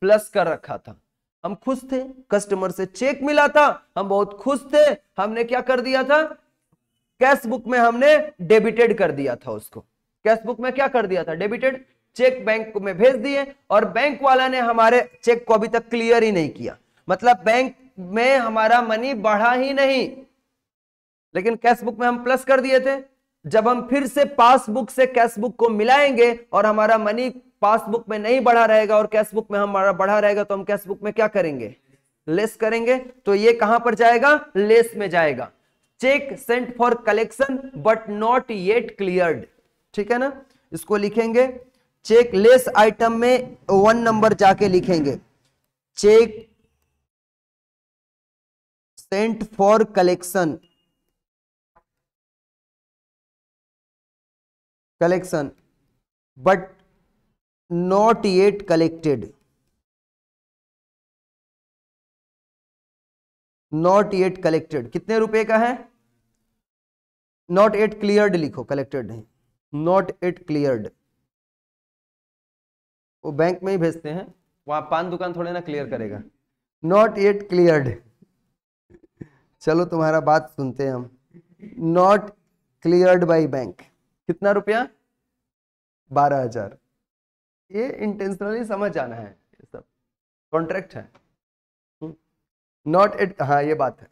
प्लस कर रखा था हम खुश थे कस्टमर से चेक मिला था हम बहुत खुश थे हमने क्या कर दिया था कैश बुक में हमने डेबिटेड कर दिया था उसको कैश बुक में क्या कर दिया था डेबिटेड चेक बैंक में भेज दिए और बैंक वाला ने हमारे चेक को अभी तक क्लियर ही नहीं किया मतलब बैंक में हमारा मनी बढ़ा ही नहीं लेकिन कैश बुक में हम प्लस कर दिए थे जब हम फिर से पासबुक से कैश बुक को मिलाएंगे और हमारा मनी पासबुक में नहीं बढ़ा रहेगा और कैश बुक में हमारा बढ़ा रहेगा तो हम कैश बुक में क्या करेंगे लेस करेंगे तो ये कहां पर जाएगा लेस में जाएगा cheque sent for collection but not yet cleared ठीक है ना इसको लिखेंगे चेक लेस आइटम में वन नंबर जाके लिखेंगे cheque sent for collection collection but not yet collected not yet collected कितने रुपए का है नॉट एट क्लियर्ड लिखो कलेक्टेड नहीं नॉट एट क्लियर्ड वो बैंक में ही भेजते हैं वहां पान दुकान थोड़े ना क्लियर करेगा नॉट एट क्लियर्ड चलो तुम्हारा बात सुनते हैं हम नॉट क्लियर्ड बाई बैंक कितना रुपया बारह हजार ये इंटेंशनली समझ जाना है ये सब कॉन्ट्रैक्ट है नॉट हम्म। एट हाँ ये बात है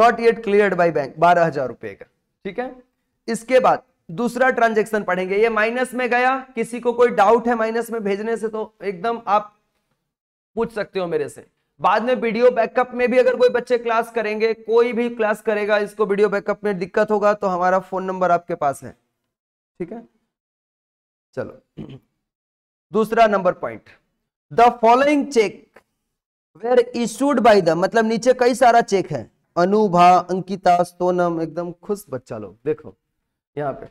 not yet cleared by bank बारह हजार रुपए का ठीक है इसके बाद दूसरा ट्रांजेक्शन पढ़ेंगे ये माइनस में गया किसी को कोई डाउट है माइनस में भेजने से तो एकदम आप पूछ सकते हो मेरे से बाद में वीडियो बैकअप में भी अगर कोई बच्चे क्लास करेंगे कोई भी क्लास करेगा इसको वीडियो बैकअप में दिक्कत होगा तो हमारा फोन नंबर आपके पास है ठीक है चलो दूसरा number point the following cheque were issued by the मतलब नीचे कई सारा चेक है अनुभा अंकिता सोनम एकदम खुश बच्चा लोग देखो यहाँ पे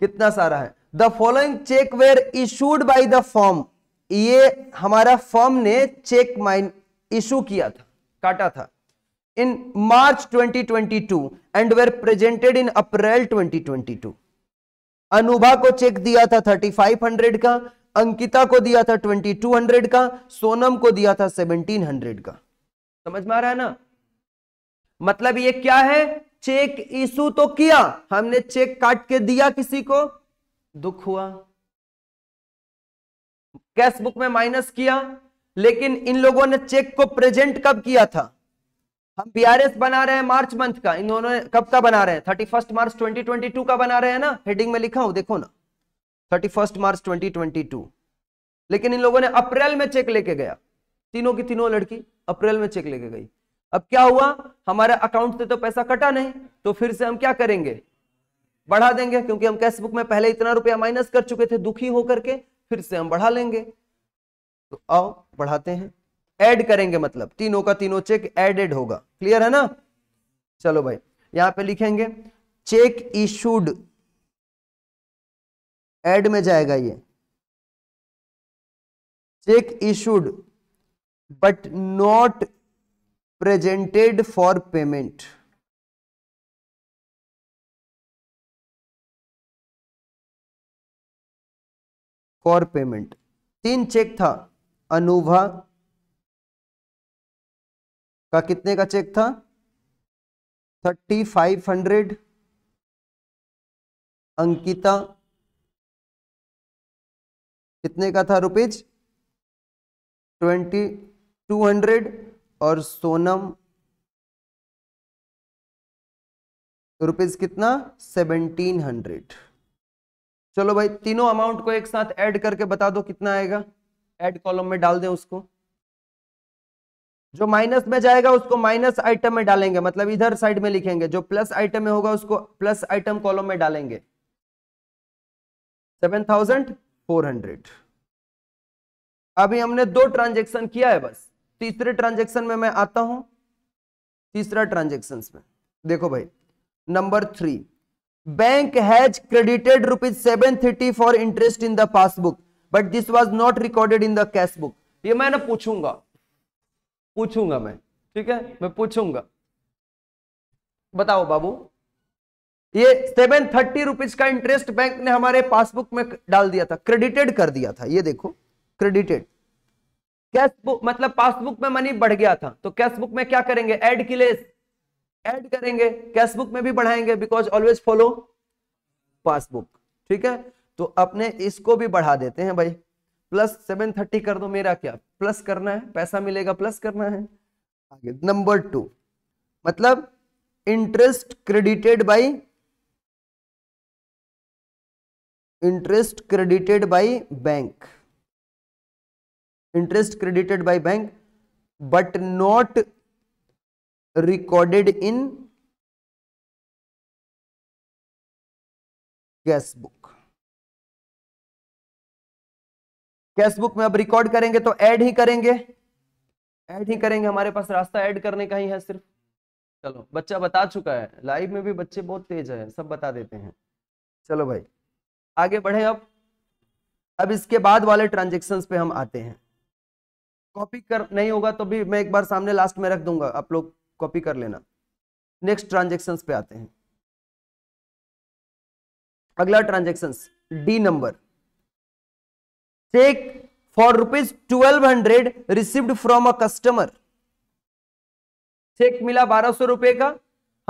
कितना सारा है the following cheque were issued by the form ये हमारा फॉर्म ने चेक माइन इशू किया था काटा था in March 2022 and were presented in April 2022 Anubha को चेक दिया था 3500 का अंकिता को दिया था 2200 का सोनम को दिया था 1700 का समझ में आ रहा है ना मतलब ये क्या है चेक इशू तो किया हमने चेक काट के दिया किसी को दुख हुआ कैश बुक में माइनस किया लेकिन इन लोगों ने चेक को प्रेजेंट कब किया था हम बीआरएस बना रहे हैं मार्च मंथ का इन्होंने कब का बना रहे हैं thirty first March twenty twenty two का बना रहे हैं ना हेडिंग में लिखा हूं देखो ना thirty first March twenty twenty two लेकिन इन लोगों ने अप्रैल में चेक लेके गया तीनों की तीनों लड़की अप्रैल में चेक लेके गई अब क्या हुआ हमारे अकाउंट से तो पैसा कटा नहीं तो फिर से हम क्या करेंगे बढ़ा देंगे क्योंकि हम कैश बुक में पहले इतना रुपया माइनस कर चुके थे दुखी होकर के फिर से हम बढ़ा लेंगे तो आओ बढ़ाते हैं ऐड करेंगे मतलब तीनों का तीनों चेक एडेड होगा क्लियर है ना चलो भाई यहां पे लिखेंगे चेक इशूड एड में जाएगा ये cheque issued but not presented for payment for payment तीन चेक था अनुभा का कितने का चेक था थर्टी फाइव हंड्रेड अंकिता कितने का था रुपीज ट्वेंटी टू हंड्रेड और सोनम रुपीज कितना सेवनटीन हंड्रेड चलो भाई तीनों अमाउंट को एक साथ ऐड करके बता दो कितना आएगा एड कॉलम में डाल दें उसको जो माइनस में जाएगा उसको माइनस आइटम में डालेंगे मतलब इधर साइड में लिखेंगे जो प्लस आइटम में होगा उसको प्लस आइटम कॉलम में डालेंगे सेवन थाउजेंड फोर हंड्रेड अभी हमने दो ट्रांजेक्शन किया है बस तीसरे ट्रांजेक्शन में मैं आता हूं तीसरा ट्रांजेक्शन में देखो भाई number three bank has credited rupees seven thirty for interest in the passbook but this was not recorded in the cash book ये मैं ना पूछूंगा पूछूंगा मैं ठीक है मैं पूछूंगा बताओ बाबू ये सेवन थर्टी रुपीज का इंटरेस्ट बैंक ने हमारे पासबुक में डाल दिया था क्रेडिटेड कर दिया था ये देखो क्रेडिटेड कैश बुक मतलब पासबुक में मनी बढ़ गया था तो कैश बुक में क्या करेंगे एड की लेस एड करेंगे कैश बुक में भी बढ़ाएंगे बिकॉज ऑलवेज फॉलो पासबुक ठीक है तो अपने इसको भी बढ़ा देते हैं भाई प्लस सेवन थर्टी कर दो मेरा क्या प्लस करना है पैसा मिलेगा प्लस करना है आगे नंबर टू मतलब interest credited by interest credited by bank interest credited by bank but not recorded in cash book cash book में अब रिकॉर्ड करेंगे तो ऐड ही करेंगे ऐड ही करेंगे हमारे पास रास्ता ऐड करने का ही है सिर्फ चलो बच्चा बता चुका है लाइव में भी बच्चे बहुत तेज है सब बता देते हैं चलो भाई आगे बढ़े अब अब इसके बाद वाले ट्रांजेक्शन पे हम आते हैं कॉपी कर नहीं होगा तो भी मैं एक बार सामने लास्ट में रख दूंगा आप लोग कॉपी कर लेना नेक्स्ट ट्रांजेक्शन पे आते हैं अगला transaction D number four rupees twelve hundred received from a customer cheque मिला बारह सौ रुपए का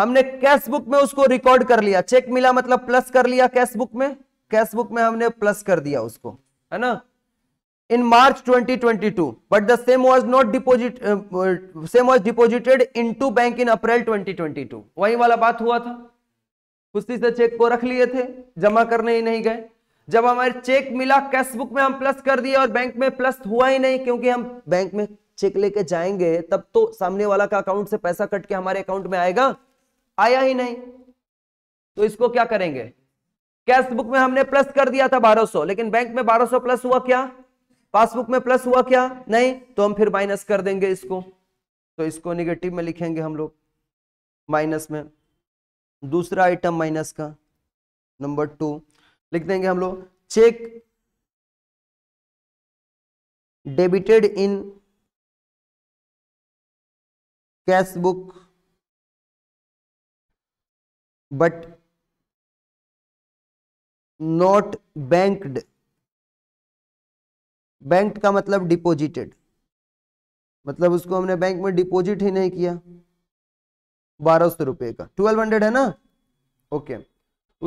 हमने कैश बुक में उसको रिकॉर्ड कर लिया चेक मिला मतलब प्लस कर लिया कैश बुक में कैश बुक में हमने प्लस कर दिया उसको है ना in March 2022, but the same was not deposit uh, uh, same was deposited into bank in April 2022. वही वाला बात हुआ था खुशी से चेक को रख लिए थे जमा करने ही नहीं गए जब हमारे चेक मिला कैश बुक में हम प्लस कर दिया और बैंक में प्लस हुआ ही नहीं क्योंकि हम बैंक में चेक लेके जाएंगे तब तो सामने वाला का अकाउंट से पैसा कट के हमारे अकाउंट में आएगा आया ही नहीं तो इसको क्या करेंगे कैश बुक में हमने प्लस कर दिया था 1200 लेकिन बैंक में 1200 प्लस हुआ क्या पासबुक में प्लस हुआ क्या नहीं तो हम फिर माइनस कर देंगे इसको तो इसको निगेटिव में लिखेंगे हम लोग माइनस में दूसरा आइटम माइनस का नंबर टू लिख देंगे हम लोग cheque debited in cash book but not banked bank का मतलब डिपोजिटेड मतलब उसको हमने बैंक में डिपॉजिट ही नहीं किया बारह सौ रुपए का ट्वेल्व हंड्रेड है ना ओके okay.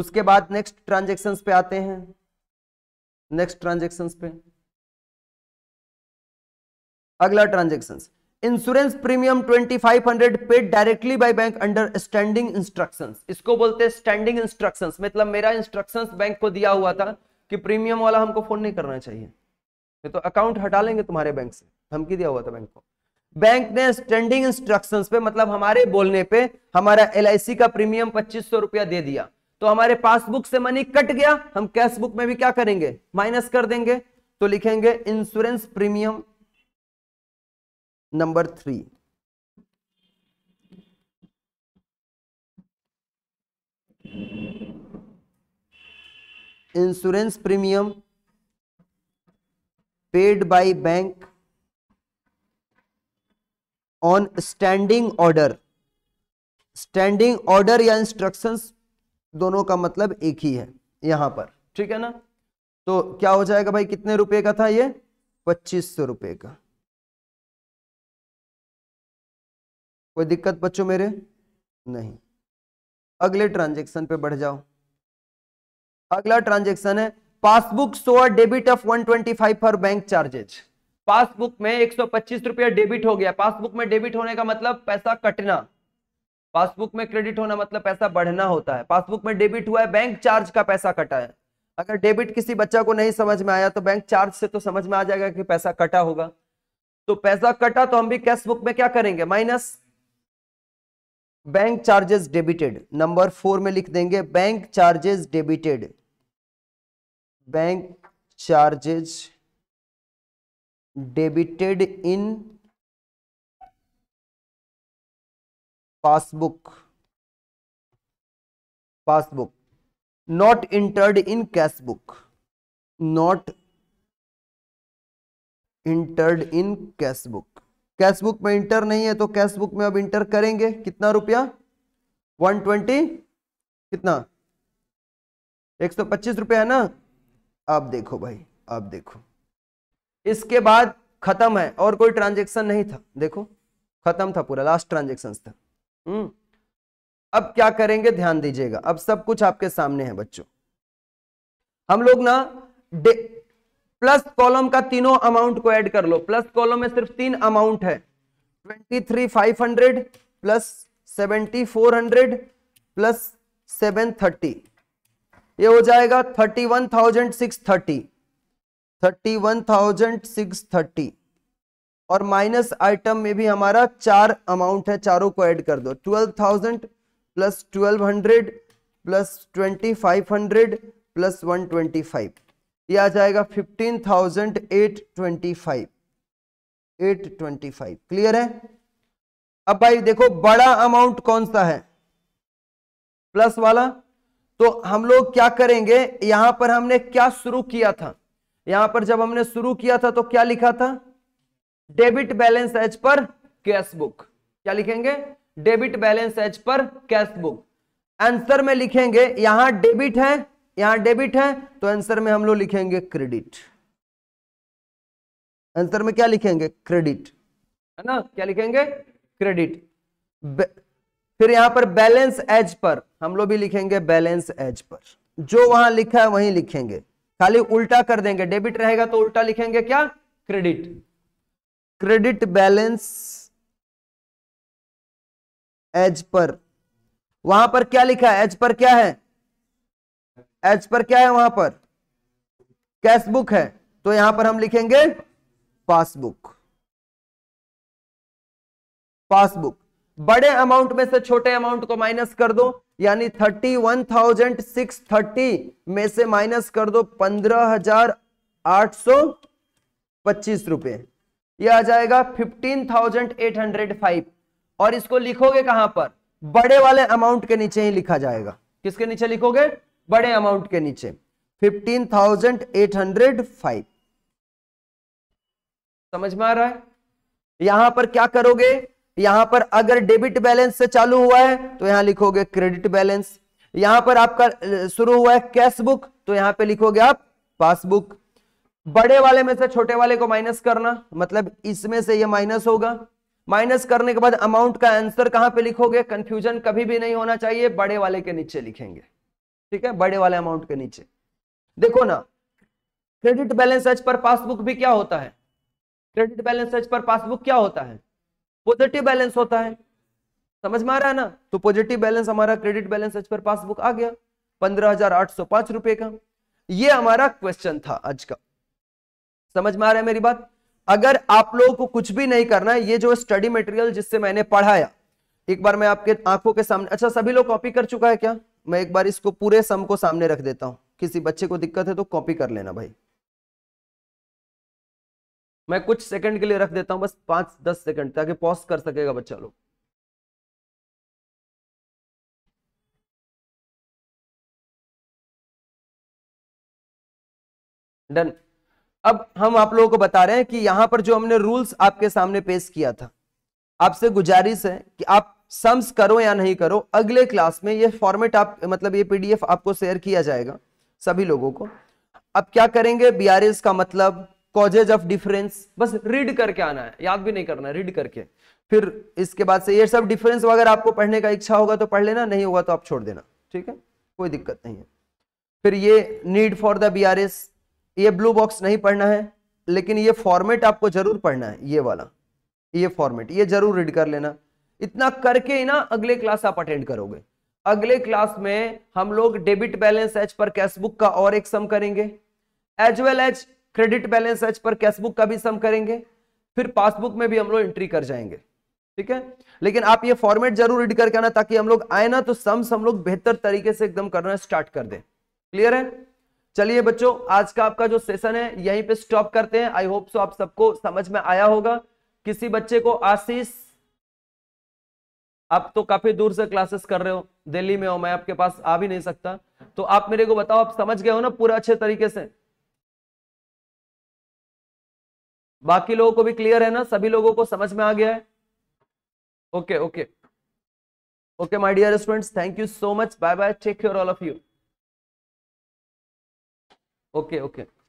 उसके बाद नेक्स्ट ट्रांजेक्शन पे आते हैं नेक्स्ट ट्रांजेक्शन पे अगला transaction insurance premium 2500 paid directly by bank under standing instructions इसको बोलते हैं स्टैंडिंग इंस्ट्रक्शंस मतलब मेरा इंस्ट्रक्शंस बैंक को दिया हुआ था कि प्रीमियम वाला हमको फोन नहीं करना चाहिए ये तो अकाउंट हटा लेंगे तुम्हारे बैंक से धमकी दिया हुआ था बैंक को बैंक ने स्टैंडिंग इंस्ट्रक्शंस पे मतलब हमारे बोलने पे हमारा एल का प्रीमियम पच्चीस रुपया दे दिया तो हमारे पासबुक से मनी कट गया हम कैश बुक में भी क्या करेंगे माइनस कर देंगे तो लिखेंगे insurance premium number three insurance premium paid by bank on standing order standing order या इंस्ट्रक्शंस दोनों का मतलब एक ही है यहां पर ठीक है ना तो क्या हो जाएगा भाई कितने रुपए का था ये पच्चीस सौ रुपये का कोई दिक्कत बच्चों मेरे नहीं अगले ट्रांजेक्शन पे बढ़ जाओ अगला ट्रांजेक्शन है passbook shows a debit of 125 for bank charges passbook में एक सौ पच्चीस रुपया डेबिट हो गया पासबुक में डेबिट होने का मतलब पैसा कटना पासबुक में क्रेडिट होना मतलब पैसा बढ़ना होता है पासबुक में डेबिट हुआ है बैंक चार्ज का पैसा कटा है अगर डेबिट किसी बच्चा को नहीं समझ में आया तो बैंक चार्ज से तो समझ में आ जाएगा कि पैसा कटा होगा तो पैसा कटा तो हम भी कैश बुक में क्या करेंगे minus bank charges debited number four में लिख देंगे bank charges debited bank charges debited in passbook passbook not entered in cash book not entered in cash book cash book में इंटर नहीं है तो कैश बुक में अब इंटर करेंगे कितना रुपया 120 कितना 125 रुपया है ना आप देखो भाई आप देखो इसके बाद खत्म है और कोई ट्रांजेक्शन नहीं था देखो खत्म था पूरा लास्ट ट्रांजेक्शन था हम्म अब क्या करेंगे ध्यान दीजिएगा अब सब कुछ आपके सामने है बच्चों हम लोग ना प्लस कॉलम का तीनों अमाउंट को ऐड कर लो प्लस कॉलम में सिर्फ तीन अमाउंट है twenty three five hundred plus seventy four hundred plus seven thirty ये हो जाएगा thirty one thousand six thirty thirty one thousand six thirty और माइनस आइटम में भी हमारा चार अमाउंट है चारों को ऐड कर दो twelve thousand plus twelve hundred plus twenty five hundred plus one twenty five यह आ जाएगा fifteen thousand eight twenty five eight twenty five clear है अब भाई देखो बड़ा अमाउंट कौन सा है प्लस वाला तो हम लोग क्या करेंगे यहां पर हमने क्या शुरू किया था यहां पर जब हमने शुरू किया था तो क्या लिखा था debit balance as per cash book क्या लिखेंगे debit balance as per cash book answer में लिखेंगे यहां डेबिट है यहां डेबिट है तो आंसर में हम लोग लिखेंगे क्रेडिट आंसर में क्या लिखेंगे क्रेडिट है ना क्या लिखेंगे क्रेडिट फिर यहां पर बैलेंस एज पर हम लोग भी लिखेंगे बैलेंस एज पर जो वहां लिखा है वहीं लिखेंगे खाली उल्टा कर देंगे डेबिट रहेगा तो उल्टा लिखेंगे क्या क्रेडिट क्रेडिट बैलेंस एज पर वहां पर क्या लिखा है एज पर क्या है एज पर क्या है वहां पर कैश बुक है तो यहां पर हम लिखेंगे पासबुक पासबुक बड़े अमाउंट में से छोटे अमाउंट को माइनस कर दो यानी thirty one thousand six thirty में से माइनस कर दो पंद्रह हजार आठ सौ पच्चीस रुपए ये आ जाएगा fifteen thousand eight hundred five और इसको लिखोगे कहां पर बड़े वाले अमाउंट के नीचे ही लिखा जाएगा किसके नीचे लिखोगे बड़े अमाउंट के नीचे fifteen thousand eight hundred five समझ में आ रहा है यहां पर क्या करोगे यहां पर अगर डेबिट बैलेंस से चालू हुआ है तो यहां लिखोगे क्रेडिट बैलेंस यहां पर आपका शुरू हुआ है कैश बुक तो यहां पे लिखोगे आप पासबुक बड़े वाले में से छोटे वाले को माइनस करना मतलब इसमें से ये माइनस होगा माइनस करने के बाद अमाउंट का आंसर कहां पे लिखोगे कंफ्यूजन कभी भी नहीं होना चाहिए बड़े वाले के नीचे लिखेंगे ठीक है बड़े वाले अमाउंट के नीचे देखो ना credit balance as per passbook भी क्या होता है credit balance as per passbook क्या होता है पॉजिटिव बैलेंस होता है समझ में आ रहा है ना तो पॉजिटिव बैलेंस हमारा credit balance as per passbook आ गया पंद्रह हजार आठ सौ पांच रुपए का ये हमारा क्वेश्चन था आज का समझ में आ रहा है मेरी बात अगर आप लोगों को कुछ भी नहीं करना है ये जो स्टडी मटेरियल जिससे मैंने पढ़ाया एक बार मैं आपके आंखों के सामने अच्छा सभी लोग कॉपी कर चुका है क्या मैं एक बार इसको पूरे सम को सामने रख देता हूं किसी बच्चे को दिक्कत है तो कॉपी कर लेना भाई मैं कुछ सेकंड के लिए रख देता हूं बस पांच दस सेकंड ताकि पॉज कर सकेगा बच्चा लोग डन अब हम आप लोगों को बता रहे हैं कि यहां पर जो हमने रूल्स आपके सामने पेश किया था आपसे गुजारिश है कि आप सम्स करो या नहीं करो अगले क्लास में ये फॉर्मेट आप मतलब ये पीडीएफ आपको शेयर किया जाएगा सभी लोगों को अब क्या करेंगे बी का मतलब कॉजेज ऑफ डिफरेंस बस रीड करके आना है याद भी नहीं करना है रीड करके फिर इसके बाद से ये सब डिफरेंस वगैरह आपको पढ़ने का इच्छा होगा तो पढ़ लेना नहीं होगा तो आप छोड़ देना ठीक है कोई दिक्कत नहीं है फिर ये नीड फॉर द बी ये ब्लू बॉक्स नहीं पढ़ना है लेकिन ये फॉर्मेट आपको जरूर पढ़ना है ये वाला ये फॉर्मेट ये जरूर रीड कर लेना इतना करके ही ना अगले क्लास आप अटेंड करोगे अगले क्लास में हम लोग debit balance as per cashbook का और एक सम करेंगे as well as credit balance as per cashbook का भी सम करेंगे फिर पासबुक में भी हम लोग एंट्री कर जाएंगे ठीक है लेकिन आप ये फॉर्मेट जरूर रीड करके आना ताकि हम लोग आए ना तो सम्स हम लोग बेहतर तरीके से एकदम करना स्टार्ट कर दें क्लियर है चलिए बच्चों आज का आपका जो सेशन है यहीं पे स्टॉप करते हैं आई होप सो आप सबको समझ में आया होगा किसी बच्चे को आशीष आप तो काफी दूर से क्लासेस कर रहे हो दिल्ली में हो मैं आपके पास आ भी नहीं सकता तो आप मेरे को बताओ आप समझ गए हो ना पूरा अच्छे तरीके से बाकी लोगों को भी क्लियर है ना सभी लोगों को समझ में आ गया है okay okay okay my dear students thank you so much bye bye take care all of you okay okay